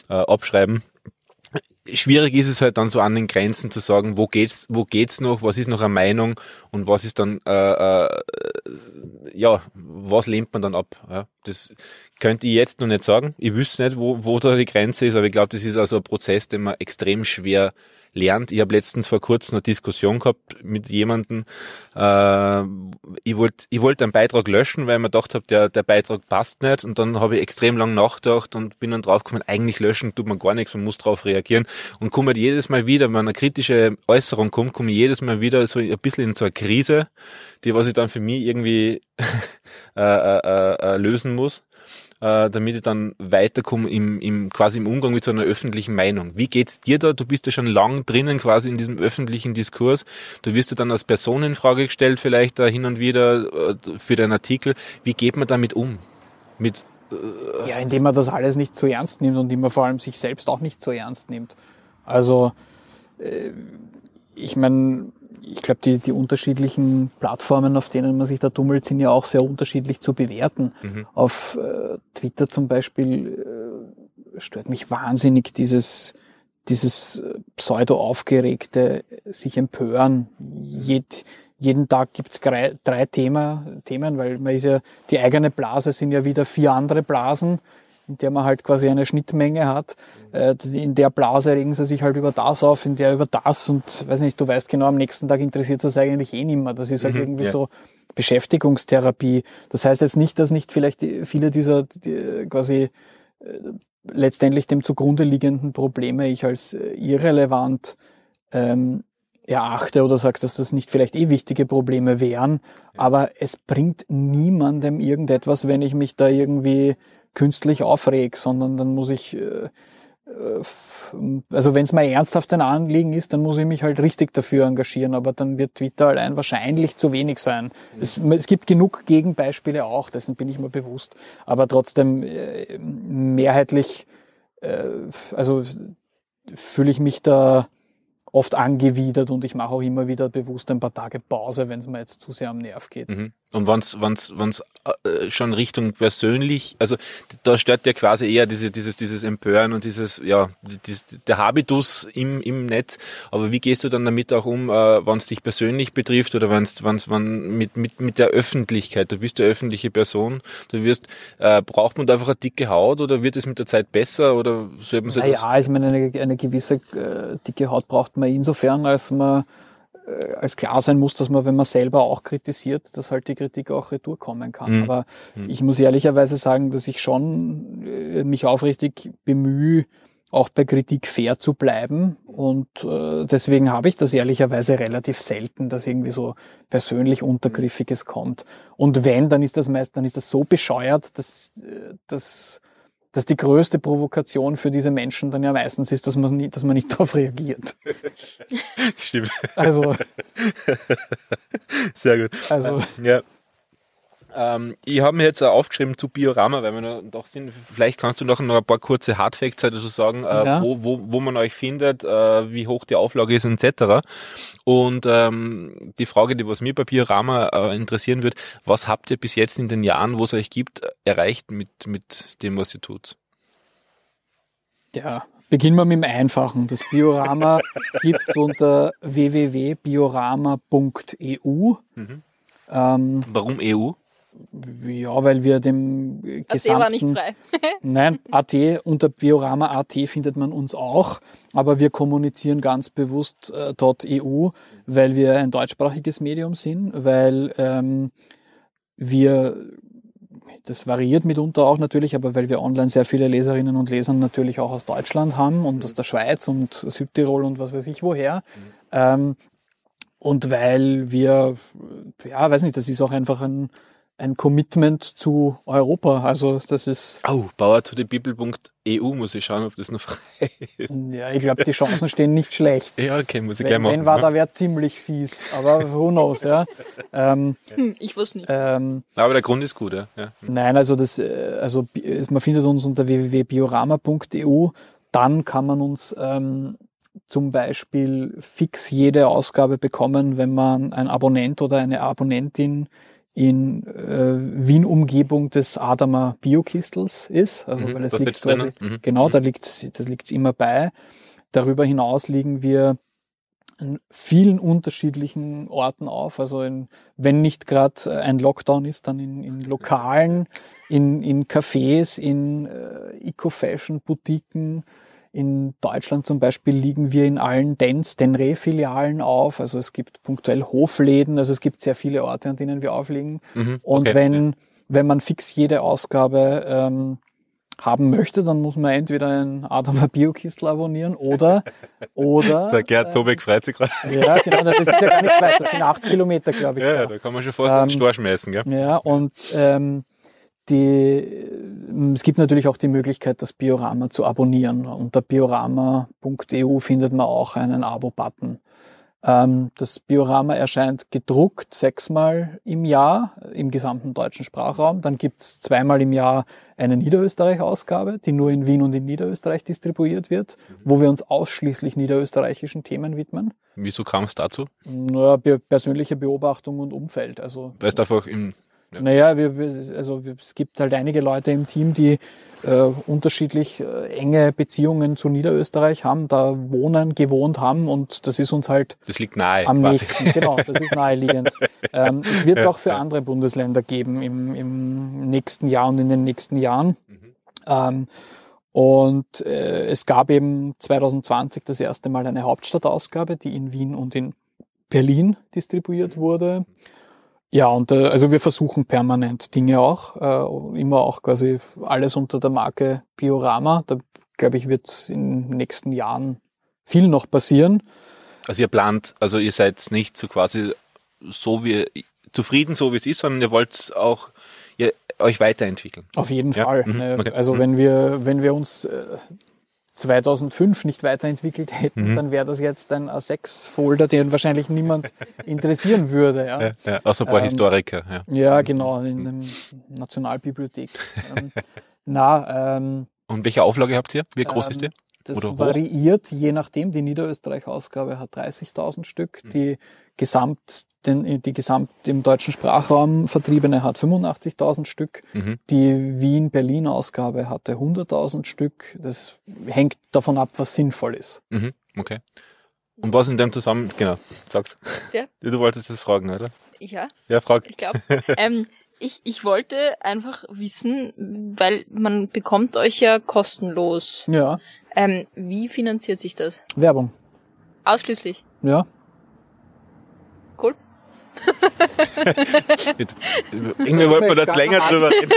abschreiben schwierig ist es halt dann so an den Grenzen zu sagen, wo geht's, wo geht's noch, was ist noch eine Meinung und was ist dann, äh, äh, ja, was lehnt man dann ab? Ja? Das könnte ich jetzt noch nicht sagen. Ich wüsste nicht, wo, wo da die Grenze ist, aber ich glaube, das ist also ein Prozess, den man extrem schwer lernt. Ich habe letztens vor kurzem eine Diskussion gehabt mit jemandem. Äh, ich wollte ich wollt einen Beitrag löschen, weil ich mir gedacht habe, der, der Beitrag passt nicht. Und dann habe ich extrem lang nachgedacht und bin dann draufgekommen, eigentlich löschen tut man gar nichts, man muss drauf reagieren. Und komme halt jedes Mal wieder, wenn eine kritische Äußerung kommt, komme ich jedes Mal wieder so ein bisschen in so eine Krise, die was ich dann für mich irgendwie *laughs* äh, äh, äh, äh, lösen muss äh, damit ich dann weiterkomme im, im, quasi im Umgang mit so einer öffentlichen Meinung. Wie geht's dir da? Du bist ja schon lang drinnen quasi in diesem öffentlichen Diskurs. Du wirst ja dann als Person in Frage gestellt, vielleicht da hin und wieder äh, für deinen Artikel. Wie geht man damit um? Mit, äh, ja, indem man das alles nicht zu so ernst nimmt und immer vor allem sich selbst auch nicht zu so ernst nimmt. Also, äh, ich meine, ich glaube, die, die unterschiedlichen Plattformen, auf denen man sich da tummelt, sind ja auch sehr unterschiedlich zu bewerten. Mhm. Auf äh, Twitter zum Beispiel äh, stört mich wahnsinnig dieses, dieses äh, pseudo-aufgeregte äh, sich empören. Jed, jeden Tag gibt's drei, drei Thema, Themen, weil man ist ja, die eigene Blase sind ja wieder vier andere Blasen in der man halt quasi eine Schnittmenge hat. Äh, in der Blase regen sie sich halt über das auf, in der über das und weiß nicht, du weißt genau, am nächsten Tag interessiert es eigentlich eh nicht mehr. Das ist halt mhm, irgendwie ja. so Beschäftigungstherapie. Das heißt jetzt nicht, dass nicht vielleicht viele dieser die, quasi äh, letztendlich dem zugrunde liegenden Probleme ich als äh, irrelevant ähm, erachte oder sage, dass das nicht vielleicht eh wichtige Probleme wären, aber es bringt niemandem irgendetwas, wenn ich mich da irgendwie künstlich aufreg, sondern dann muss ich, äh, äh, also wenn es mal ernsthaft ein Anliegen ist, dann muss ich mich halt richtig dafür engagieren, aber dann wird Twitter allein wahrscheinlich zu wenig sein. Mhm. Es, es, gibt genug Gegenbeispiele auch, dessen bin ich mir bewusst, aber trotzdem äh, mehrheitlich, also fühle ich mich da oft angewidert und ich mache auch immer wieder bewusst ein paar Tage Pause, wenn es mir jetzt zu sehr am Nerv geht. Mhm. Und wenn's, wenn's, wenn's äh, schon Richtung persönlich, also da stört ja quasi eher dieses, dieses, dieses Empören und dieses, ja, dieses, der Habitus im, im Netz. Aber wie gehst du dann damit auch um, äh, wenn es dich persönlich betrifft oder wenn's, wenn's, wenn mit, mit, mit der Öffentlichkeit? Du bist eine öffentliche Person, du wirst, äh, braucht man da einfach eine dicke Haut oder wird es mit der Zeit besser oder soll man so naja, etwas? Ja, ich meine, eine, eine gewisse äh, dicke Haut braucht man insofern, als man äh, als klar sein muss, dass man, wenn man selber auch kritisiert, dass halt die Kritik auch retour kommen kann. Mhm. Aber mhm. ich muss ehrlicherweise sagen, dass ich schon äh, mich aufrichtig bemühe, auch bei Kritik fair zu bleiben. Und äh, deswegen habe ich das ehrlicherweise relativ selten, dass irgendwie so persönlich Untergriffiges kommt. Und wenn, dann ist das meist, dann ist das so bescheuert, dass, äh, dass dass die größte Provokation für diese Menschen dann ja meistens ist, dass man nicht, dass man nicht *laughs* darauf reagiert. Stimmt. Also. *laughs* Sehr gut. Also. Ja. Ähm, ich habe mir jetzt auch aufgeschrieben zu Biorama, weil wir noch, doch sind. Vielleicht kannst du noch ein paar kurze Hardfacts halt dazu also sagen, äh, ja. wo, wo, wo man euch findet, äh, wie hoch die Auflage ist etc. Und ähm, die Frage, die was mir bei Biorama äh, interessieren wird, was habt ihr bis jetzt in den Jahren, wo es euch gibt, erreicht mit, mit dem, was ihr tut? Ja, beginnen wir mit dem Einfachen. Das Biorama *laughs* gibt es unter www.biorama.eu. Mhm. Ähm, Warum EU? Ja, weil wir dem gesamten... Äh, AT war nicht frei. *laughs* nein, AT, unter Biorama AT findet man uns auch, aber wir kommunizieren ganz bewusst äh, .eu, weil wir ein deutschsprachiges Medium sind, weil ähm, wir, das variiert mitunter auch natürlich, aber weil wir online sehr viele Leserinnen und Leser natürlich auch aus Deutschland haben und mhm. aus der Schweiz und Südtirol und was weiß ich woher, mhm. ähm, und weil wir, ja, weiß nicht, das ist auch einfach ein, ein Commitment zu Europa. Also das ist. Oh, bauertodebibel.eu muss ich schauen, ob das noch frei ist. Ja, ich glaube, die Chancen stehen nicht schlecht. Ja, okay, muss ich wenn, gleich machen. Wenn war, ne? da wäre ziemlich fies. Aber who knows, ja. Ähm, hm, ich wusste nicht. Ähm, Aber der Grund ist gut, ja. ja. Hm. Nein, also das, äh, also man findet uns unter www.biorama.eu. Dann kann man uns ähm, zum Beispiel fix jede Ausgabe bekommen, wenn man ein Abonnent oder eine Abonnentin in äh, Wien-Umgebung des Adamer Biokistels ist. Also, mhm, weil das, liegt quasi, mhm. genau, mhm. da liegt das liegt's immer bei. Darüber hinaus liegen wir an vielen unterschiedlichen Orten auf. Also in, wenn nicht gerade äh, ein Lockdown ist, dann in, in Lokalen, in, in Cafés, in äh, Eco-Fashion-Boutiquen, in Deutschland zum Beispiel liegen wir in allen Dents, den filialen auf. Also es gibt punktuell Hofläden, also es gibt sehr viele Orte, an denen wir aufliegen. Mhm, Und okay, wenn, ja. wenn man fix jede Ausgabe ähm, haben möchte, dann muss man entweder einen Adama Biokistel abonnieren oder *laughs* oder der Gerd Zobek äh, freut sich gerade. Ja, genau, das ist ja gar nicht weit, das sind acht Kilometer, glaube ich. Ja, da. da kann man schon fast ähm, einen Storch messen, gell? Ja, und ähm, die, äh, es gibt natürlich auch die Möglichkeit, das Biorama zu abonnieren. Unter biorama.eu findet man auch einen Abo-Button. Ähm, das Biorama erscheint gedruckt sechsmal im Jahr äh, im gesamten deutschen Sprachraum. Dann gibt es zweimal im Jahr eine Niederösterreich-Ausgabe, die nur in Wien und in Niederösterreich distribuiert wird, mhm. wo wir uns ausschließlich niederösterreichischen Themen widmen. Wieso kam es dazu? Naja, persönliche Beobachtung und Umfeld. Also, Weil es einfach im ja. Naja, wir, also es gibt halt einige Leute im Team, die äh, unterschiedlich äh, enge Beziehungen zu Niederösterreich haben, da wohnen, gewohnt haben und das ist uns halt das liegt nahe, am quasi. nächsten. Genau, das ist naheliegend. *laughs* ähm, es wird auch für andere Bundesländer geben im, im nächsten Jahr und in den nächsten Jahren. Mhm. Ähm, und äh, es gab eben 2020 das erste Mal eine Hauptstadtausgabe, die in Wien und in Berlin distribuiert mhm. wurde. Mhm. Ja, und äh, also wir versuchen permanent Dinge auch, äh, immer auch quasi alles unter der Marke Biorama. Da glaube ich, wird in den nächsten Jahren viel noch passieren. Also ihr plant, also ihr seid nicht so quasi so wie zufrieden, so wie es ist, sondern ihr wollt auch ihr, euch weiterentwickeln. Auf jeden ja? Fall. Mhm. Ne? Okay. Also mhm. wenn wir, wenn wir uns äh, 2005 nicht weiterentwickelt hätten, mhm. dann wäre das jetzt ein A6-Folder, den wahrscheinlich niemand *laughs* interessieren würde. Ja. Ja, ja, außer ein paar ähm, Historiker. Ja. ja, mhm. genau, in mhm. der Nationalbibliothek. *laughs* ähm, na, ähm, Und welche Auflage habt ihr? Wie groß ähm, ist die? Das variiert je nachdem. Die Niederösterreich-Ausgabe hat 30.000 Stück. Mhm. Die Gesamt, den, die Gesamt im deutschen Sprachraum vertriebene hat 85.000 Stück. Mhm. Die Wien-Berlin-Ausgabe hatte 100.000 Stück. Das hängt davon ab, was sinnvoll ist. Mhm. Okay. Und was in dem Zusammenhang, genau, sag's. Ja. *laughs* Du wolltest das fragen, oder? Ja. Ja, frag. Ich glaube. Ähm, ich, ich wollte einfach wissen, weil man bekommt euch ja kostenlos ja. Ähm, wie finanziert sich das? Werbung. Ausschließlich? Ja. Cool. Irgendwie wollten wir da länger drüber reden.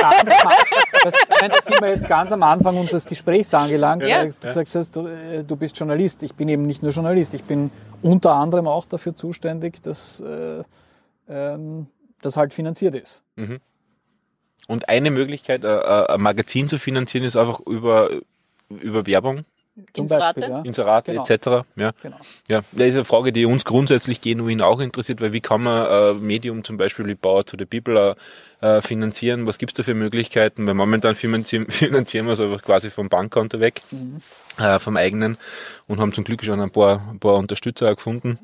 Das, sind wir jetzt ganz am Anfang unseres Gesprächs angelangt, ja. du gesagt hast, du, äh, du, bist Journalist. Ich bin eben nicht nur Journalist, ich bin unter anderem auch dafür zuständig, dass äh, ähm, das halt finanziert ist. Mhm. Und eine Möglichkeit, äh, äh, ein Magazin zu finanzieren, ist einfach über über Werbung. Zum Inserate, Beispiel, ja. Inserate genau. etc. Ja. Genau. ja, das ist eine Frage, die uns grundsätzlich genuin auch interessiert, weil wie kann man äh, Medium zum Beispiel wie Power to the People äh, finanzieren? Was gibt es da für Möglichkeiten? Weil momentan *laughs* finanzieren, wir es einfach quasi vom Bankkonto weg, mhm. äh, vom eigenen und haben zum Glück schon ein paar, ein paar Unterstützer gefunden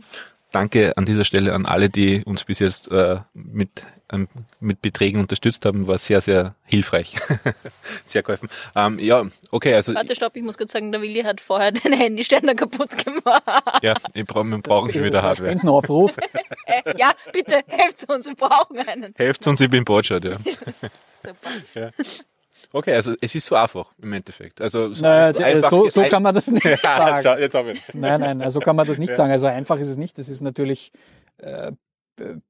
danke an dieser Stelle an alle, die uns bis jetzt äh, mit, ähm, mit Beträgen unterstützt haben. War sehr, sehr hilfreich. *laughs* sehr geholfen. Ähm, ja, okay, also. Warte, stopp, ich muss kurz sagen, der Willi hat vorher *laughs* den Handyständer kaputt gemacht. Ja, wir brauchen, brauchen schon wieder Hardware. Ein Aufruf. *laughs* äh, ja, bitte, helft uns, wir brauchen einen. Helft uns, ich bin Botschaft, ja. Super. Ja. Okay, also es ist so einfach im Endeffekt. Also so, naja, äh, einfach so, so kann man das *laughs* nicht sagen. Jetzt habe ich. *laughs* Nein, nein, also kann man das nicht ja. sagen. Also einfach ist es nicht. Das ist natürlich äh,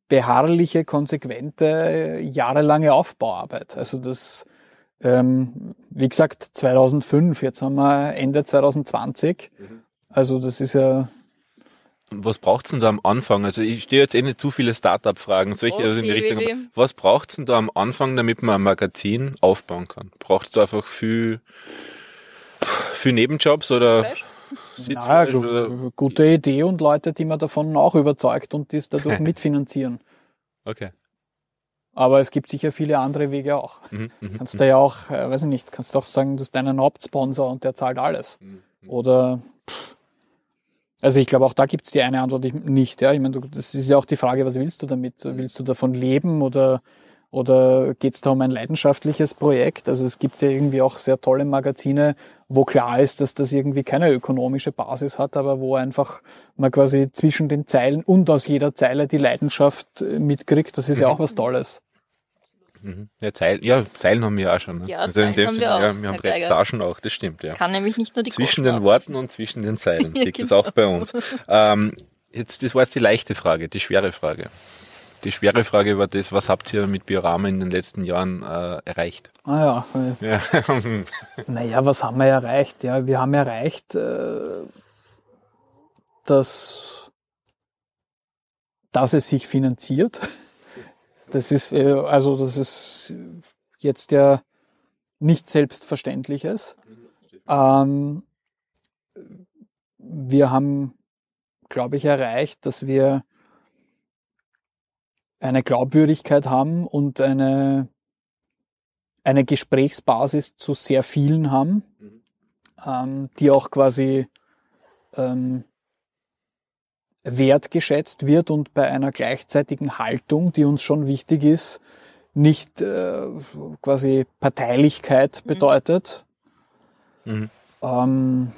beharrliche, konsequente, jahrelange Aufbauarbeit. Also das, ähm, wie gesagt, 2005, jetzt haben wir Ende 2020. Mhm. Also das ist ja was braucht es denn da am Anfang? Also ich stehe jetzt eh nicht zu viele Startup-Fragen, solche okay, also in die Richtung. Baby. Was es denn da am Anfang, damit man ein Magazin aufbauen kann? Braucht es da einfach viel, viel Nebenjobs oder Flash? naja, oder? Gute Idee und Leute, die man davon auch überzeugt und die es dadurch *laughs* mitfinanzieren. Okay. Aber es gibt sicher viele andere Wege auch. Mhm, mhm kannst mhm. du ja auch, äh, weiß ich nicht, kannst du auch sagen, du bist deinen Hauptsponsor und der zahlt alles. Mhm, mhm. oder pff, also ich glaube, auch da gibt es die eine Antwort nicht. Ja? Ich meine, das ist ja auch die Frage, was willst du damit? Willst du davon leben oder, oder geht es da um ein leidenschaftliches Projekt? Also es gibt ja irgendwie auch sehr tolle Magazine, wo klar ist, dass das irgendwie keine ökonomische Basis hat, aber wo einfach man quasi zwischen den Zeilen und aus jeder Zeile die Leidenschaft äh, mitkriegt. Das ist ja mhm. auch was Tolles. Mhm. Ja, Zeilen, ja, Zeilen haben wir auch schon. Ne? Ja, also Zeilen haben wir auch. Ja, wir haben Brettagen auch, das stimmt. Ja. Kann nämlich nicht nur die Zwischen Kosten den Worten und zwischen den Zeilen ja, liegt *laughs* genau. das auch bei uns. Genau. Ähm, jetzt, das war jetzt die leichte Frage, die schwere Frage. Die schwere Frage war das, was habt ihr mit Biorama in den letzten Jahren äh, erreicht? Ah ja. ja. *laughs* naja, was haben wir erreicht? Ja, wir haben erreicht, äh, dass, dass es sich finanziert. Das ist, äh, also das ist jetzt ja nichts Selbstverständliches. Ähm, wir haben, glaube ich, erreicht, dass wir eine Glaubwürdigkeit haben und eine, eine Gesprächsbasis zu sehr vielen haben, mhm. ähm, die auch quasi ähm, wertgeschätzt wird und bei einer gleichzeitigen Haltung, die uns schon wichtig ist, nicht äh, quasi Parteilichkeit mhm. bedeutet. Mhm. Ähm,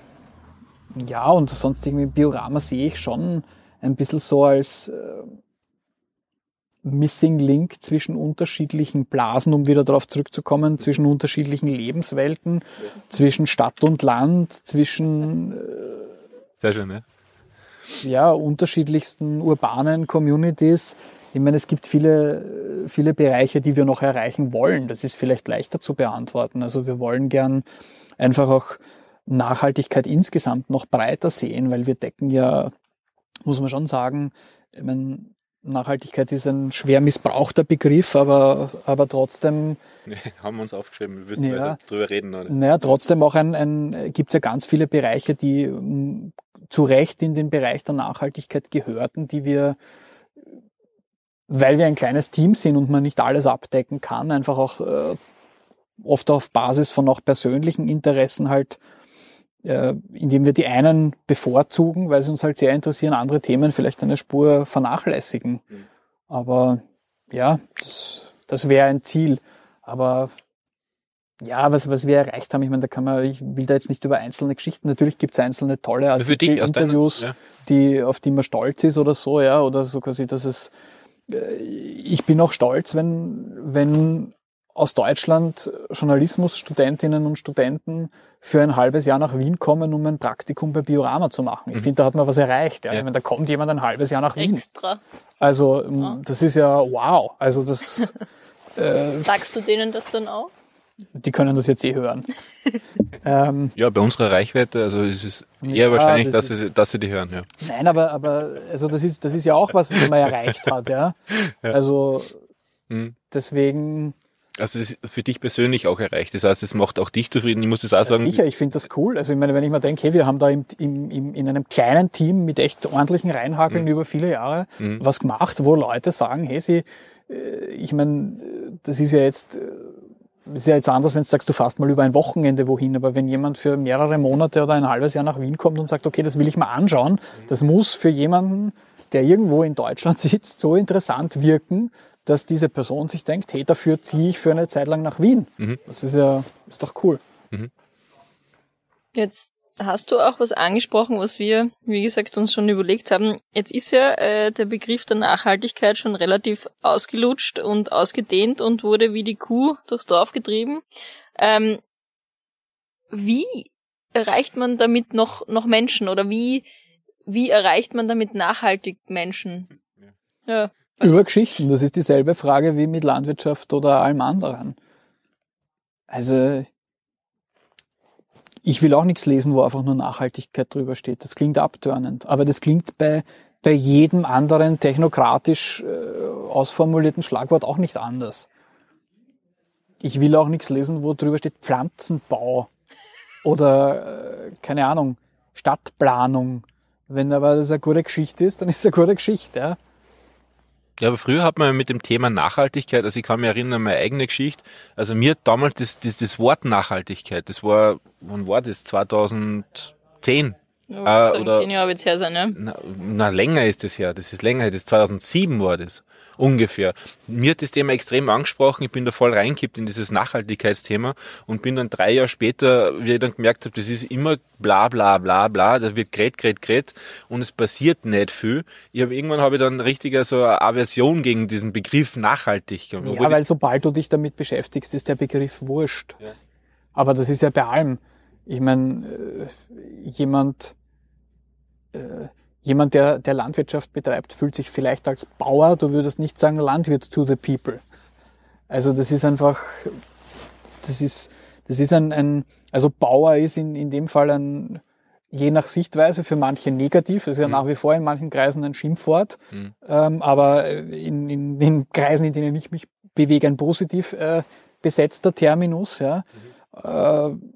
ja, und sonst irgendwie Biorama sehe ich schon ein bisschen so als äh, Missing Link zwischen unterschiedlichen Blasen, um wieder darauf zurückzukommen, zwischen unterschiedlichen Lebenswelten, zwischen Stadt und Land, zwischen... Äh, Sehr schön, ne? ja, unterschiedlichsten urbanen Communities. Ich meine, es gibt viele, viele Bereiche, die wir noch erreichen wollen. Das ist vielleicht leichter zu beantworten. Also wir wollen gern einfach auch Nachhaltigkeit insgesamt noch breiter sehen, weil wir decken ja, muss man schon sagen, ich meine, Nachhaltigkeit ist ein schwer missbrauchter Begriff, aber, aber trotzdem. haben wir uns aufgeschrieben, wir müssen ja, drüber reden. Oder? Naja, trotzdem auch ein, ein gibt es ja ganz viele Bereiche, die mm, zu Recht in den Bereich der Nachhaltigkeit gehörten, die wir, weil wir ein kleines Team sind und man nicht alles abdecken kann, einfach auch äh, oft auf Basis von auch persönlichen Interessen halt äh, indem wir die einen bevorzugen, weil sie uns halt sehr interessieren, andere Themen vielleicht eine Spur vernachlässigen. Mhm. Aber ja, das, das wäre ein Ziel. Aber ja, was, was wir erreicht haben, ich meine, da kann man, ich will da jetzt nicht über einzelne Geschichten, natürlich gibt es einzelne tolle also Interviews, deiner, ja. die, auf die man stolz ist oder so, ja, oder so quasi, dass es, äh, ich bin auch stolz, wenn, wenn aus Deutschland äh, Journalismusstudentinnen und Studenten für ein halbes Jahr nach Wien kommen, um ein Praktikum bei Biorama zu machen. Ich mhm. finde, da hat man was erreicht. Ja. ja. Ich da kommt jemand ein halbes Jahr nach Wien. Extra. Also ja. das ist ja wow. Also das. *laughs* äh, Sagst du denen das dann auch? Die können das jetzt eh hören. *laughs* ähm, ja, bei unserer Reichweite, also ist es eher ja, wahrscheinlich, das dass, ist, sie, dass sie die hören. Ja. Nein, aber, aber also das ist das ist ja auch was, was man erreicht hat, ja. *laughs* Also mhm. deswegen also es ist für dich persönlich auch erreicht. Das heißt, es macht auch dich zufrieden. Ich muss das auch ja, sagen. Sicher, ich finde das cool. Also ich meine, wenn ich mir denke, hey, wir haben da im, im, im, in einem kleinen Team mit echt ordentlichen Reinhakeln mhm. über viele Jahre mhm. was gemacht, wo Leute sagen, hey, sie, äh, ich meine, das ist ja jetzt äh, ist ja jetzt anders, wenn du sagst, du fährst mal über ein Wochenende wohin, aber wenn jemand für mehrere Monate oder ein halbes Jahr nach Wien kommt und sagt, okay, das will ich mal anschauen, mhm. das muss für jemanden, der irgendwo in Deutschland *laughs* sitzt, so interessant wirken, dass diese Person sich denkt, hey, dafür ziehe ich für eine Zeit lang nach Wien. Mhm. Das ist ja, ist doch cool. Mhm. Jetzt hast du auch was angesprochen, was wir, wie gesagt, uns schon überlegt haben. Jetzt ist ja äh, der Begriff der Nachhaltigkeit schon relativ ausgelutscht und ausgedehnt und wurde wie die Kuh durchs Dorf getrieben. Ähm, wie erreicht man damit noch, noch Menschen oder wie, wie erreicht man damit nachhaltig Menschen? Ja. Über Geschichten, das ist dieselbe Frage wie mit Landwirtschaft oder allem anderen. Also, ich will auch nichts lesen, wo einfach nur Nachhaltigkeit drüber steht. Das klingt abtörnend. Aber das klingt bei, bei jedem anderen technokratisch äh, ausformulierten Schlagwort auch nicht anders. Ich will auch nichts lesen, wo drüber steht Pflanzenbau oder, äh, keine Ahnung, Stadtplanung. Wenn aber das eine gute Geschichte ist, dann ist es eine gute Geschichte. Ja? Ja, aber früher hat man mit dem Thema Nachhaltigkeit, also ich kann mich erinnern an meine eigene Geschichte, also mir damals das, das, das Wort Nachhaltigkeit, das war, wann war das? 2010 Ah, äh, oder, zehn Jahre wird's her sein, ne? Na, na, länger ist das her. Das ist länger. Das 2007 war das. Ungefähr. Mir hat das Thema extrem angesprochen. Ich bin da voll reingekippt in dieses Nachhaltigkeitsthema und bin dann drei Jahre später, wie ich dann gemerkt habe, das ist immer bla, bla, bla, bla. Da wird gret, gret, gret und es passiert nicht viel. Ich habe irgendwann habe ich dann richtiger so eine Aversion gegen diesen Begriff nachhaltig. Ja, weil sobald du dich damit beschäftigst, ist der Begriff wurscht. Ja. Aber das ist ja bei allem. Ich meine, äh, jemand, äh, jemand, der, der Landwirtschaft betreibt, fühlt sich vielleicht als Bauer, du würdest nicht sagen Landwirt to the people. Also das ist einfach, das ist, das ist ein, ein also Bauer ist in, in dem Fall ein, je nach Sichtweise für manche negativ, das ist ja mhm. nach wie vor in manchen Kreisen ein Schimpfwort, mhm. ähm, aber in, in den Kreisen, in denen ich mich bewege, ein positiv äh, besetzter Terminus, ja. Mhm. Äh,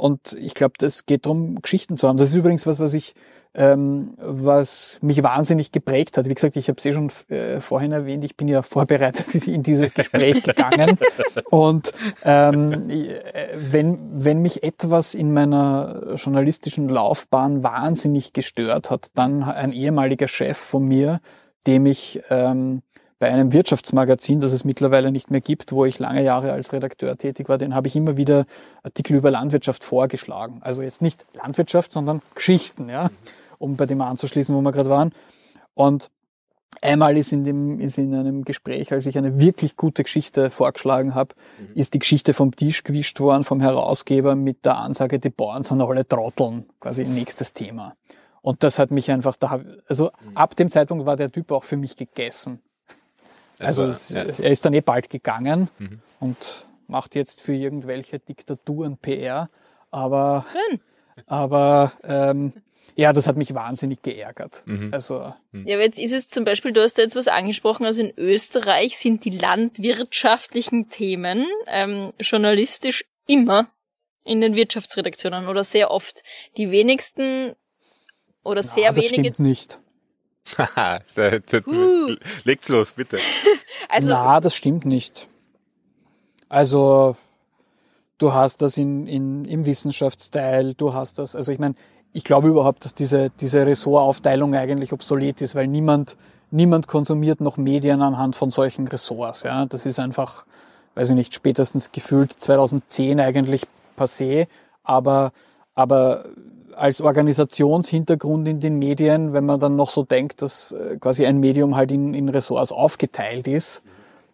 und ich glaube, das geht darum, Geschichten zu haben. Das ist übrigens was, was ich, ähm, was mich wahnsinnig geprägt hat. Wie gesagt, ich habe es eh schon äh, vorhin erwähnt, ich bin ja vorbereitet *laughs* in dieses Gespräch *laughs* gegangen. Und ähm, äh, wenn, wenn mich etwas in meiner journalistischen Laufbahn wahnsinnig gestört hat, dann ein ehemaliger Chef von mir, dem ich ähm, bei einem Wirtschaftsmagazin, das es mittlerweile nicht mehr gibt, wo ich lange Jahre als Redakteur tätig war, den habe ich immer wieder Artikel über Landwirtschaft vorgeschlagen. Also jetzt nicht Landwirtschaft, sondern Geschichten, ja, um bei dem anzuschließen, wo wir gerade waren. Und einmal ist in, dem, ist in einem Gespräch, als ich eine wirklich gute Geschichte vorgeschlagen habe, mhm. ist die Geschichte vom Tisch gewischt worden vom Herausgeber mit der Ansage, die Bauern sind alle Trotteln, quasi nächstes Thema. Und das hat mich einfach, da also mhm. ab dem Zeitpunkt war der Typ auch für mich gegessen. Also, also ja. Äh, er ist dann eh bald gegangen mhm. und macht jetzt für irgendwelche Diktaturen PR. Aber, aber ähm, ja, das hat mich wahnsinnig geärgert. Mhm. Also, mhm. ja, aber jetzt ist es zum Beispiel, du hast da jetzt was angesprochen, also in Österreich sind die landwirtschaftlichen Themen ähm, journalistisch immer in den Wirtschaftsredaktionen oder sehr oft. Die wenigsten oder sehr Na, das wenige. Stimmt nicht. Haha, *laughs* legt's los, bitte. *laughs* also, Na, das stimmt nicht. Also, du hast das in, in, im Wissenschaftsteil, du hast das, also ich meine, ich glaube überhaupt, dass diese, diese Ressortaufteilung eigentlich obsolet ist, weil niemand, niemand konsumiert noch Medien anhand von solchen Ressorts. Ja? Das ist einfach, weiß ich nicht, spätestens gefühlt 2010 eigentlich passé, aber, aber als Organisationshintergrund in den Medien, wenn man dann noch so denkt, dass äh, quasi ein Medium halt in, in Ressorts aufgeteilt ist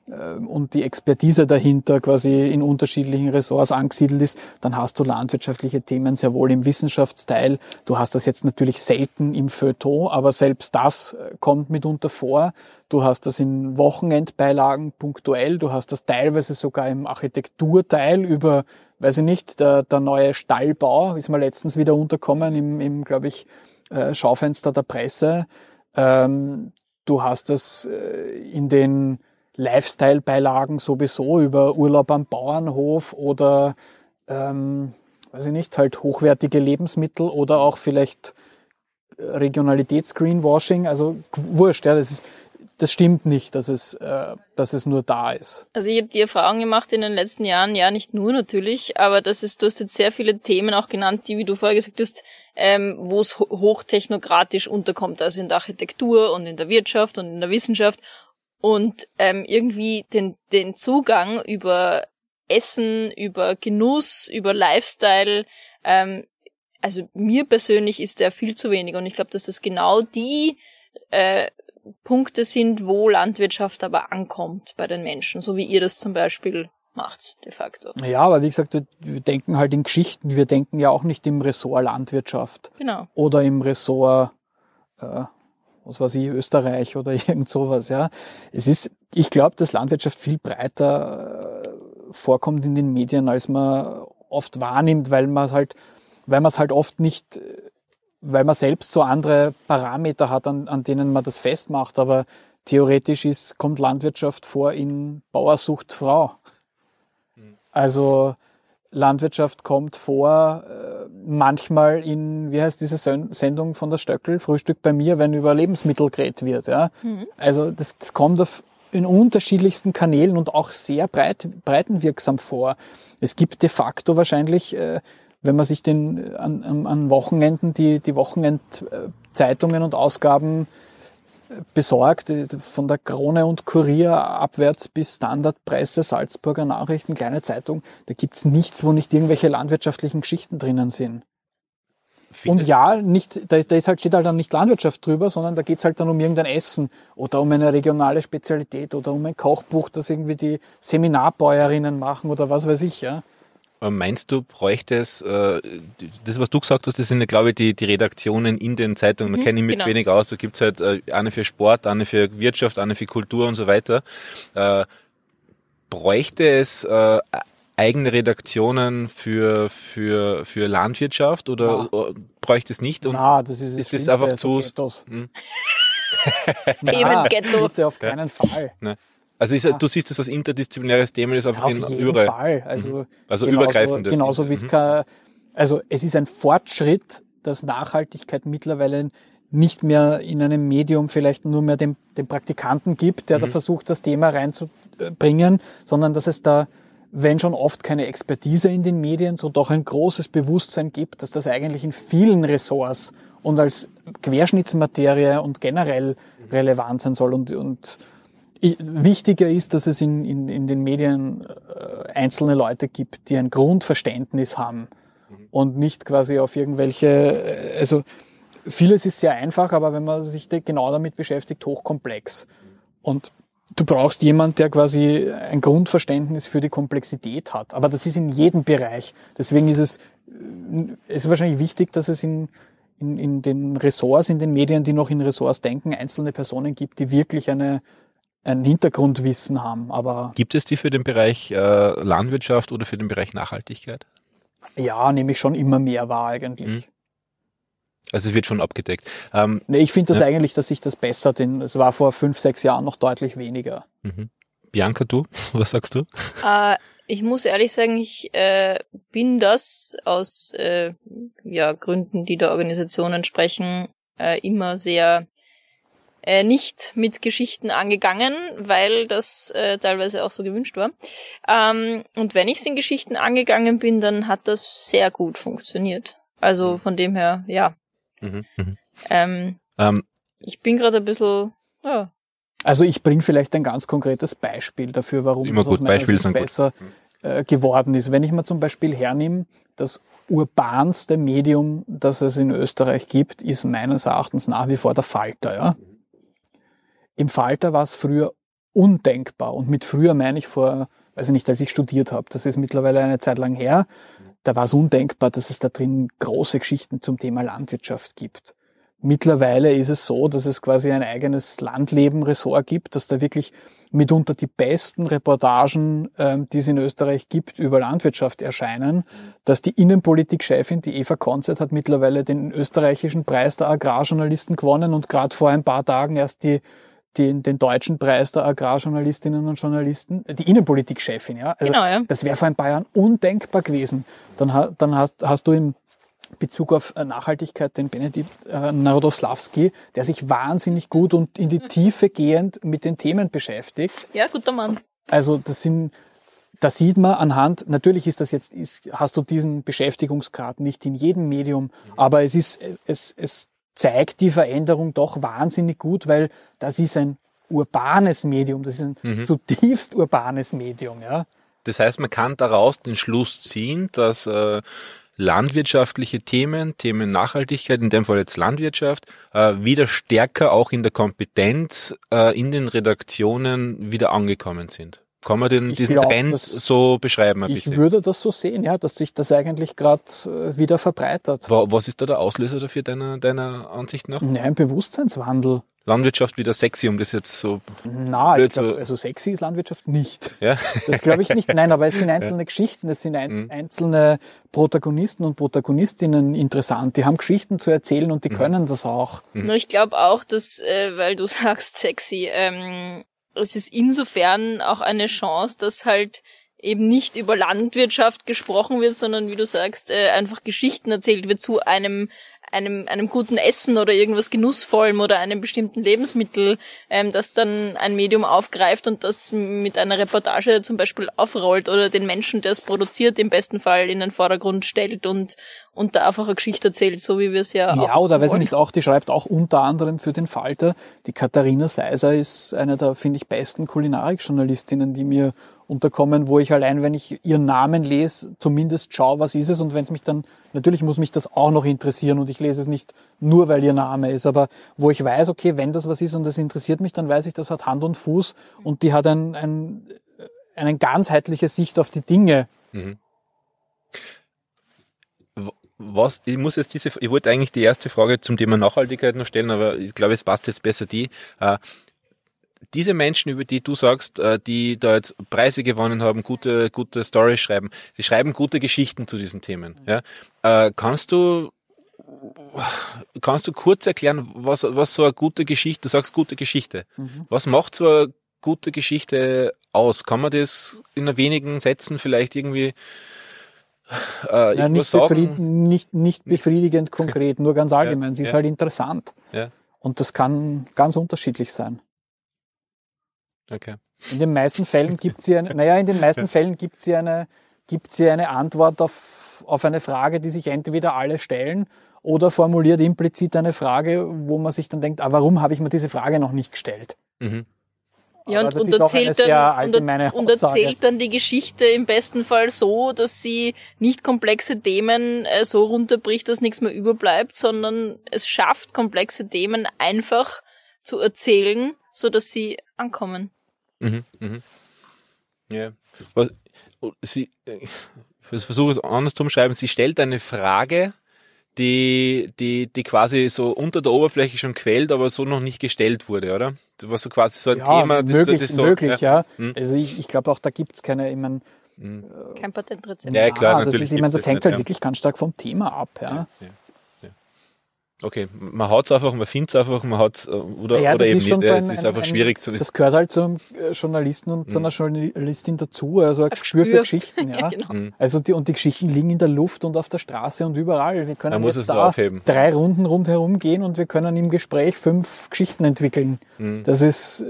äh, und die Expertise dahinter quasi in unterschiedlichen Ressorts angesiedelt ist, dann hast du landwirtschaftliche Themen sehr wohl im Wissenschaftsteil. Du hast das jetzt natürlich selten im Feuilleton, aber selbst das äh, kommt mitunter vor. Du hast das in Wochenendbeilagen punktuell, du hast das teilweise sogar im Architekturteil über weiß ich nicht, der, der neue Stallbau, ist mir letztens wieder unterkommen im, im glaube ich, äh, Schaufenster der Presse. Ähm, du hast das äh, in den Lifestyle-Beilagen sowieso über Urlaub am Bauernhof oder, ähm, weiß ich nicht, halt hochwertige Lebensmittel oder auch vielleicht äh, Regionalität, Greenwashing, also wurscht, ja, das ist, das stimmt nicht, dass es, äh, dass es nur da ist. Also ich habe die Erfahrung gemacht in den letzten Jahren, ja nicht nur natürlich, aber das ist, du hast jetzt sehr viele Themen auch genannt, die, wie du vorher gesagt hast, ähm, wo es hochtechnokratisch unterkommt, also in der Architektur und in der Wirtschaft und in der Wissenschaft und ähm, irgendwie den, den Zugang über Essen, über Genuss, über Lifestyle, ähm, also mir persönlich ist der viel zu wenig und ich glaube, dass das genau die äh, Punkte sind, wo Landwirtschaft aber ankommt bei den Menschen, so wie ihr das zum Beispiel macht, de facto. Ja, aber wie gesagt, wir denken halt in Geschichten, wir denken ja auch nicht im Ressort Landwirtschaft. Genau. Oder im Ressort, äh, was weiß ich, Österreich oder *laughs* irgend sowas, ja. Es ist, ich glaube, dass Landwirtschaft viel breiter äh, vorkommt in den Medien, als man oft wahrnimmt, weil man es halt, weil man es halt oft nicht äh, weil man selbst so andere Parameter hat, an, an denen man das festmacht. Aber theoretisch ist, kommt Landwirtschaft vor in Bauersucht Frau. Mhm. Also Landwirtschaft kommt vor, äh, manchmal in, wie heißt diese Sendung von der Stöckel, Frühstück bei mir, wenn über Lebensmittel geredet wird. Ja? Mhm. Also das, das kommt auf, in unterschiedlichsten Kanälen und auch sehr breit, breitenwirksam vor. Es gibt de facto wahrscheinlich äh, wenn man sich den, äh, an, an Wochenenden die, die Wochenendzeitungen äh, und Ausgaben äh, besorgt, von der Krone und Kurier abwärts bis Standardpresse, Salzburger Nachrichten, kleine Zeitung, da gibt es nichts, wo nicht irgendwelche landwirtschaftlichen Geschichten drinnen sind. Viele. Und ja, nicht, da, da ist halt, steht halt dann nicht Landwirtschaft drüber, sondern da geht es halt dann um irgendein Essen oder um eine regionale Spezialität oder um ein Kochbuch, das irgendwie die Seminarbäuerinnen machen oder was weiß ich. Ja. Äh, meinst du, bräuchte es, äh, das was du gesagt hast, das sind glaube ich die, die Redaktionen in den Zeitungen, da mhm, kenne ich mit genau. wenig aus, da gibt es halt äh, eine für Sport, eine für Wirtschaft, eine für Kultur und so weiter. Äh, bräuchte es äh, eigene Redaktionen für, für, für Landwirtschaft oder ja. Äh, bräuchte es nicht? Und Na, das ist, ist das einfach zu... Hm. *laughs* Themen Ghetto. Bitte auf keinen Fall. Ne? Also ist, ja. du siehst, das als interdisziplinäres Thema ist einfach ja, auf in, überall. Fall. Mhm. Also, also genauso, übergreifendes. Genauso wie es mhm. kann, also es ist ein Fortschritt, dass Nachhaltigkeit mittlerweile nicht mehr in einem Medium vielleicht nur mehr den, dem Praktikanten gibt, der mhm. da versucht, das Thema reinzubringen, sondern dass es da, wenn schon oft keine Expertise in den Medien, so doch ein großes Bewusstsein gibt, dass das eigentlich in vielen Ressorts und als Querschnittsmaterie und generell mhm. relevant sein soll und, und wichtiger ist, dass es in, in, in den Medien äh, einzelne Leute gibt, die ein Grundverständnis haben mhm. und nicht quasi auf irgendwelche, äh, also vieles ist sehr einfach, aber wenn man sich genau damit beschäftigt, hochkomplex. Mhm. Und du brauchst jemanden, der quasi ein Grundverständnis für die Komplexität hat. Aber das ist in jedem Bereich. Deswegen ist äh, es, ist wahrscheinlich wichtig, dass es in, in, in den Ressorts, in den Medien, die noch in Ressorts denken, einzelne Personen gibt, die wirklich eine, ein Hintergrundwissen haben. Aber Gibt es die für den Bereich äh, Landwirtschaft oder für den Bereich Nachhaltigkeit? Ja, nehme ich schon immer mehr wahr eigentlich. Mhm. Also es wird schon abgedeckt. Ähm, nee, ich finde das ne? eigentlich, dass sich das bessert, denn es war vor fünf, sechs Jahren noch deutlich weniger. Mhm. Bianca, du, *laughs* was sagst du? Äh, ich muss ehrlich sagen, ich äh, bin das aus äh, ja, Gründen, die der Organisation entsprechen, äh, immer sehr äh, nicht mit Geschichten angegangen, weil das äh, teilweise auch so gewünscht war. Ähm, und wenn ich es in Geschichten angegangen bin, dann hat das sehr gut funktioniert. Also mhm. von dem her, ja. Mhm, mhm. Ähm, ähm. Ich bin gerade ein bisschen. Ja. Also ich bringe vielleicht ein ganz konkretes Beispiel dafür, warum Immer das gut, Beispiele sind besser mhm. äh, geworden ist. Wenn ich mir zum Beispiel hernehme, das urbanste Medium, das es in Österreich gibt, ist meines Erachtens nach wie vor der Falter. Ja? Mhm. Im Falter war es früher undenkbar. Und mit früher meine ich vor, weiß ich nicht, als ich studiert habe. Das ist mittlerweile eine Zeit lang her. Da war es undenkbar, dass es da drin große Geschichten zum Thema Landwirtschaft gibt. Mittlerweile ist es so, dass es quasi ein eigenes Landleben-Ressort gibt, dass da wirklich mitunter die besten Reportagen, ähm, die es in Österreich gibt, über Landwirtschaft erscheinen. Dass die Innenpolitik-Chefin, die Eva Konzert, hat mittlerweile den österreichischen Preis der Agrarjournalisten gewonnen und gerade vor ein paar Tagen erst die den, den deutschen Preis der Agrarjournalistinnen und Journalisten, die Innenpolitikchefin, ja. Also genau, ja. das wäre vor ein paar Jahren undenkbar gewesen. Dann, dann hast, hast du im Bezug auf äh, Nachhaltigkeit den Benedikt äh, Narodoslawski, der sich wahnsinnig gut und in die mhm. Tiefe gehend mit den Themen beschäftigt. Ja, guter Mann. Also das sind, da sieht man anhand, natürlich ist das jetzt, ist, hast du diesen Beschäftigungsgrad nicht in jedem Medium, mhm. aber es ist, es, es zeigt die Veränderung doch wahnsinnig gut, weil das ist ein urbanes Medium, das ist ein mhm. zutiefst urbanes Medium. Ja. Das heißt, man kann daraus den Schluss ziehen, dass äh, landwirtschaftliche Themen, Themen Nachhaltigkeit, in dem Fall jetzt Landwirtschaft, äh, wieder stärker auch in der Kompetenz äh, in den Redaktionen wieder angekommen sind. Kann man den, diesen glaub, Trend so beschreiben ein ich bisschen? Ich würde das so sehen, ja, dass sich das eigentlich gerade äh, wieder verbreitert. Was ist da der Auslöser dafür deiner, deiner Ansicht nach? Nein, Bewusstseinswandel. Landwirtschaft wieder sexy, um das jetzt so Na, blöd glaub, Nein, also sexy ist Landwirtschaft nicht. Ja? Das glaube ich nicht. Nein, aber es sind *laughs* einzelne ja. Geschichten, es sind ein, mhm. einzelne Protagonisten und Protagonistinnen interessant. Die haben Geschichten zu erzählen und die mhm. können das auch. Mhm. ich glaube auch, dass, äh, weil du *laughs* sagst sexy, ähm, es ist insofern auch eine Chance, dass halt eben nicht über Landwirtschaft gesprochen wird, sondern wie du sagst, äh, einfach Geschichten erzählt wird zu einem einem, einem guten Essen oder irgendwas Genussvollem oder einem bestimmten Lebensmittel, ähm, das dann ein Medium aufgreift und das mit einer Reportage zum Beispiel aufrollt oder den Menschen, der es produziert, im besten Fall in den Vordergrund stellt und, und da einfach eine Geschichte erzählt, so wie wir es ja, ja auch. Ja, oder weiß ich nicht, auch, die schreibt auch unter anderem für den Falter. Die Katharina Seiser ist eine der, finde ich, besten Kulinarikjournalistinnen, die mir unterkommen, wo ich allein, wenn ich ihren Namen lese, zumindest schaue, was ist es und wenn es mich dann, natürlich muss mich das auch noch interessieren und ich lese es nicht nur, weil ihr Name ist, aber wo ich weiß, okay, wenn das was ist und das interessiert mich, dann weiß ich, das hat Hand und Fuß und die hat ein, ein, eine ganzheitliche Sicht auf die Dinge. Mhm was, ich muss jetzt diese, ich wollte eigentlich die erste Frage zum Thema Nachhaltigkeit noch stellen, aber ich glaube, es passt jetzt besser die. Äh, diese Menschen, über die du sagst, äh, die da jetzt Preise gewonnen haben, gute, gute Stories schreiben, die schreiben gute Geschichten zu diesen Themen. Mhm. Ja? Äh, kannst du Kannst du kurz erklären, was, was so eine gute Geschichte, du sagst gute Geschichte. Mhm. Was macht so eine gute Geschichte aus? Kann man das in wenigen Sätzen vielleicht irgendwie äh, ich nicht, sagen, befried, nicht, nicht befriedigend konkret, nur ganz allgemein. Sie ist halt interessant. Und das kann ganz unterschiedlich sein. Okay. In den meisten Fällen gibt sie eine, naja, in den meisten Fällen gibt sie eine, gibt sie eine Antwort auf, auf eine Frage, die sich entweder alle stellen oder formuliert implizit eine Frage, wo man sich dann denkt, ah, warum habe ich mir diese Frage noch nicht gestellt? Mhm. Ja, und, und erzählt, dann, und, erzählt dann die Geschichte im besten Fall so, dass sie nicht komplexe Themen äh, so runterbricht, dass nichts mehr überbleibt, sondern es schafft, komplexe Themen einfach zu erzählen, so dass sie ankommen. Mhm, mhm. Ja. Was, oh, sie, äh, ich versuche es anders zu umschreiben. Sie stellt eine Frage, die, die, die quasi so unter der Oberfläche schon quält, aber so noch nicht gestellt wurde, oder? Das war so quasi so ein ja, Thema. Möglich, das, das so, möglich, ja. ja. Hm. Also ich, ich glaube auch, da gibt es keine, ich mein, hm. Kein Patentrezept. Ja, klar, ja, ah, natürlich. Das, ist, ich meine, das hängt nicht, halt wirklich ganz stark vom Thema ab, ja. Okay, man haut es einfach, man findet es einfach, man hat äh, oder, ja, oder eben nicht. So ein, es ist einfach ein, schwierig zu wissen. Das gehört halt zum äh, Journalisten und mhm. zu einer mhm. Journalistin dazu, also ein, ein Gespür, Gespür für Geschichten. *laughs* Ja. ja genau. mhm. Also die, und die Geschichten liegen in der Luft und auf der Straße und überall. Wir können man jetzt da drei Runden rundherum gehen und wir können im Gespräch fünf Geschichten entwickeln. Mhm. Das ist äh,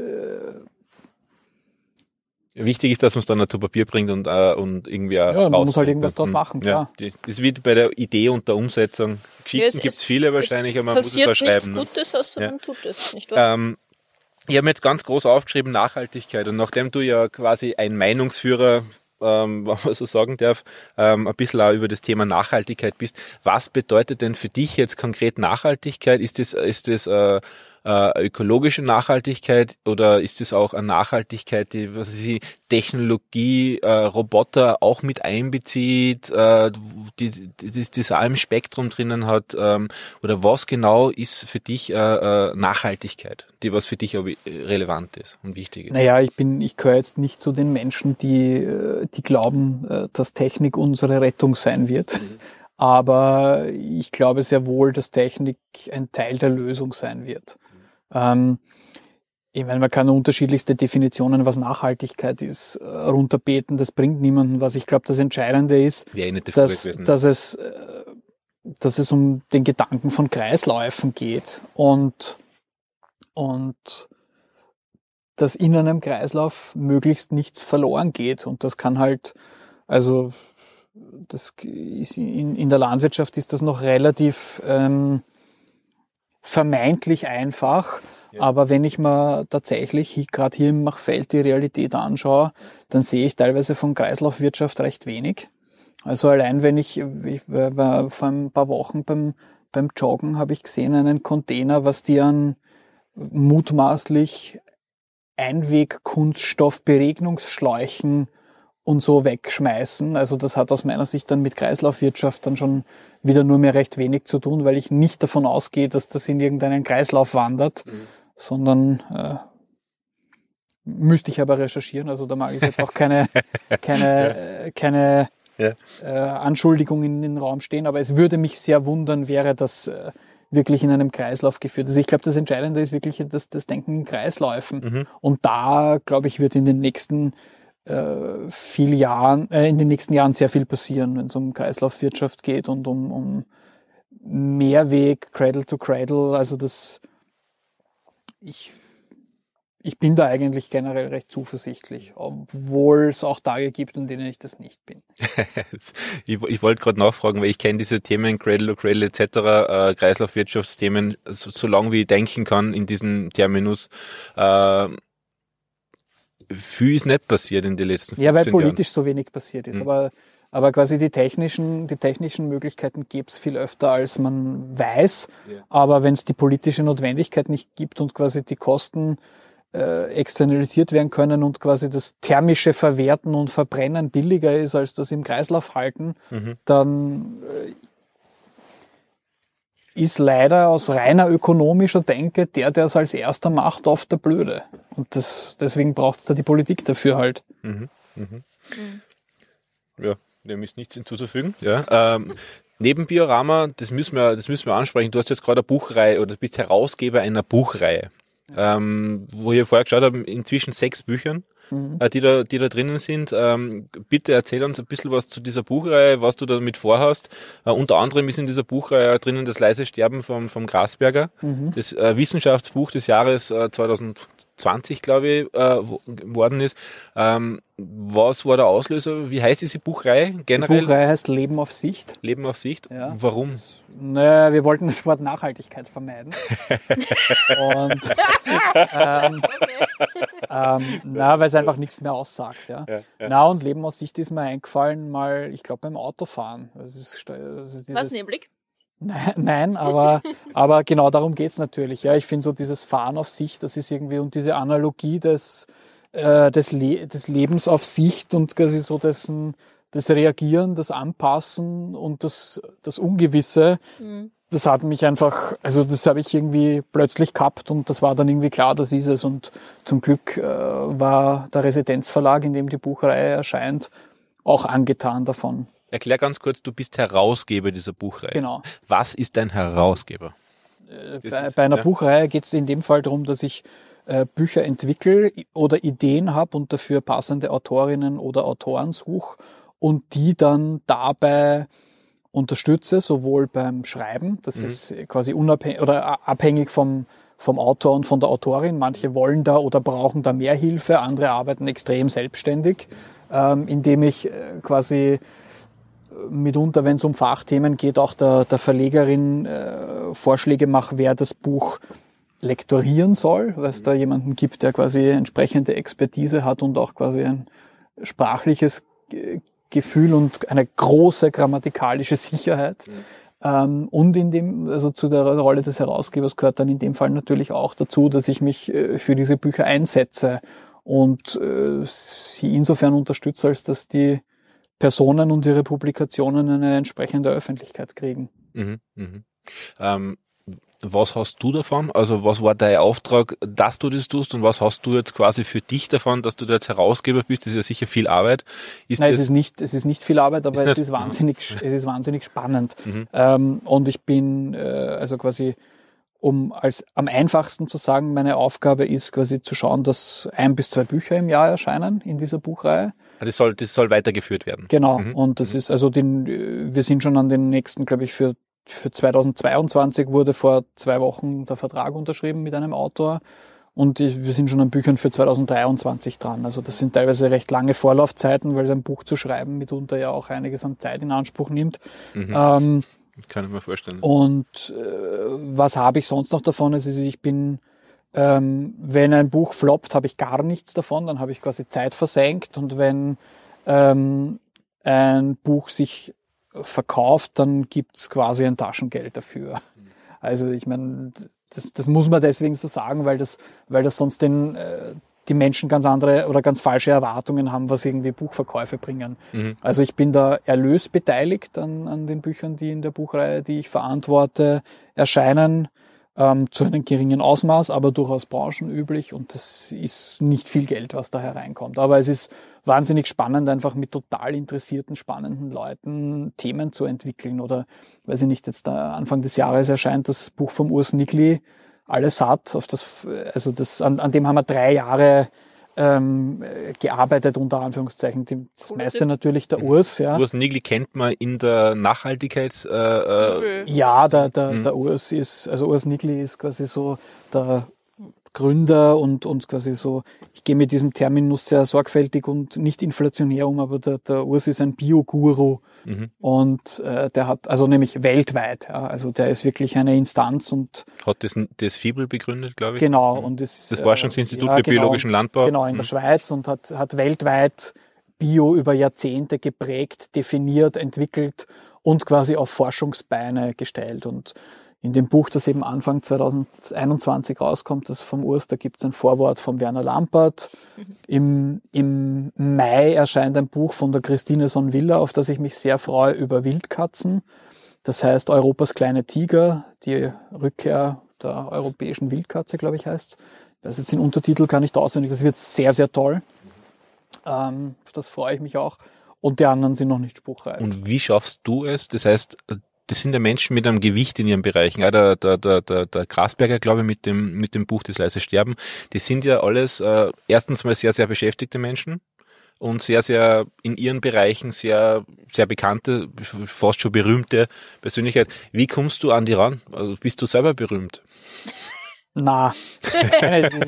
Wichtig ist, dass man es dann zu Papier bringt und, äh, und irgendwie auch Ja, man muss halt irgendwas draus machen, klar. Ja, das wird bei der Idee und der Umsetzung. Geschichten ja, gibt es viele wahrscheinlich, aber man muss es verschreiben. Passiert nichts ne? Gutes, außer ja. man tut es, nicht wahr? Ähm, ich habe jetzt ganz groß aufgeschrieben Nachhaltigkeit und nachdem du ja quasi ein Meinungsführer ähm, *laughs* wenn man so sagen darf, ähm, ein bisschen auch über das Thema Nachhaltigkeit bist. Was bedeutet denn für dich jetzt konkret Nachhaltigkeit? Ist das, ist das äh, äh, ökologische Nachhaltigkeit oder ist es auch eine Nachhaltigkeit, die was sie Technologie, äh, Roboter auch mit einbezieht, äh, die, die, die das auch im Spektrum drinnen hat? Ähm, oder was genau ist für dich äh, äh Nachhaltigkeit, die was für dich relevant ist und wichtig ist? Naja, ich bin, ich gehöre jetzt nicht zu den Menschen, die, äh, die glauben, äh, dass Technik unsere Rettung sein wird. Mhm. Aber ich glaube sehr wohl, dass Technik ein Teil der Lösung sein wird. Ähm, ich meine, man kann unterschiedlichste Definitionen, was Nachhaltigkeit ist, äh, runterbeten, das bringt niemanden was. Ich glaube, das Entscheidende ist, dass, dass, es, äh, dass es um den Gedanken von Kreisläufen geht und, und dass in einem Kreislauf möglichst nichts verloren geht. Und das kann halt, also das ist in, in der Landwirtschaft ist das noch relativ... Ähm, vermeintlich einfach. Aber wenn ich mir tatsächlich gerade hier im Machfeld die Realität anschaue, dann sehe ich teilweise von Kreislaufwirtschaft recht wenig. Also allein wenn ich, ich äh, war vor ein paar Wochen beim, beim Joggen habe ich gesehen einen Container, was die an mutmaßlich einwegkunststoff kunststoff beregnungsschläuchen und so wegschmeißen. Also das hat aus meiner Sicht dann mit Kreislaufwirtschaft dann schon wieder nur mehr recht wenig zu tun, weil ich nicht davon ausgehe, dass das in irgendeinen Kreislauf wandert, mhm. sondern äh, müsste ich aber recherchieren. Also da mag ich jetzt auch keine, *laughs* keine, ja. äh, keine ja. äh, Anschuldigung in den Raum stehen, aber es würde mich sehr wundern, wäre das äh, wirklich in einem Kreislauf geführt. Also ich glaube, das Entscheidende ist wirklich das, das Denken in Kreisläufen. Mhm. Und da, glaube ich, wird in den nächsten äh, viel Jahren, äh, in den nächsten Jahren sehr viel passieren, wenn es um Kreislaufwirtschaft geht und um, um Mehrweg, Cradle to Cradle. Also das, ich, ich bin da eigentlich generell recht zuversichtlich, obwohl es auch Tage gibt, in denen ich das nicht bin. *laughs* ich, ich wollte gerade nachfragen, weil ich kenne diese Themen Cradle to Cradle etc., äh, Kreislaufwirtschaftsthemen, so, so lange wie ich denken kann in diesem Terminus. Äh, viel ist nicht passiert in den letzten 15 Jahren. Ja, weil politisch Jahren. so wenig passiert ist. Mhm. Aber, aber quasi die technischen, die technischen Möglichkeiten gibt es viel öfter, als man weiß. Ja. Aber wenn es die politische Notwendigkeit nicht gibt und quasi die Kosten äh, externalisiert werden können und quasi das thermische Verwerten und Verbrennen billiger ist als das im Kreislauf halten, mhm. dann äh, ist leider aus reiner ökonomischer Denke der, der es als erster macht, oft der Blöde. Und das, deswegen braucht es da die Politik dafür halt. Mhm, mhm, mhm. Ja, dem ist nichts hinzuzufügen. Ja, ähm, neben Biorama, das müssen, wir, das müssen wir ansprechen, du hast jetzt gerade eine Buchreihe oder du bist Herausgeber einer Buchreihe. Ähm, wo ich vorher geschaut habe, inzwischen sechs Büchern mhm. Äh, die, da, die da drinnen sind. Ähm, bitte erzähl uns ein bisschen was zu dieser Buchreihe, was du damit vorhast. Äh, unter anderem ist in dieser Buchreihe drinnen das leise Sterben vom, vom Grasberger, mhm. das äh, Wissenschaftsbuch des Jahres 2020, glaube ich, worden ist. Ähm, was war der Auslöser? Wie heißt diese Buchreihe generell? Die Buchreihe heißt Leben auf Sicht. Leben auf Sicht. Ja. Warum? Naja, wir wollten das Wort Nachhaltigkeit vermeiden. *laughs* und *laughs* ähm, okay ähm, *laughs* na, weil es einfach nichts mehr aussagt. Ja. ja, ja. Na, und Leben aus Sicht ist mir eingefallen, mal, ich glaube, beim Autofahren. Ist, also dieses, Was nämlich? Nein, nein aber, *laughs* aber genau darum geht es natürlich. Ja. Ich finde so dieses Fahren auf Sicht, das ist irgendwie und diese Analogie des, äh, des, Le des Lebens auf Sicht und quasi so dessen, das Reagieren, das Anpassen und das, das Ungewisse, mhm das hat mich einfach, also das habe ich irgendwie plötzlich gehabt und das war dann irgendwie klar, das ist es. Und zum Glück äh, war der Residenzverlag, in dem die Buchreihe erscheint, auch angetan davon. Erklär ganz kurz, du bist Herausgeber dieser Buchreihe. Genau. Was ist dein Herausgeber? Äh, bei, bei, einer ja. Buchreihe geht es in dem Fall darum, dass ich äh, Bücher entwickle oder Ideen habe und dafür passende Autorinnen oder Autoren suche und die dann dabei unterstütze, sowohl beim Schreiben, das mhm. ist quasi unabhängig oder abhängig vom, vom Autor und von der Autorin. Manche wollen da oder brauchen da mehr Hilfe, andere arbeiten extrem selbstständig, ähm, indem ich äh, quasi äh, mitunter, wenn es um Fachthemen geht, auch der, der Verlegerin äh, Vorschläge mache, wer das Buch lektorieren soll, weil es mhm. da jemanden gibt, der quasi entsprechende Expertise hat und auch quasi ein sprachliches äh, Gefühl und eine große grammatikalische Sicherheit. Mhm. Ähm, und in dem, also zu der Rolle des Herausgebers gehört dann in dem Fall natürlich auch dazu, dass ich mich äh, für diese Bücher einsetze und äh, sie insofern unterstütze, als dass die Personen und ihre Publikationen eine entsprechende Öffentlichkeit kriegen. Mhm, mh. ähm, was hast du davon? Also was war dein Auftrag, dass du das tust und was hast du jetzt quasi für dich davon, dass du da jetzt Herausgeber bist? Das ist ja sicher viel Arbeit. Ist Nein, es ist nicht, es ist nicht viel Arbeit, aber ist es, ist wahnsinnig, es ist wahnsinnig spannend. Mhm. Ähm, und ich bin äh, also quasi um als am einfachsten zu sagen, meine Aufgabe ist quasi zu schauen, dass ein bis zwei Bücher im Jahr erscheinen in dieser Buchreihe. Ah, das soll, das soll weitergeführt werden. Genau. Mhm. Und das mhm. ist also den, äh, wir sind schon an den nächsten, glaube ich, für für 2022 wurde vor zwei Wochen der Vertrag unterschrieben mit einem Autor und wir sind schon an Büchern für 2023 dran. Also das sind teilweise recht lange Vorlaufzeiten, weil ein Buch zu schreiben mitunter ja auch einiges an Zeit in Anspruch nimmt. Mhm. Ähm, Kann ich mir vorstellen. Und äh, was habe ich sonst noch davon? Also ich bin ähm, wenn ein Buch floppt, habe ich gar nichts davon, dann habe ich quasi Zeit versenkt. Und wenn ähm, ein Buch sich verkauft, dann gibt's quasi ein Taschengeld dafür. Also ich meine, das, das muss man deswegen so sagen, weil das, weil das sonst den, äh, die Menschen ganz andere oder ganz falsche Erwartungen haben, was irgendwie Buchverkäufe bringen. Mhm. Also ich bin da erlösbeteiligt an, an den Büchern, die in der Buchreihe, die ich verantworte, erscheinen ähm, zu einem geringen Ausmaß, aber durchaus branchenüblich und das ist nicht viel Geld, was da hereinkommt. Aber es ist wahnsinnig spannend, einfach mit total interessierten, spannenden Leuten Themen zu entwickeln. Oder weiß ich nicht, jetzt Anfang des Jahres erscheint das Buch vom Urs Nickli, Alles satt, auf das, also das, an, an dem haben wir drei Jahre ähm, gearbeitet, unter Anführungszeichen. Das cool, meiste natürlich der mhm. Urs. Ja. Urs Nigli kennt man in der Nachhaltigkeits... Äh, äh ja, der, der, mhm. der Urs ist, also Urs Nigli ist quasi so der Gründer und, und quasi so, ich gehe mit diesem Terminus sehr sorgfältig und nicht inflationär um, aber der, der Urs ist ein Bio-Guru mhm. und äh, der hat, also nämlich weltweit, ja, also der ist wirklich eine Instanz und. Hat das, das Fibel begründet, glaube ich? Genau. Mhm. Und ist, das Forschungsinstitut äh, ja, für genau, biologischen Landbau. Genau, in mhm. der Schweiz und hat, hat weltweit Bio über Jahrzehnte geprägt, definiert, entwickelt und quasi auf Forschungsbeine gestellt und in dem Buch, das eben Anfang 2021 rauskommt, das vom Urs, da gibt es ein Vorwort von Werner Lampert. Mhm. Im, Im Mai erscheint ein Buch von der Christine Sonnwiller, auf das ich mich sehr freue, über Wildkatzen. Das heißt Europas kleine Tiger, die Rückkehr der europäischen Wildkatze, glaube ich, heißt Das ist jetzt den Untertitel kann ich da auswendig, das wird sehr, sehr toll. Ähm, das freue ich mich auch. Und die anderen sind noch nicht spruchreif. Und wie schaffst du es? Das heißt, das sind ja Menschen mit einem Gewicht in ihren Bereichen. Ah, der, der, der, der, der Grasberger, glaube ich, mit dem, mit dem Buch Das leise Sterben, die sind ja alles äh, erstens mal sehr, sehr beschäftigte Menschen und sehr, sehr in ihren Bereichen sehr, sehr bekannte, fast schon berühmte Persönlichkeit. Wie kommst du an die ran? Also bist du selber berühmt? Na. *laughs*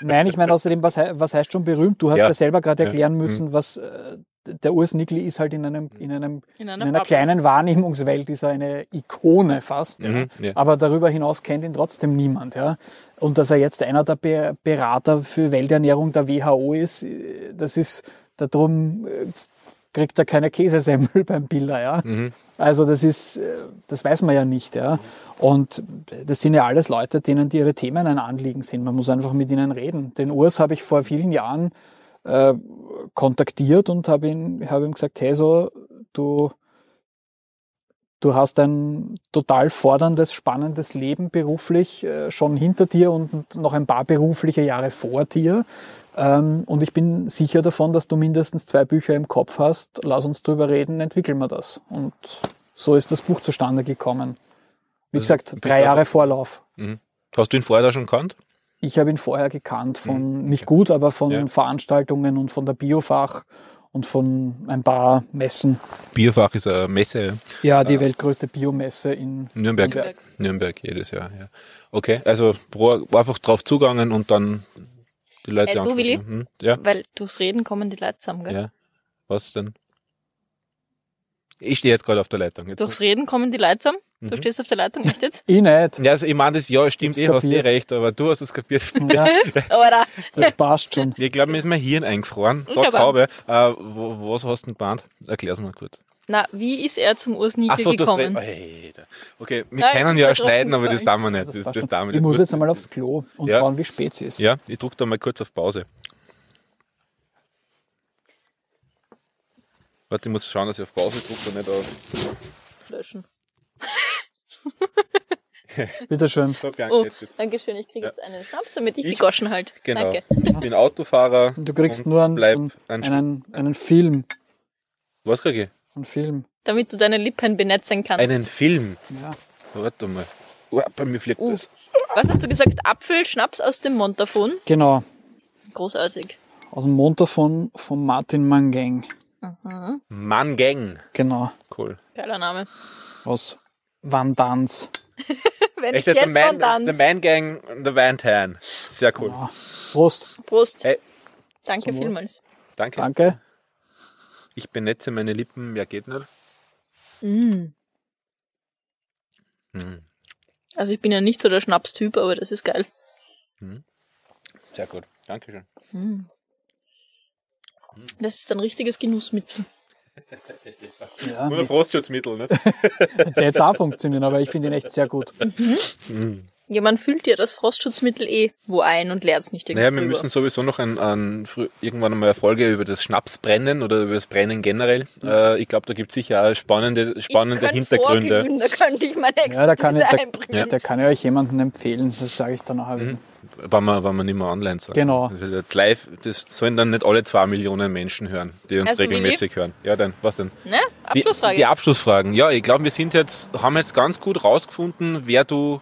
Nein, ich meine außerdem, was, was heißt schon berühmt? Du hast ja, ja selber gerade erklären ja. müssen, mhm. was äh, der Urs Nickli ist halt in, einem, mhm. in, einem, in, einer, in einer kleinen Wahrnehmungswelt, ist er eine Ikone fast. Mhm, ja. Aber darüber hinaus kennt ihn trotzdem niemand. Ja. Und dass er jetzt einer der Berater für Welternährung der WHO ist, äh, das ist, darum äh, kriegt er keine Käsesemmel *laughs* beim Bilder. Ja. Mhm. Also das ist, äh, das weiß man ja nicht. Ja. Und das sind ja alles Leute, denen die ihre Themen ein Anliegen sind. Man muss einfach mit ihnen reden. Den Urs habe ich vor vielen Jahren äh, kontaktiert und habe ihn, hab ihm gesagt, hey, so, du, du hast ein total forderndes, spannendes Leben beruflich äh, schon hinter dir und noch ein paar berufliche Jahre vor dir. Ähm, und ich bin sicher davon, dass du mindestens zwei Bücher im Kopf hast. Lass uns darüber reden, entwickeln wir das. Und so ist das Buch zustande gekommen. Wie also, gesagt, drei Jahre Vorlauf. Mhm. Hast du ihn vorher da schon gekannt? ich habe ihn vorher gekannt von, mhm. nicht gut, aber von ja. Veranstaltungen und von der Biofach und von ein paar Messen. Biofach ist eine Messe. Ja, die äh, weltgrößte Biomesse in Nürnberg. Nürnberg. Nürnberg jedes Jahr, ja. Okay, also einfach drauf zugangen und dann die Leute äh, Du, Willi, hm? ja? weil durchs Reden kommen die Leute zusammen, gell? Ja. Was denn? Ich stehe jetzt gerade auf der Leitung. Jetzt durchs Reden kommen die Leute zusammen? Du mhm. stehst auf der Leitung, nicht jetzt? *laughs* Ich nicht. Ja, also ich meine, das ja stimmt, ich eh, hast eh recht, aber du hast es kapiert. *laughs* Ja. *laughs* das passt schon. Ich glaube, mir ist mein Hirn eingefroren. Gott Haube. Äh, was hast du denn gemeint? Erklär's mal kurz. Na, wie ist er zum Urs Niger so, gekommen? Das, hey, okay, wir Nein, können ja schneiden, aber das darf man nicht. Das, das, das Ich muss jetzt einmal aufs Klo und ja. schauen, wie spät es ist. Ja, ich drücke da mal kurz auf Pause. Warte, ich muss schauen, dass ich auf Pause drücke und nicht auf. Löschen. *laughs* Bitteschön. So, Bianca, oh, Dankeschön, ich kriege ja. jetzt einen Schnaps, damit ich, ich, die Goschen halt. Genau. Danke. Ich bin Autofahrer. du kriegst und nur einen, einen, einen, einen, Film. Was kriege ich? Einen Film. Damit du deine Lippen benetzen kannst. Einen Film? Ja. Warte mal. Oh, bei mir fliegt uh. das. Was hast du gesagt? Apfel, Schnaps aus dem Montafon? Genau. Großartig. Aus dem Montafon von Martin Mangang. Mhm. Mangang. Genau. Cool. Geiler Name. Aus Van Dance. *laughs* Wenn Echt, ich jetzt the man, Van Dance. The Man Gang, The Van Tan. Sehr cool. Oh, Prost. Prost. Hey. Danke Zum vielmals. Danke. Danke. Ich benetze meine Lippen, mehr geht nicht. Mm. Mm. Also ich bin ja nicht so der Schnaps-Typ, aber das ist geil. Mm. Sehr gut. Dankeschön. Mm. Das ist ein richtiges Genussmittel. Ja. Nur ein Frostschutzmittel, ne? Der jetzt auch funktionieren, aber ich finde ihn echt sehr gut. Mhm. mhm. Ja, man füllt ja das Frostschutzmittel eh wo ein und leert's nicht irgendwie. Naja, wir müssen sowieso noch ein, ein, irgendwann einmal eine Folge über das Schnapsbrennen oder über das Brennen generell. Mhm. Äh, ich glaube, da gibt's sicher auch spannende, spannende ich Hintergründe. Vorgehen, da könnte ich meine Expertise ja, da kann ich, da, einbringen. Ja. Da kann ich euch jemanden empfehlen, das sage ich dann auch. mhm. Wenn man, wenn man nicht mehr online sagt. Genau. Das jetzt live, das sollen dann nicht alle zwei Millionen Menschen hören, die uns also regelmäßig hören. Ja, dann, was denn? Ne? Abschlussfrage. Die, die Abschlussfragen. Ja, ich glaube, wir sind jetzt, haben jetzt ganz gut rausgefunden, wer du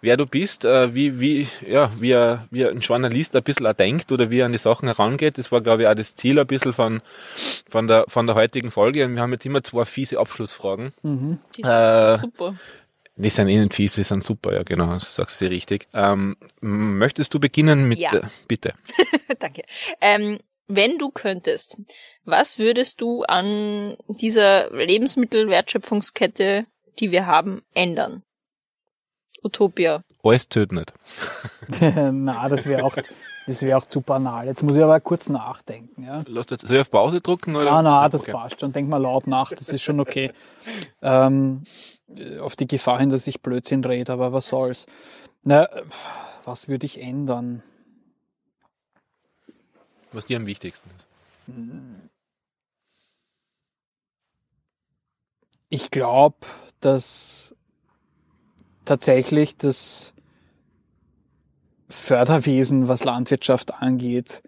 wer du bist, äh, wie, wie, ja, wie, er, äh, wie ein Journalist ein bisschen auch denkt oder wie er an die Sachen herangeht. Das war, glaube ich, auch das Ziel ein bisschen von, von, der, von der heutigen Folge. Und wir haben jetzt immer zwei fiese Abschlussfragen. Mhm. Die sind äh, super. Die sind innen fies, die sind super, ja genau, das sagst du richtig. Ähm, möchtest du beginnen mit, ja. äh, bitte. *laughs* Danke. Ähm, wenn du könntest, was würdest du an dieser Lebensmittelwertschöpfungskette, die wir haben, ändern? Utopia. Alles zählt nicht. *laughs* Na, das wäre auch, das wäre auch zu banal. Jetzt muss ich aber kurz nachdenken. Ja. Lass jetzt, soll ich auf Pause drücken? Oder? Nein, nein, das passt schon. Denk mal laut nach, das ist schon okay. ähm, auf die Gefahr hin, dass ich Blödsinn rede, aber was soll's. Na, was würde ich ändern? Was dir am wichtigsten ist. Ich glaube, dass tatsächlich das Förderwesen, was Landwirtschaft angeht,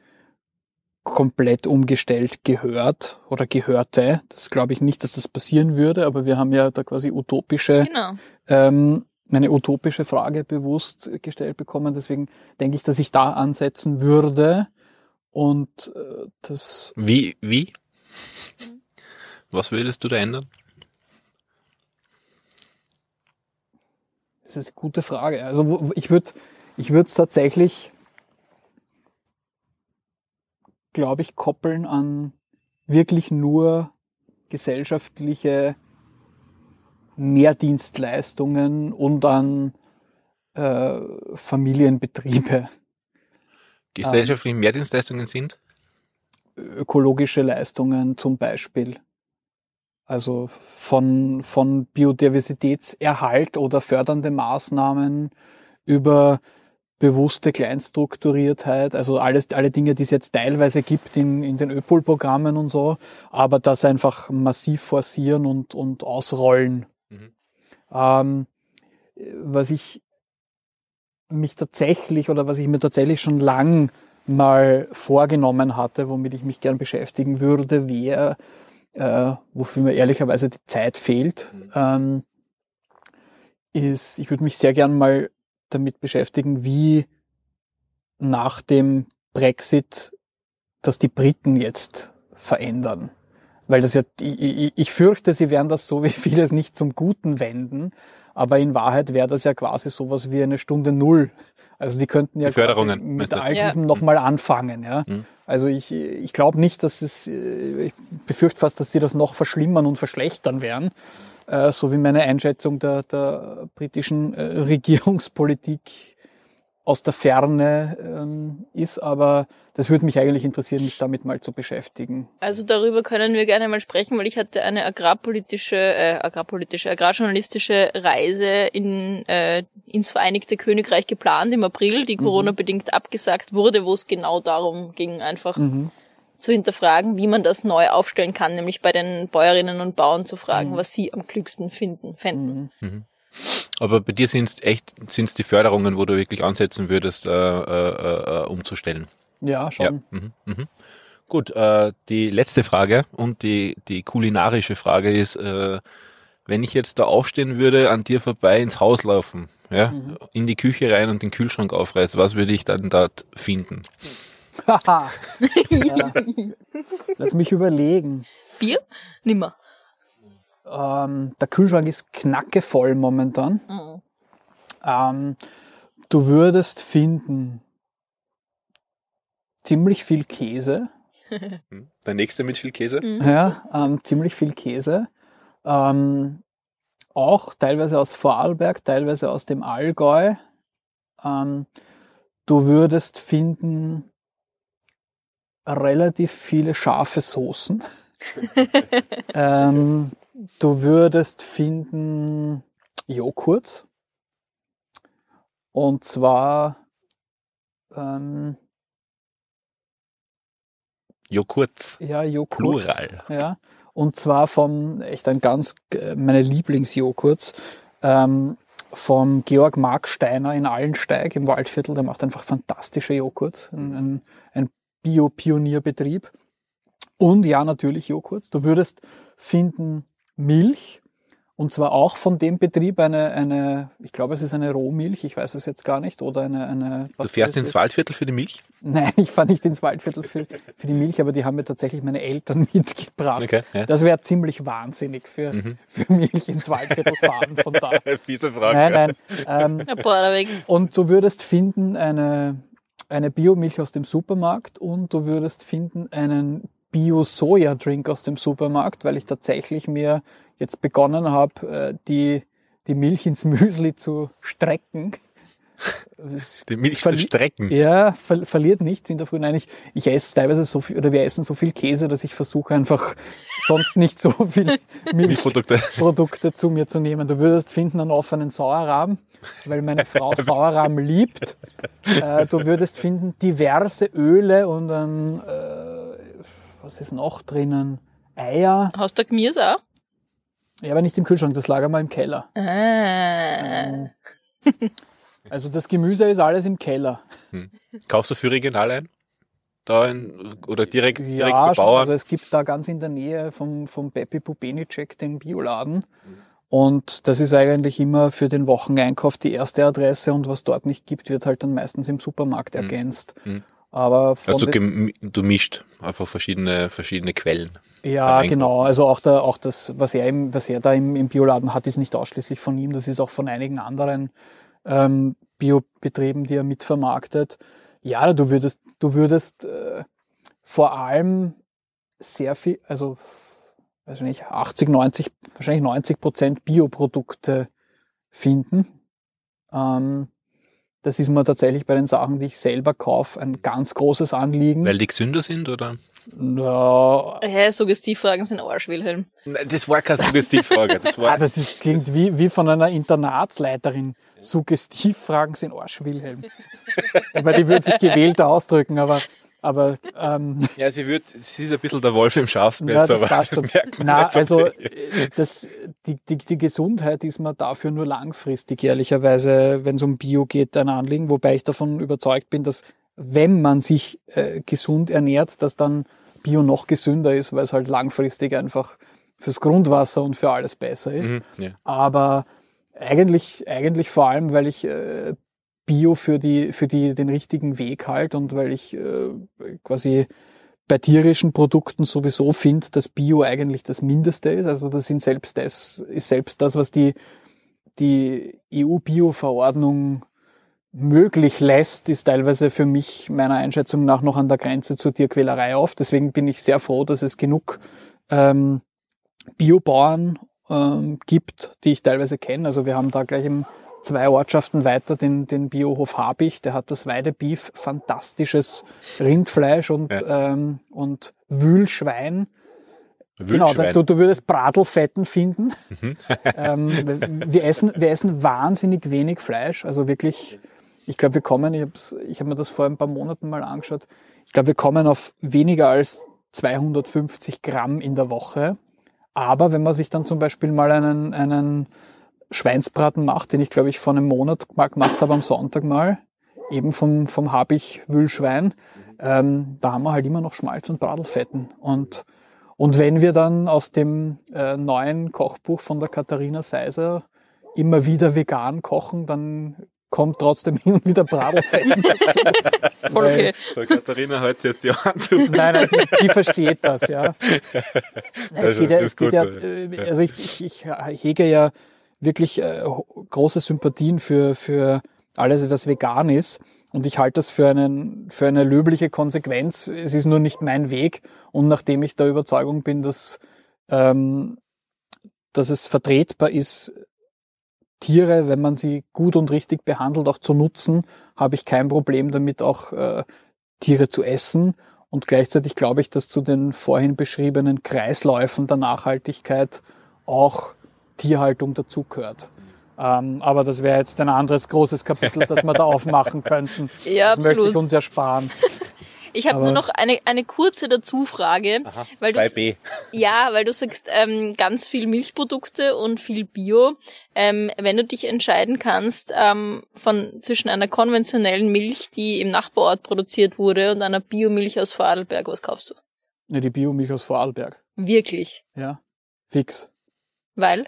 komplett umgestellt gehört oder gehörte. Das glaube ich nicht, dass das passieren würde, aber wir haben ja da quasi utopische, genau. ähm, eine utopische Frage bewusst gestellt bekommen. Deswegen denke ich, dass ich da ansetzen würde und äh, das. Wie? Wie? Was würdest du da ändern? Das ist eine gute Frage. Also ich würde ich würde es tatsächlich, glaube ich, koppeln an wirklich nur gesellschaftliche Mehrdienstleistungen und an äh, Familienbetriebe. Gesellschaftliche Mehrdienstleistungen sind? Ökologische Leistungen zum Beispiel. Also von, von Biodiversitätserhalt oder fördernde Maßnahmen über bewusste Kleinstrukturiertheit, also alles, alle Dinge, die es jetzt teilweise gibt in, in den Öpol-Programmen und so, aber das einfach massiv forcieren und, und ausrollen. Mhm. Ähm, was ich mich tatsächlich oder was ich mir tatsächlich schon lang mal vorgenommen hatte, womit ich mich gern beschäftigen würde, wäre äh, wofür mir ehrlicherweise die Zeit fehlt, mhm. ähm, ist, ich würde mich sehr gern mal damit beschäftigen, wie nach dem Brexit das die Briten jetzt verändern. Weil das ja, ich, fürchte, sie werden das so wie vieles nicht zum Guten wenden. Aber in Wahrheit wäre das ja quasi sowas wie eine Stunde Null. Also die könnten ja die mit all diesem ja. nochmal mhm. anfangen, ja. Mhm. Also ich, ich glaube nicht, dass es, äh, ich befürchte fast, dass sie das noch verschlimmern und verschlechtern werden, äh, so wie meine Einschätzung der, der britischen äh, *laughs* Regierungspolitik aus der Ferne ähm, ist, aber das würde mich eigentlich interessieren, mich damit mal zu beschäftigen. Also darüber können wir gerne mal sprechen, weil ich hatte eine agrarpolitische, äh, agrarpolitische, agrarjournalistische Reise in, äh, ins Vereinigte Königreich geplant im April, die mhm. Corona-bedingt abgesagt wurde, wo es genau darum ging, einfach mhm. zu hinterfragen, wie man das neu aufstellen kann, nämlich bei den Bäuerinnen und Bauern zu fragen, mhm. was sie am klügsten finden, fänden. Mhm. Mhm. Aber bei dir sind es echt sind's die Förderungen, wo du wirklich ansetzen würdest, äh, äh, äh, umzustellen. Ja, schon. Ja. Mhm, mhm. Gut, äh, die letzte Frage und die, die kulinarische Frage ist, äh, wenn ich jetzt da aufstehen würde, an dir vorbei ins Haus laufen, ja, mhm. in die Küche rein und den Kühlschrank aufreißen, was würde ich dann dort finden? Haha. *laughs* ja. *laughs* Lass mich überlegen. Bier? Nimmer. Ähm, der Kühlschrank ist knackevoll momentan. Mhm. Ähm, du würdest finden ziemlich viel Käse. *laughs* Hm, der nächste mit viel Käse? Mhm. Ja, ähm, ziemlich viel Käse. Ähm, auch teilweise aus Vorarlberg, teilweise aus dem Allgäu. Ähm, du würdest finden relativ viele scharfe Soßen. *laughs* ähm, Du würdest finden Joghurt. Und zwar ähm, Jo Ja, Joghurt. Plural. Ja. Und zwar von echt ein ganz, äh, meine Lieblingsjoghurt. ähm, vom Georg Marksteiner in Allensteig im Waldviertel. Der macht einfach fantastische Joghurt, mhm. ein, ein Bio-Pionierbetrieb. Und ja, natürlich Joghurt. Du würdest finden Milch. Und zwar auch von dem Betrieb eine, eine ich glaube, es ist eine Rohmilch, ich weiß es jetzt gar nicht, oder eine. eine du fährst ins Waldviertel für die Milch? Nein, *laughs* ich fahre nicht ins Waldviertel für, für die Milch, aber die haben mir tatsächlich meine Eltern *laughs* mitgebracht. Okay, ja. Das wäre ziemlich wahnsinnig für, mhm. für Milch ins Waldviertel fahren von da. *laughs* Fiese Frage. Nein, nein. Ähm, und du würdest finden eine, eine Biomilch aus dem Supermarkt und du würdest finden einen Bio-Soja-Drink aus dem Supermarkt, weil ich tatsächlich mir jetzt begonnen habe, äh, die, die Milch ins Müsli zu strecken. Die Milch zu strecken. Ja, ver verliert nichts in der Früh. Nein, ich, ich esse teilweise so viel, oder wir essen so viel Käse, dass ich versuche einfach sonst nicht so viel *laughs* Milchprodukte Produkte zu mir zu nehmen. Du würdest finden einen offenen Sauerrahmen, weil meine Frau *laughs* Sauerrahmen liebt. Äh, du würdest finden diverse Öle und ein, äh, was ist noch drinnen? Eier. Hast du Gemüse auch? Ja, aber nicht im Kühlschrank, das lager mal im Keller. Ah. Äh. Also das Gemüse ist alles im Keller. Hm. Kaufst du für regional ein? Da in, oder direkt, direkt ja, bei Bauern? Also es gibt da ganz in der Nähe vom, vom Peppi Pubenicek den Bioladen. Und das ist eigentlich immer für den Wocheneinkauf die erste Adresse und was dort nicht gibt, wird halt dann meistens im Supermarkt hm. ergänzt. Hm. Aber also du, mischt einfach verschiedene, verschiedene Quellen. Ja, genau. Also auch, der, auch das, was er, im, was er da im, im Bioladen hat, ist nicht ausschließlich von ihm. Das ist auch von einigen anderen ähm, Biobetrieben, die er mitvermarktet. Ja, du würdest, du würdest äh, vor allem sehr viel, also weiß nicht, 80, 90, wahrscheinlich 90 Prozent Bioprodukte finden. Ähm, das ist mir tatsächlich bei den Sachen, die ich selber kaufe, ein ganz großes Anliegen. Weil die gesünder sind, oder? Ja. Hä, Suggestivfragen sind Arsch, Wilhelm. Das war keine Suggestivfrage. Das, war ah, das, ist, das klingt wie, wie von einer Internatsleiterin. Suggestivfragen sind Arsch, Wilhelm. Weil die würde sich gewählter ausdrücken, aber aber, ähm, ja, sie wird, sie ist ein bisschen der Wolf im Schafspelz, aber passt *laughs* das merkt man Na, also äh, das, die, die, die Gesundheit ist mir dafür nur langfristig, ehrlicherweise, wenn es um Bio geht, ein Anliegen, wobei ich davon überzeugt bin, dass wenn man sich äh, gesund ernährt, dass dann Bio noch gesünder ist, weil es halt langfristig einfach fürs Grundwasser und für alles besser ist. Mhm, ja. Aber eigentlich, eigentlich vor allem, weil ich äh, Bio für die, für die den richtigen Weg halt und weil ich äh, quasi bei tierischen Produkten sowieso finde, dass Bio eigentlich das Mindeste ist. Also das sind selbst das, ist selbst das, was die, die EU-Bio-Verordnung möglich lässt, ist teilweise für mich meiner Einschätzung nach noch an der Grenze zur Tierquälerei auf. Deswegen bin ich sehr froh, dass es genug ähm, Biobauern ähm, gibt, die ich teilweise kenne. Also wir haben da gleich im zwei Ortschaften weiter den, den Biohof Habich, der hat das Weidebeef, fantastisches Rindfleisch und, ja. ähm, und Wühlschwein. Genau, du, du würdest Bratelfetten finden. Mhm. *laughs* ähm, wir, essen, wir essen wahnsinnig wenig Fleisch, also wirklich, ich glaube, wir kommen, ich habe ich hab mir das vor ein paar Monaten mal angeschaut, ich glaube, wir kommen auf weniger als 250 Gramm in der Woche. Aber wenn man sich dann zum Beispiel mal einen, einen Schweinsbraten macht, den ich glaube ich vor einem Monat mal gemacht habe am Sonntag mal, eben vom, vom Habich-Wühlschwein. Ähm, da haben wir halt immer noch Schmalz und Bradelfetten. Und, und wenn wir dann aus dem äh, neuen Kochbuch von der Katharina Seiser immer wieder vegan kochen, dann kommt trotzdem *laughs* hin und wieder Bradelfett. Voll *laughs* okay. Weil, Katharina hält jetzt die Hand Nein, nein, die, die versteht das, ja. *laughs* also, das geht gut, äh, also ich, ich hege ja wirklich äh, große Sympathien für, für alles, was vegan ist. Und ich halte das für, einen, für eine löbliche Konsequenz. Es ist nur nicht mein Weg. Und nachdem ich der Überzeugung bin, dass, ähm, dass es vertretbar ist, Tiere, wenn man sie gut und richtig behandelt, auch zu nutzen, habe ich kein Problem damit, auch äh, Tiere zu essen. Und gleichzeitig glaube ich, dass zu den vorhin beschriebenen Kreisläufen der Nachhaltigkeit auch Tierhaltung dazugehört. Ähm, aber das wäre jetzt ein anderes großes Kapitel, das wir da aufmachen könnten. *laughs* ja, das absolut. möchte ich uns ersparen. *laughs* Ich habe nur noch eine, eine kurze Dazufrage. Aha, weil 2B. Du, ja, weil du sagst, ähm, ganz viel Milchprodukte und viel Bio. Ähm, wenn du dich entscheiden kannst ähm, von zwischen einer konventionellen Milch, die im Nachbarort produziert wurde, und einer Biomilch aus Vorarlberg, was kaufst du? Ja, ne, die Biomilch aus Vorarlberg. Wirklich? Ja, fix. Weil?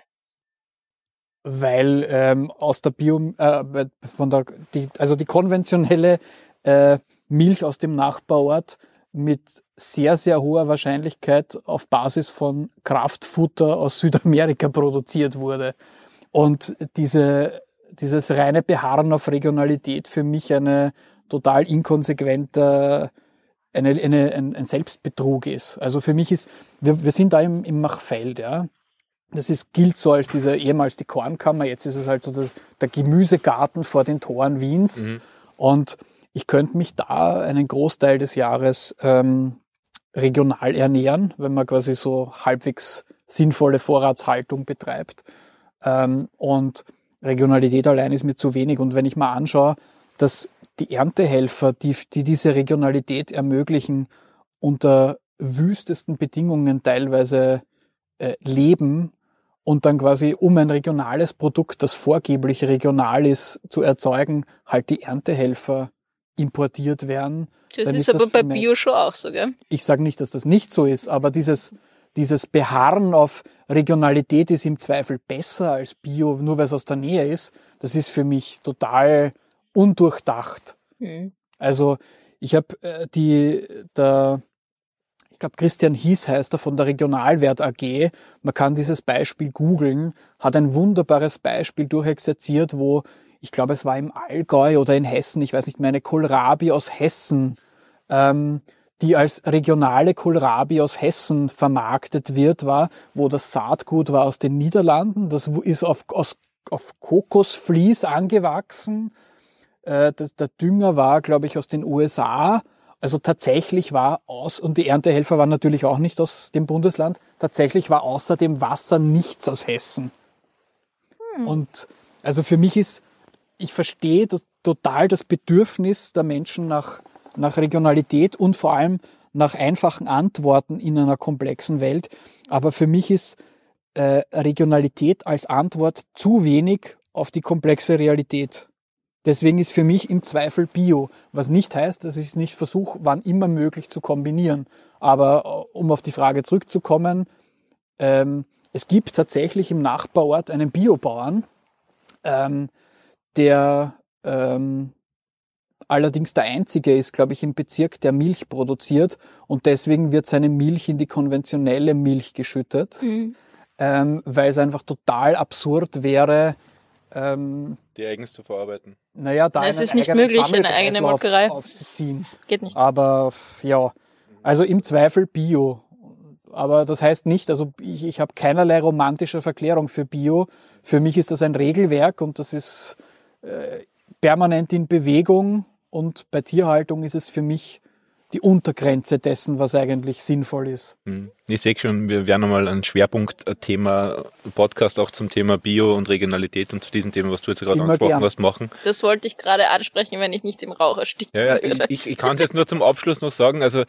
weil ähm, aus der Bio, äh, von der, die, also die konventionelle äh, Milch aus dem Nachbarort mit sehr, sehr hoher Wahrscheinlichkeit auf Basis von Kraftfutter aus Südamerika *laughs* produziert wurde. Und diese, dieses reine Beharren auf Regionalität für mich eine total inkonsequente eine, eine, ein, ein Selbstbetrug ist. Also für mich ist, wir, wir sind da im, im Machfeld, ja das ist, gilt so als diese ehemals die Kornkammer, jetzt ist es halt so das, der Gemüsegarten vor den Toren Wiens. Mhm. Und ich könnte mich da einen Großteil des Jahres ähm, regional ernähren, wenn man quasi so halbwegs sinnvolle Vorratshaltung betreibt. Ähm, und Regionalität allein ist mir zu wenig. Und wenn ich mal anschaue, dass die Erntehelfer, die, die diese Regionalität ermöglichen, unter wüstesten Bedingungen teilweise äh, leben, und dann quasi um ein regionales Produkt, das vorgeblich regional ist, zu erzeugen, halt die Erntehelfer importiert werden. Das ist, ist, aber das bei Bio schon auch so, gell? Ich sage nicht, dass das nicht so ist, aber dieses, dieses Beharren auf Regionalität ist im Zweifel besser als Bio, nur weil es aus der Nähe ist, das ist für mich total undurchdacht. Mhm. Also ich habe äh, die, der, glaube, Christian Hies heißt er von der Regionalwert AG. Man kann dieses Beispiel googeln, hat ein wunderbares Beispiel durchexerziert, wo ich glaube, es war im Allgäu oder in Hessen, ich weiß nicht mehr, eine Kohlrabi aus Hessen, ähm, die als regionale Kohlrabi aus Hessen vermarktet wird, war, wo das Saatgut war aus den Niederlanden, das ist auf, aus, auf Kokosvlies angewachsen, äh, der, der Dünger war, glaube ich, aus den USA, also tatsächlich war aus, und die Erntehelfer waren natürlich auch nicht aus dem Bundesland, tatsächlich war außer dem Wasser nichts aus Hessen. Hm. Und also für mich ist, ich verstehe total das Bedürfnis der Menschen nach, nach Regionalität und vor allem nach einfachen Antworten in einer komplexen Welt. Aber für mich ist äh, Regionalität als Antwort zu wenig auf die komplexe Realität. Deswegen ist für mich im Zweifel Bio, was nicht heißt, dass ich es nicht versuche, wann immer möglich zu kombinieren. Aber äh, um auf die Frage zurückzukommen, ähm, es gibt tatsächlich im Nachbarort einen Biobauern, ähm, der ähm, allerdings der einzige ist, glaube ich, im Bezirk, der Milch produziert und deswegen wird seine Milch in die konventionelle Milch geschüttet, mhm. ähm, weil es einfach total absurd wäre, ähm, die eigens zu verarbeiten. Naja, da es nicht möglich, eine eigene Molkerei aufzuziehen. Geht nicht. Aber ja, also im Zweifel Bio. Aber das heißt nicht, also ich, ich habe keinerlei romantische Verklärung für Bio. Für mich ist das ein Regelwerk und das ist äh, permanent in Bewegung. Und bei Tierhaltung ist es für mich die Untergrenze dessen, was eigentlich sinnvoll ist. Mhm. Ich sehe schon, wir werden nochmal ein Schwerpunktthema Podcast auch zum Thema Bio und Regionalität und zu diesem Thema, was du jetzt gerade Immer angesprochen hast, machen. Das wollte ich gerade ansprechen, wenn ich nicht im Rauch ersticken ja, ja, Ich, ich, kann es jetzt nur zum Abschluss noch sagen. Also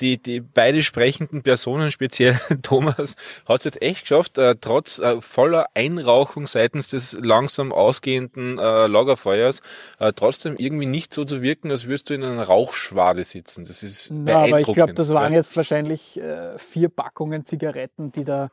die, die beide sprechenden Personen, speziell *laughs* Thomas, hat es jetzt echt geschafft, äh, trotz äh, voller Einrauchung seitens des langsam ausgehenden äh, Lagerfeuers, äh, trotzdem irgendwie nicht so zu wirken, als würdest du in einer Rauchschwade sitzen. Das ist Na, beeindruckend. Aber ich glaube, das waren jetzt wahrscheinlich äh, vier vier Packungen Zigaretten, die, da,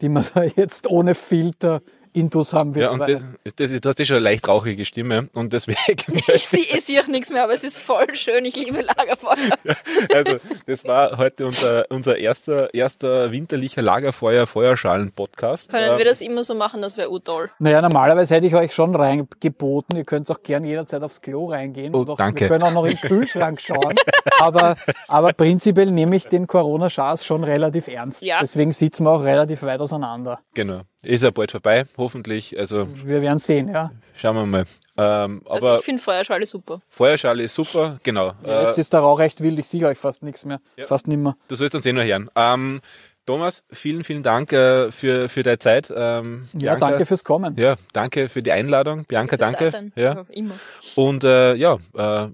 die man *laughs* da jetzt ohne Filter Intus haben wir ja, und Das, das, du hast eh schon eine leicht rauchige Stimme und deswegen. *laughs* Ich sehe seh auch nichts mehr, aber es ist voll schön. Ich liebe Lagerfeuer. *laughs* Ja, also, das war heute unser, unser erster, erster winterlicher Lagerfeuer-Feuerschalen-Podcast. Können ähm, wir das immer so machen? Das wäre toll. Naja, normalerweise hätte ich euch schon reingeboten. Ihr könnt auch gern jederzeit aufs Klo reingehen. Oh, und auch, danke. Wir können auch noch im Kühlschrank schauen. *laughs* aber, aber prinzipiell nehme ich den Corona-Schaß schon relativ ernst. Ja. Deswegen sitzen wir auch relativ weit auseinander. Genau ist ja bald vorbei, hoffentlich. Also wir werden sehen, ja. Schauen wir mal. Ähm, also ich finde Feuerschale super. Feuerschale ist super, genau. Ja, jetzt äh, ist der Rauch recht wild, ich sehe euch fast nichts mehr. Ja. Fast nimmer. Du sollst uns eh nur hören. Ähm, Thomas, vielen, vielen Dank äh, für, für deine Zeit. Ähm, ja, danke fürs Kommen. Ja, danke für die Einladung. Bianca, danke. Ja. Immer. Und äh, ja, äh,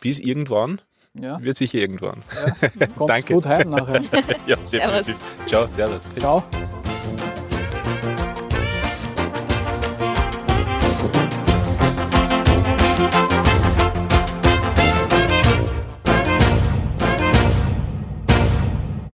bis irgendwann. Ja. Wird sicher irgendwann. Ja. *laughs* Kommt's gut heim nachher. *laughs* ja, Servus. Ciao, servus. Ciao.